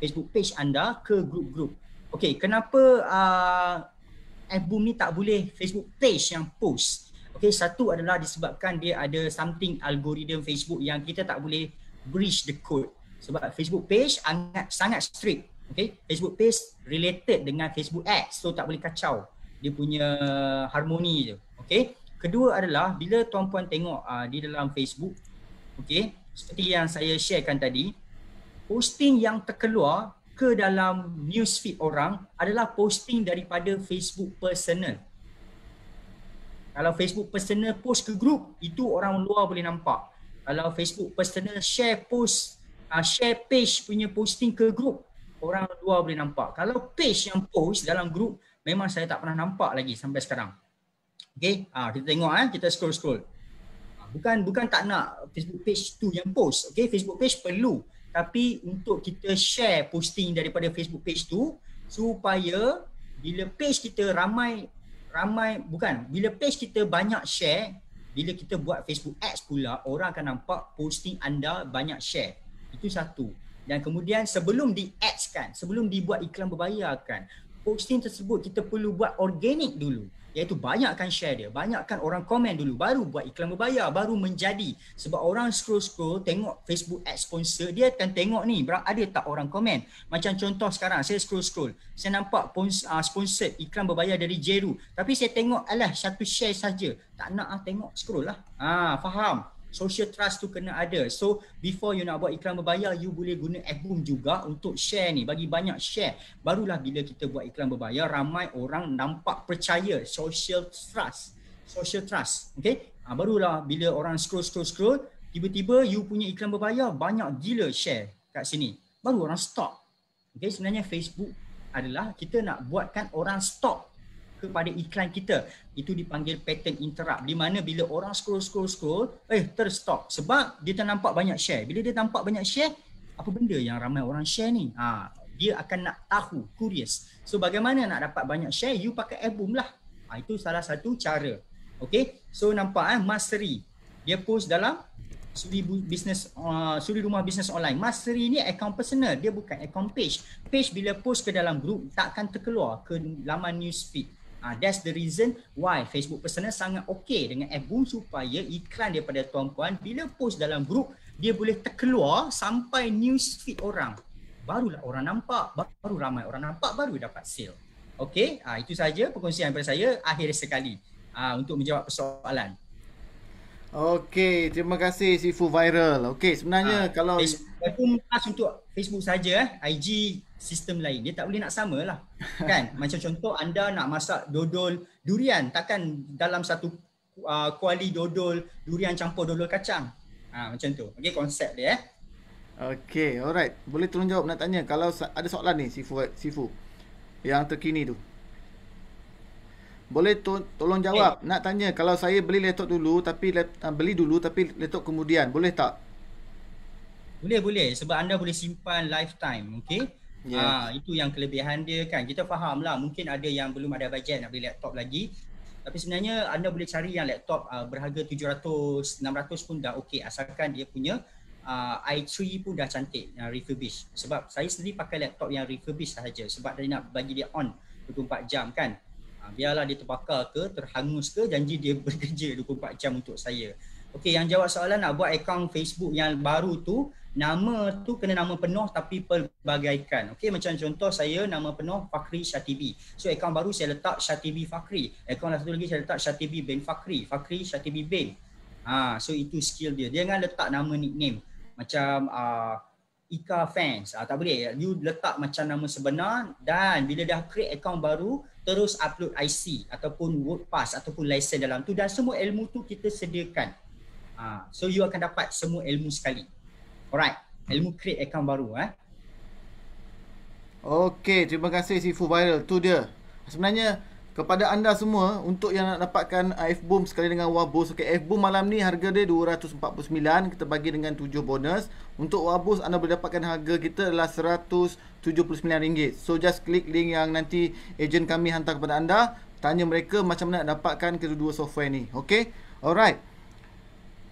Facebook page anda ke grup-grup Okay, kenapa uh, ah, FBOOM ni tak boleh Facebook page yang post? Okay, satu adalah disebabkan dia ada something algorithm Facebook yang kita tak boleh breach the code. Sebab Facebook page sangat, sangat strict. Okay, Facebook page related dengan Facebook ads. So, tak boleh kacau. Dia punya harmoni je. Okay, kedua adalah bila tuan-puan tengok uh, di dalam Facebook. Okay, seperti yang saya sharekan tadi. Posting yang terkeluar ke dalam news feed orang adalah posting daripada Facebook personal. Kalau Facebook personal post ke group, itu orang luar boleh nampak. Kalau Facebook personal share post, uh, share page punya posting ke group, orang luar boleh nampak. Kalau page yang post dalam group, memang saya tak pernah nampak lagi sampai sekarang. Okay, uh, ah, kita tengok eh, kita scroll-scroll. Ah, bukan bukan tak nak Facebook page tu yang post. Okay, Facebook page perlu tapi untuk kita share posting daripada Facebook page tu supaya bila page kita ramai ramai bukan bila page kita banyak share bila kita buat Facebook ads pula orang akan nampak posting anda banyak share itu satu dan kemudian sebelum di ads kan sebelum dibuat iklan berbayar kan posting tersebut kita perlu buat organik dulu iaitu banyakkan share dia, banyakkan orang komen dulu, baru buat iklan berbayar, baru menjadi. Sebab orang scroll-scroll tengok Facebook ad sponsor, dia akan tengok ni ada tak orang komen. Macam contoh sekarang, saya scroll-scroll, saya nampak ah, sponsor iklan berbayar dari Jeru. Tapi saya tengok, alah satu share saja. Tak nak ah, tengok, scroll lah. Ha, faham? social trust tu kena ada. So before you nak buat iklan berbayar, you boleh guna album juga untuk share ni. Bagi banyak share. Barulah bila kita buat iklan berbayar, ramai orang nampak percaya social trust. Social trust. Okay. Ha, barulah bila orang scroll, scroll, scroll, tiba-tiba you punya iklan berbayar, banyak gila share kat sini. Baru orang stop. Okay. Sebenarnya Facebook adalah kita nak buatkan orang stop kepada iklan kita. Itu dipanggil pattern interrupt di mana bila orang scroll scroll scroll, eh terstop sebab dia tak nampak banyak share. Bila dia nampak banyak share, apa benda yang ramai orang share ni? Ha, dia akan nak tahu, curious. So bagaimana nak dapat banyak share? You pakai album lah. Ha, itu salah satu cara. Okay, so nampak eh, Masri. Dia post dalam suri business uh, suri rumah business online Mastery ni account personal dia bukan account page page bila post ke dalam group takkan terkeluar ke laman newsfeed. Ha, that's the reason why Facebook personal sangat okay dengan album supaya iklan daripada tuan tuan bila post dalam group dia boleh terkeluar sampai news feed orang. Barulah orang nampak, baru ramai orang nampak baru dapat sale. Okey, ha, ah, itu saja perkongsian daripada saya akhir sekali ha, untuk menjawab persoalan. Okey, terima kasih Sifu Viral. Okey, sebenarnya ha, kalau Facebook, aku untuk Facebook saja, eh, IG sistem lain dia tak boleh nak sama lah. kan macam contoh anda nak masak dodol durian takkan dalam satu uh, kuali dodol durian campur dodol kacang ha macam tu okey konsep dia eh okey alright boleh tolong jawab nak tanya kalau ada soalan ni sifu sifu yang terkini tu boleh to- tolong jawab okay. Eh. nak tanya kalau saya beli laptop dulu tapi uh, beli dulu tapi laptop kemudian boleh tak boleh boleh sebab anda boleh simpan lifetime okay? Yes. Ha, ah, itu yang kelebihan dia kan. Kita faham lah mungkin ada yang belum ada bajet nak beli laptop lagi. Tapi sebenarnya anda boleh cari yang laptop uh, berharga 700, 600 pun dah okey asalkan dia punya uh, ah, i3 pun dah cantik yang refurbished. Sebab saya sendiri pakai laptop yang refurbished sahaja sebab tadi nak bagi dia on 24 jam kan. Uh, biarlah dia terbakar ke, terhangus ke, janji dia bekerja 24 jam untuk saya. Okey, yang jawab soalan nak buat akaun Facebook yang baru tu, nama tu kena nama penuh tapi pelbagaikan. Okey macam contoh saya nama penuh Fakri Syatibi. So akaun baru saya letak Syatibi Fakri. Akaun satu lagi saya letak Syatibi bin Fakri. Fakri Syatibi bin. Ha so itu skill dia. Dia jangan letak nama nickname macam uh, Ika fans. Ah, tak boleh. You letak macam nama sebenar dan bila dah create account baru, terus upload IC ataupun word pass ataupun license dalam tu dan semua ilmu tu kita sediakan. Ah, so you akan dapat semua ilmu sekali. Alright, ilmu create account baru eh. Okay, terima kasih Sifu Viral. Tu dia. Sebenarnya, kepada anda semua untuk yang nak dapatkan F-Boom sekali dengan Wabos. Okay, F-Boom malam ni harga dia RM249. Kita bagi dengan 7 bonus. Untuk Wabos, anda boleh dapatkan harga kita adalah RM179. So, just click link yang nanti ejen kami hantar kepada anda. Tanya mereka macam mana nak dapatkan kedua-dua software ni. Okay? Alright.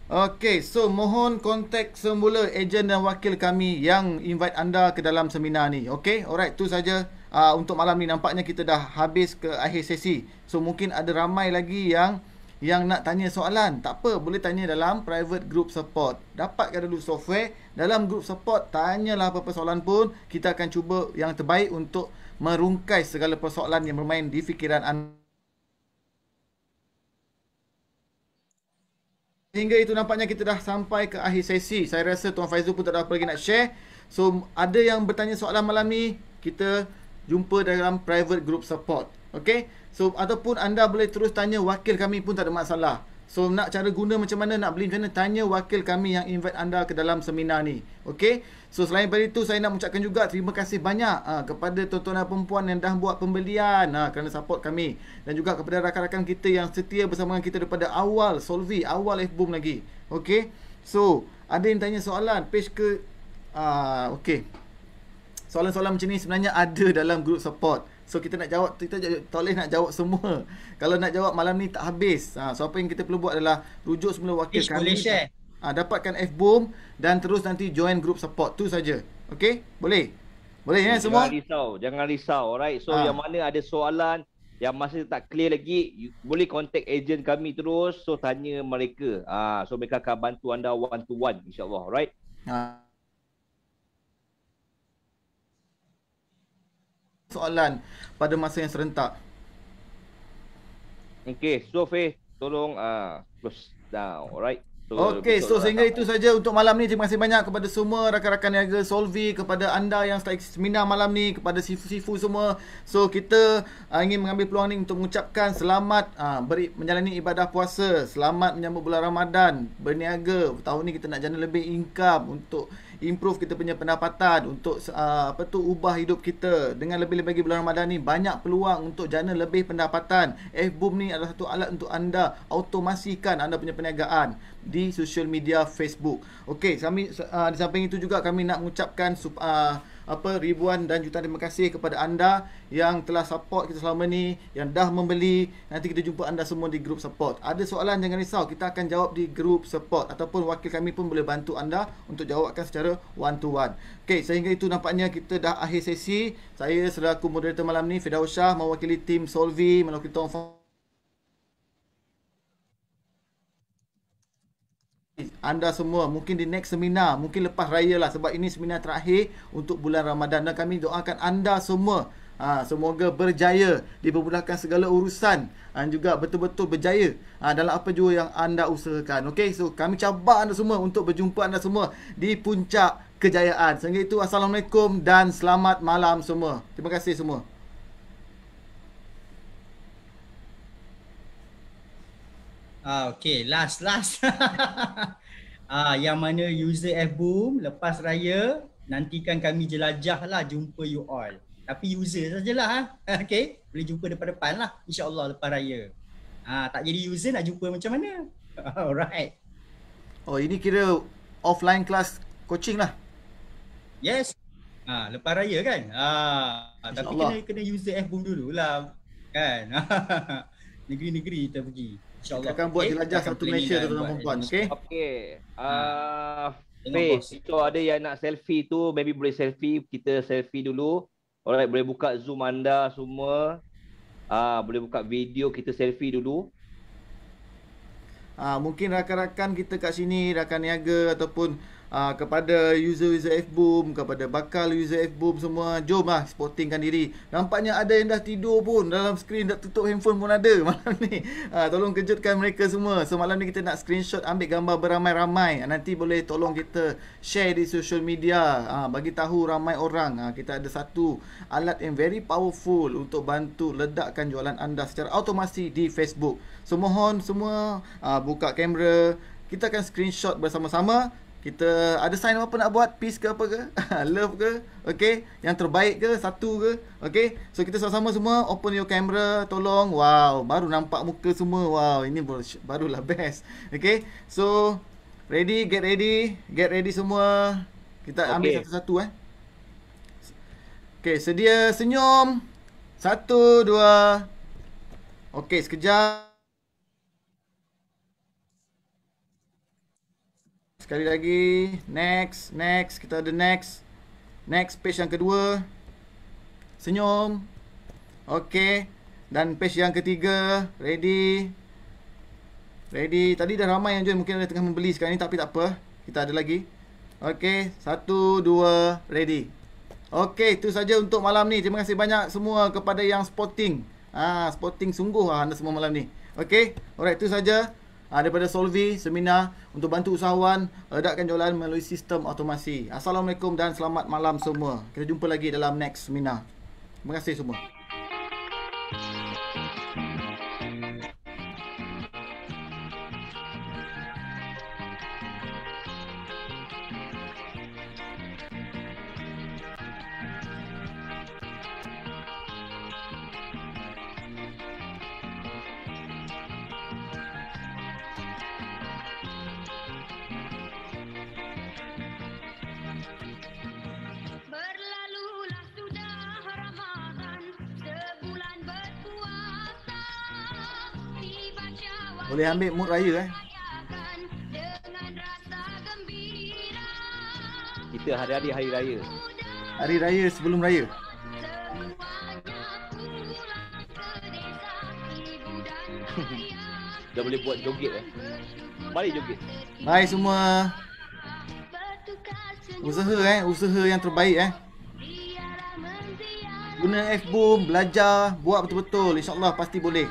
Okey, so mohon kontak semula ejen dan wakil kami yang invite anda ke dalam seminar ni. Okey, alright, tu saja uh, untuk malam ni. Nampaknya kita dah habis ke akhir sesi. So mungkin ada ramai lagi yang yang nak tanya soalan. Tak apa, boleh tanya dalam private group support. Dapatkan dulu software dalam group support, tanyalah apa-apa soalan pun. Kita akan cuba yang terbaik untuk merungkai segala persoalan yang bermain di fikiran anda. sehingga itu nampaknya kita dah sampai ke akhir sesi. Saya rasa Tuan Faizul pun tak ada apa lagi nak share. So ada yang bertanya soalan malam ni, kita jumpa dalam private group support. Okay. So ataupun anda boleh terus tanya wakil kami pun tak ada masalah. So nak cara guna macam mana, nak beli macam mana, tanya wakil kami yang invite anda ke dalam seminar ni. Okay. So selain daripada itu saya nak ucapkan juga terima kasih banyak uh, kepada tontonan perempuan yang dah buat pembelian uh, kerana support kami dan juga kepada rakan-rakan kita yang setia bersama dengan kita daripada awal Solvi, awal F-Boom lagi. Okay. So ada yang tanya soalan page ke? Uh, okay. Soalan-soalan macam ni sebenarnya ada dalam group support. So kita nak jawab, kita tak boleh nak jawab semua. Kalau nak jawab malam ni tak habis. Uh, so apa yang kita perlu buat adalah rujuk semula wakil. kami boleh share. Ah ha, dapatkan F boom dan terus nanti join group support tu saja. okay? Boleh. Boleh ya semua? Jangan risau, jangan risau. Alright. So ha. yang mana ada soalan yang masih tak clear lagi, boleh contact agent kami terus so tanya mereka. ha, so mereka akan bantu anda one to one Insyaallah, Alright? Ha. Soalan pada masa yang serentak. Okay, so Faith, tolong ah uh, close down. Alright? So, Okey, so sehingga itu saja untuk malam ni. Terima kasih banyak kepada semua rakan-rakan yang niaga Solvi, kepada anda yang start seminar malam ni, kepada sifu-sifu semua. So kita uh, ingin mengambil peluang ni untuk mengucapkan selamat uh, beri, menjalani ibadah puasa, selamat menyambut bulan Ramadan, berniaga. Tahun ni kita nak jana lebih income untuk improve kita punya pendapatan untuk uh, apa tu ubah hidup kita dengan lebih-lebih lagi bulan Ramadan ni banyak peluang untuk jana lebih pendapatan. boom ni adalah satu alat untuk anda automasikan anda punya perniagaan di social media Facebook. Okey, kami uh, di samping itu juga kami nak mengucapkan uh, apa ribuan dan jutaan terima kasih kepada anda yang telah support kita selama ni, yang dah membeli. Nanti kita jumpa anda semua di grup support. Ada soalan jangan risau, kita akan jawab di grup support ataupun wakil kami pun boleh bantu anda untuk jawabkan secara one to one. Okey, sehingga itu nampaknya kita dah akhir sesi. Saya selaku moderator malam ni Fidaus Shah mewakili tim Solvi melalui Tom anda semua mungkin di next seminar mungkin lepas raya lah sebab ini seminar terakhir untuk bulan Ramadan dan kami doakan anda semua ha, semoga berjaya dipermudahkan segala urusan dan ha, juga betul-betul berjaya ha, dalam apa jua yang anda usahakan okey so kami cabar anda semua untuk berjumpa anda semua di puncak kejayaan sehingga itu assalamualaikum dan selamat malam semua terima kasih semua Ah okay, last last. ah yang mana user F boom lepas raya nantikan kami jelajah lah jumpa you all. Tapi user sajalah ah. Ha? Okay, boleh jumpa depan depan lah. insya Allah lepas raya. Ah tak jadi user nak jumpa macam mana? Alright. Oh ini kira offline class coaching lah. Yes. Ah ha, lepas raya kan? Ah tapi kena kena user F boom dululah. Kan? Negeri-negeri kita pergi. Kita akan buat eh, jelajah okay. satu Malaysia tu dengan perempuan, okey? Okey. Hmm. Ah, Face, kalau ada yang nak selfie tu, maybe boleh selfie. Kita selfie dulu. Alright, boleh buka Zoom anda semua. Ah, uh, boleh buka video kita selfie dulu. Ah, uh, mungkin rakan-rakan kita kat sini, rakan niaga ataupun uh, kepada user-user F-Boom, kepada bakal user F-Boom semua, jom lah sportingkan diri. Nampaknya ada yang dah tidur pun dalam screen, dah tutup handphone pun ada malam ni. Uh, tolong kejutkan mereka semua. So malam ni kita nak screenshot ambil gambar beramai-ramai. Ah, nanti boleh tolong kita share di social media, uh, bagi tahu ramai orang. Uh, kita ada satu alat yang very powerful untuk bantu ledakkan jualan anda secara automasi di Facebook. So mohon semua uh, buka kamera. Kita akan screenshot bersama-sama kita ada sign apa nak buat peace ke apa ke love ke okay yang terbaik ke satu ke okay so kita sama-sama semua open your camera tolong wow baru nampak muka semua wow ini barulah best okay so ready get ready get ready semua kita okay. ambil satu-satu eh okay sedia senyum satu dua okay sekejap Sekali lagi, next, next, kita ada next. Next page yang kedua. Senyum. okay Dan page yang ketiga, ready. Ready. Tadi dah ramai yang join, mungkin ada tengah membeli sekarang ni tapi tak apa. Kita ada lagi. okay satu, dua, ready. okay itu saja untuk malam ni. Terima kasih banyak semua kepada yang sporting Ah, sporting sungguh lah anda semua malam ni. okay alright, itu saja uh, daripada Solvi seminar untuk bantu usahawan redakkan jualan melalui sistem automasi. Assalamualaikum dan selamat malam semua. Kita jumpa lagi dalam next seminar. Terima kasih semua. Boleh ambil mood raya eh. Kita hari-hari hari raya. Hari raya sebelum raya. Dah boleh buat joget eh. Mari joget. Hai semua. Usaha eh, usaha yang terbaik eh. Guna F-Boom, belajar, buat betul-betul. InsyaAllah pasti boleh.